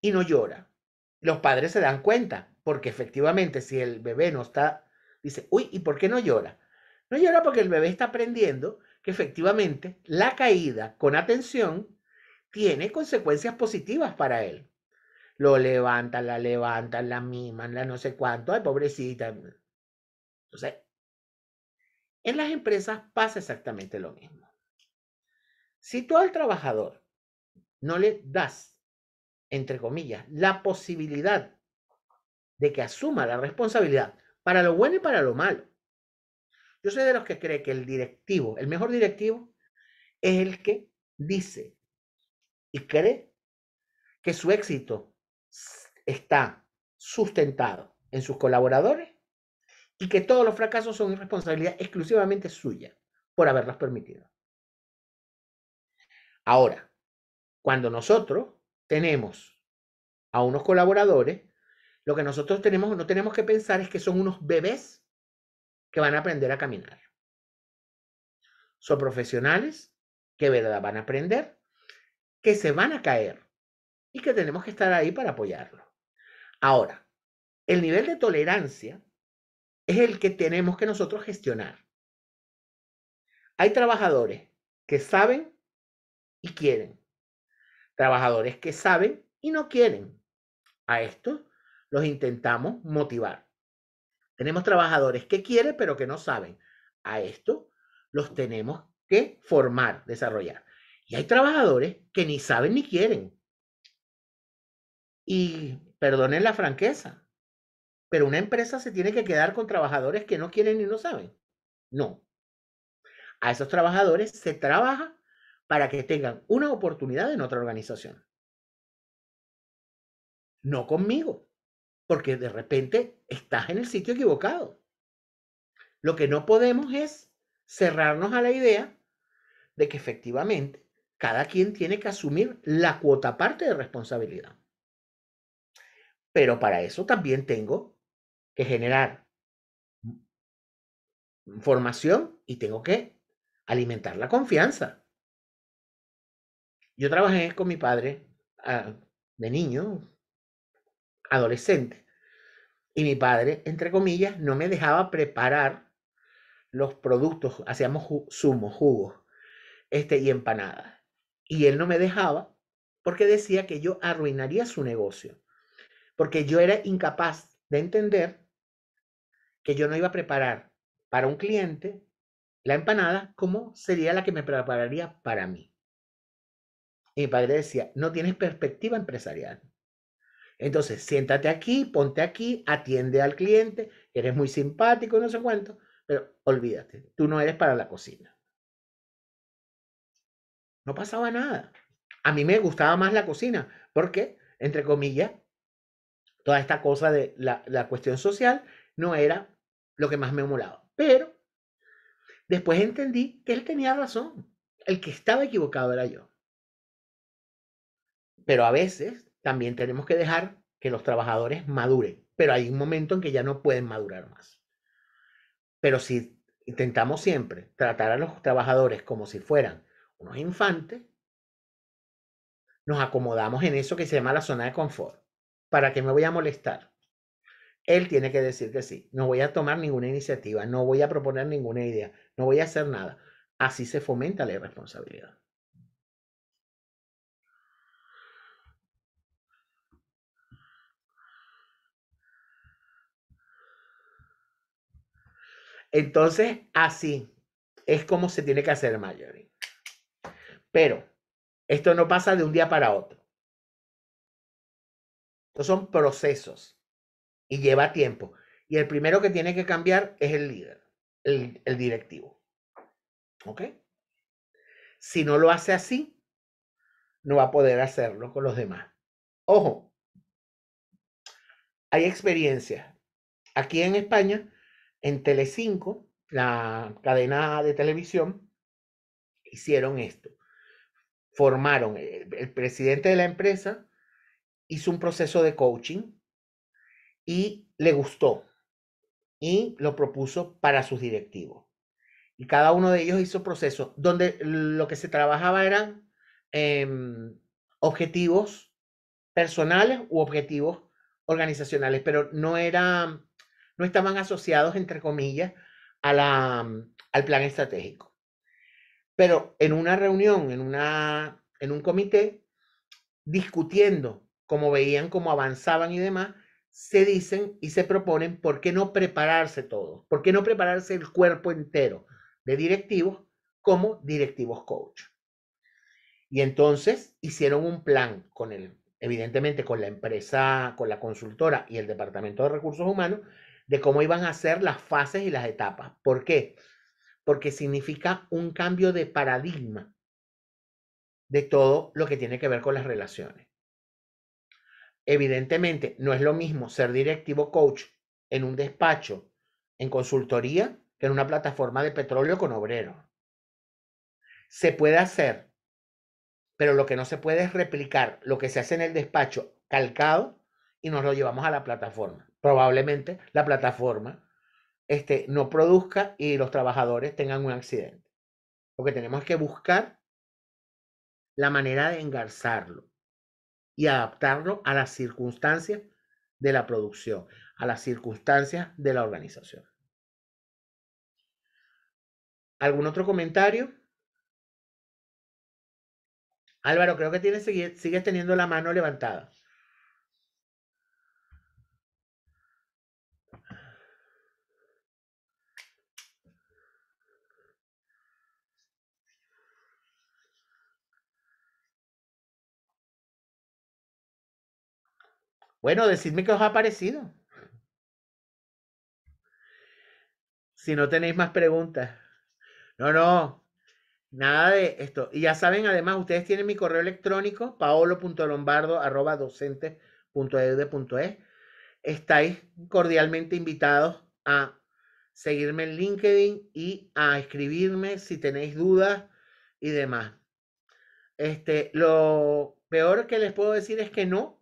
y no llora. Los padres se dan cuenta, porque efectivamente si el bebé no está Dice, uy, ¿y por qué no llora? No llora porque el bebé está aprendiendo que efectivamente la caída con atención tiene consecuencias positivas para él. Lo levantan, la levantan, la miman, la no sé cuánto, ay, pobrecita. Entonces, en las empresas pasa exactamente lo mismo. Si tú al trabajador no le das, entre comillas, la posibilidad de que asuma la responsabilidad para lo bueno y para lo malo. Yo soy de los que cree que el directivo, el mejor directivo, es el que dice y cree que su éxito está sustentado en sus colaboradores y que todos los fracasos son responsabilidad exclusivamente suya por haberlos permitido. Ahora, cuando nosotros tenemos a unos colaboradores lo que nosotros tenemos, no tenemos que pensar es que son unos bebés que van a aprender a caminar. Son profesionales que verdad van a aprender, que se van a caer y que tenemos que estar ahí para apoyarlo Ahora, el nivel de tolerancia es el que tenemos que nosotros gestionar. Hay trabajadores que saben y quieren. Trabajadores que saben y no quieren. A estos los intentamos motivar. Tenemos trabajadores que quieren pero que no saben. A esto los tenemos que formar, desarrollar. Y hay trabajadores que ni saben ni quieren. Y perdonen la franqueza, pero una empresa se tiene que quedar con trabajadores que no quieren ni no saben. No. A esos trabajadores se trabaja para que tengan una oportunidad en otra organización. No conmigo porque de repente estás en el sitio equivocado. Lo que no podemos es cerrarnos a la idea de que efectivamente cada quien tiene que asumir la cuota parte de responsabilidad. Pero para eso también tengo que generar formación y tengo que alimentar la confianza. Yo trabajé con mi padre ah, de niño, adolescente. Y mi padre, entre comillas, no me dejaba preparar los productos, hacíamos sumo zumos, jugos este, y empanadas. Y él no me dejaba porque decía que yo arruinaría su negocio, porque yo era incapaz de entender que yo no iba a preparar para un cliente la empanada como sería la que me prepararía para mí. Y mi padre decía, no tienes perspectiva empresarial. Entonces, siéntate aquí, ponte aquí, atiende al cliente, eres muy simpático, no sé cuánto, pero olvídate, tú no eres para la cocina. No pasaba nada. A mí me gustaba más la cocina, porque, entre comillas, toda esta cosa de la, la cuestión social no era lo que más me molaba. Pero después entendí que él tenía razón. El que estaba equivocado era yo. Pero a veces también tenemos que dejar que los trabajadores maduren, pero hay un momento en que ya no pueden madurar más. Pero si intentamos siempre tratar a los trabajadores como si fueran unos infantes, nos acomodamos en eso que se llama la zona de confort. ¿Para qué me voy a molestar? Él tiene que decir que sí. No voy a tomar ninguna iniciativa, no voy a proponer ninguna idea, no voy a hacer nada. Así se fomenta la irresponsabilidad. Entonces, así es como se tiene que hacer, mayor. Pero esto no pasa de un día para otro. Estos son procesos y lleva tiempo. Y el primero que tiene que cambiar es el líder, el, el directivo. ¿Ok? Si no lo hace así, no va a poder hacerlo con los demás. Ojo, hay experiencias. Aquí en España en Telecinco, la cadena de televisión, hicieron esto. Formaron, eh, el, presidente de la empresa hizo un proceso de coaching y le gustó y lo propuso para sus directivos. Y cada uno de ellos hizo proceso donde lo que se trabajaba eran em, objetivos personales u objetivos organizacionales, pero no era no estaban asociados, entre comillas, al plan estratégico. Pero en una reunión, en, una, en un comité, discutiendo cómo veían, cómo avanzaban y demás, se dicen y se proponen por qué no prepararse todos, por qué no prepararse el cuerpo entero de directivos como directivos coach. Y entonces hicieron un plan con el, evidentemente con la empresa, con la consultora y el departamento de recursos humanos de cómo iban a ser las fases y las etapas. ¿Por qué? Porque significa un cambio de paradigma de todo lo que tiene que ver con las relaciones. Evidentemente, no es lo mismo ser directivo coach en un despacho, en consultoría, que en una plataforma de petróleo con obrero. Se puede hacer, pero lo que no se puede es replicar lo que se hace en el despacho calcado y nos lo llevamos a la plataforma probablemente la plataforma este, no produzca y los trabajadores tengan un accidente. Lo que tenemos que buscar la manera de engarzarlo y adaptarlo a las circunstancias de la producción, a las circunstancias de la organización. ¿Algún otro comentario? Álvaro, creo que tienes, sigues teniendo la mano levantada. Bueno, decidme qué os ha parecido. Si no tenéis más preguntas. No, no. Nada de esto. Y ya saben, además, ustedes tienen mi correo electrónico, paolo.lombardo.docentes.edu.es. Estáis cordialmente invitados a seguirme en LinkedIn y a escribirme si tenéis dudas y demás. Este, lo peor que les puedo decir es que no,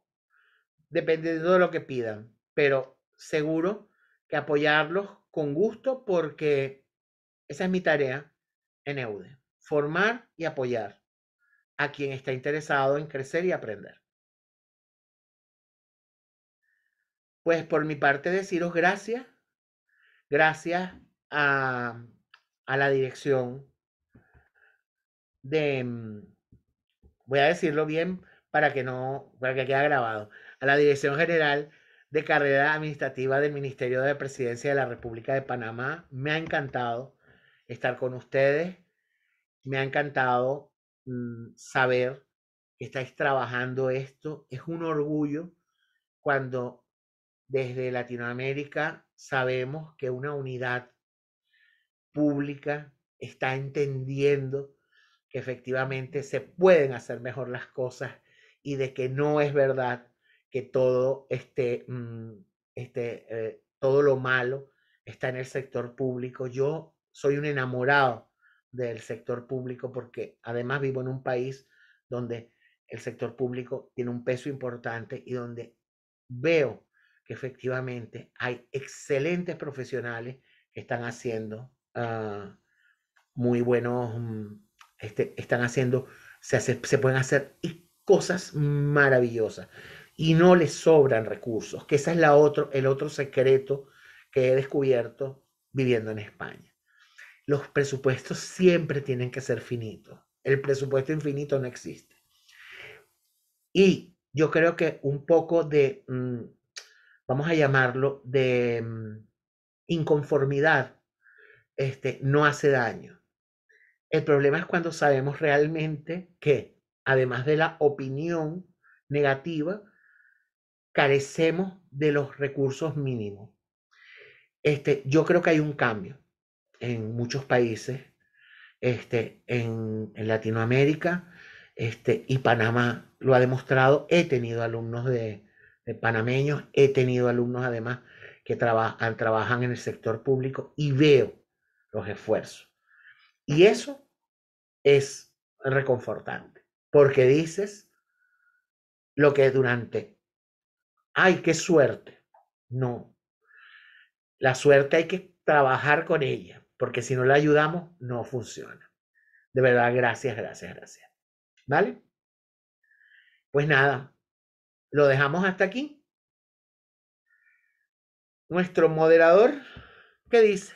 depende de todo lo que pidan, pero seguro que apoyarlos con gusto porque esa es mi tarea en EUDE, formar y apoyar a quien está interesado en crecer y aprender. Pues por mi parte deciros gracias, gracias a, a la dirección de, mm, voy a decirlo bien para que no, para que quede grabado, a la Dirección General de Carrera Administrativa del Ministerio de Presidencia de la República de Panamá. Me ha encantado estar con ustedes. Me ha encantado mm, saber que estáis trabajando esto. Es un orgullo cuando desde Latinoamérica sabemos que una unidad pública está entendiendo que efectivamente se pueden hacer mejor las cosas y de que no es verdad que todo, mm, este, este, todo lo malo está en el sector público. Yo soy un enamorado del sector público porque además vivo en un país donde el sector público tiene un peso importante y donde veo que efectivamente hay excelentes profesionales que están haciendo ah, muy buenos, mm, este, están haciendo, se, se pueden hacer cosas maravillosas y no les sobran recursos, que ese es la el otro secreto que he descubierto viviendo en España. Los presupuestos siempre tienen que ser finitos. El presupuesto infinito no existe. Y yo creo que un poco de, mm, vamos a llamarlo, de mm, inconformidad, este, no hace daño. El problema es cuando sabemos realmente que, además de la opinión negativa, carecemos de los recursos mínimos. Este, yo creo que hay un cambio en muchos países, este, en, Latinoamérica, este, y Panamá lo ha demostrado. He tenido alumnos de, panameños, he tenido alumnos además que trabajan, ah, trabajan en el sector público y veo los esfuerzos. Y eso es reconfortante, porque dices lo que durante ay, qué suerte. No. La suerte hay que trabajar con ella, porque si no la ayudamos, no funciona. De verdad, gracias, gracias, gracias. ¿Vale? Pues nada, lo dejamos hasta aquí. Nuestro moderador, ¿qué dice?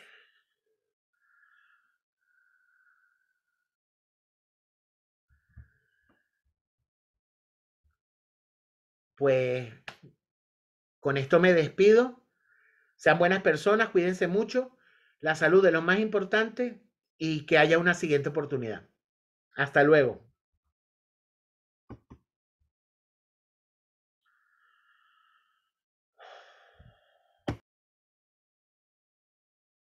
Pues con esto me despido. Sean buenas personas, cuídense mucho. La salud es lo más importante y que haya una siguiente oportunidad. Hasta luego.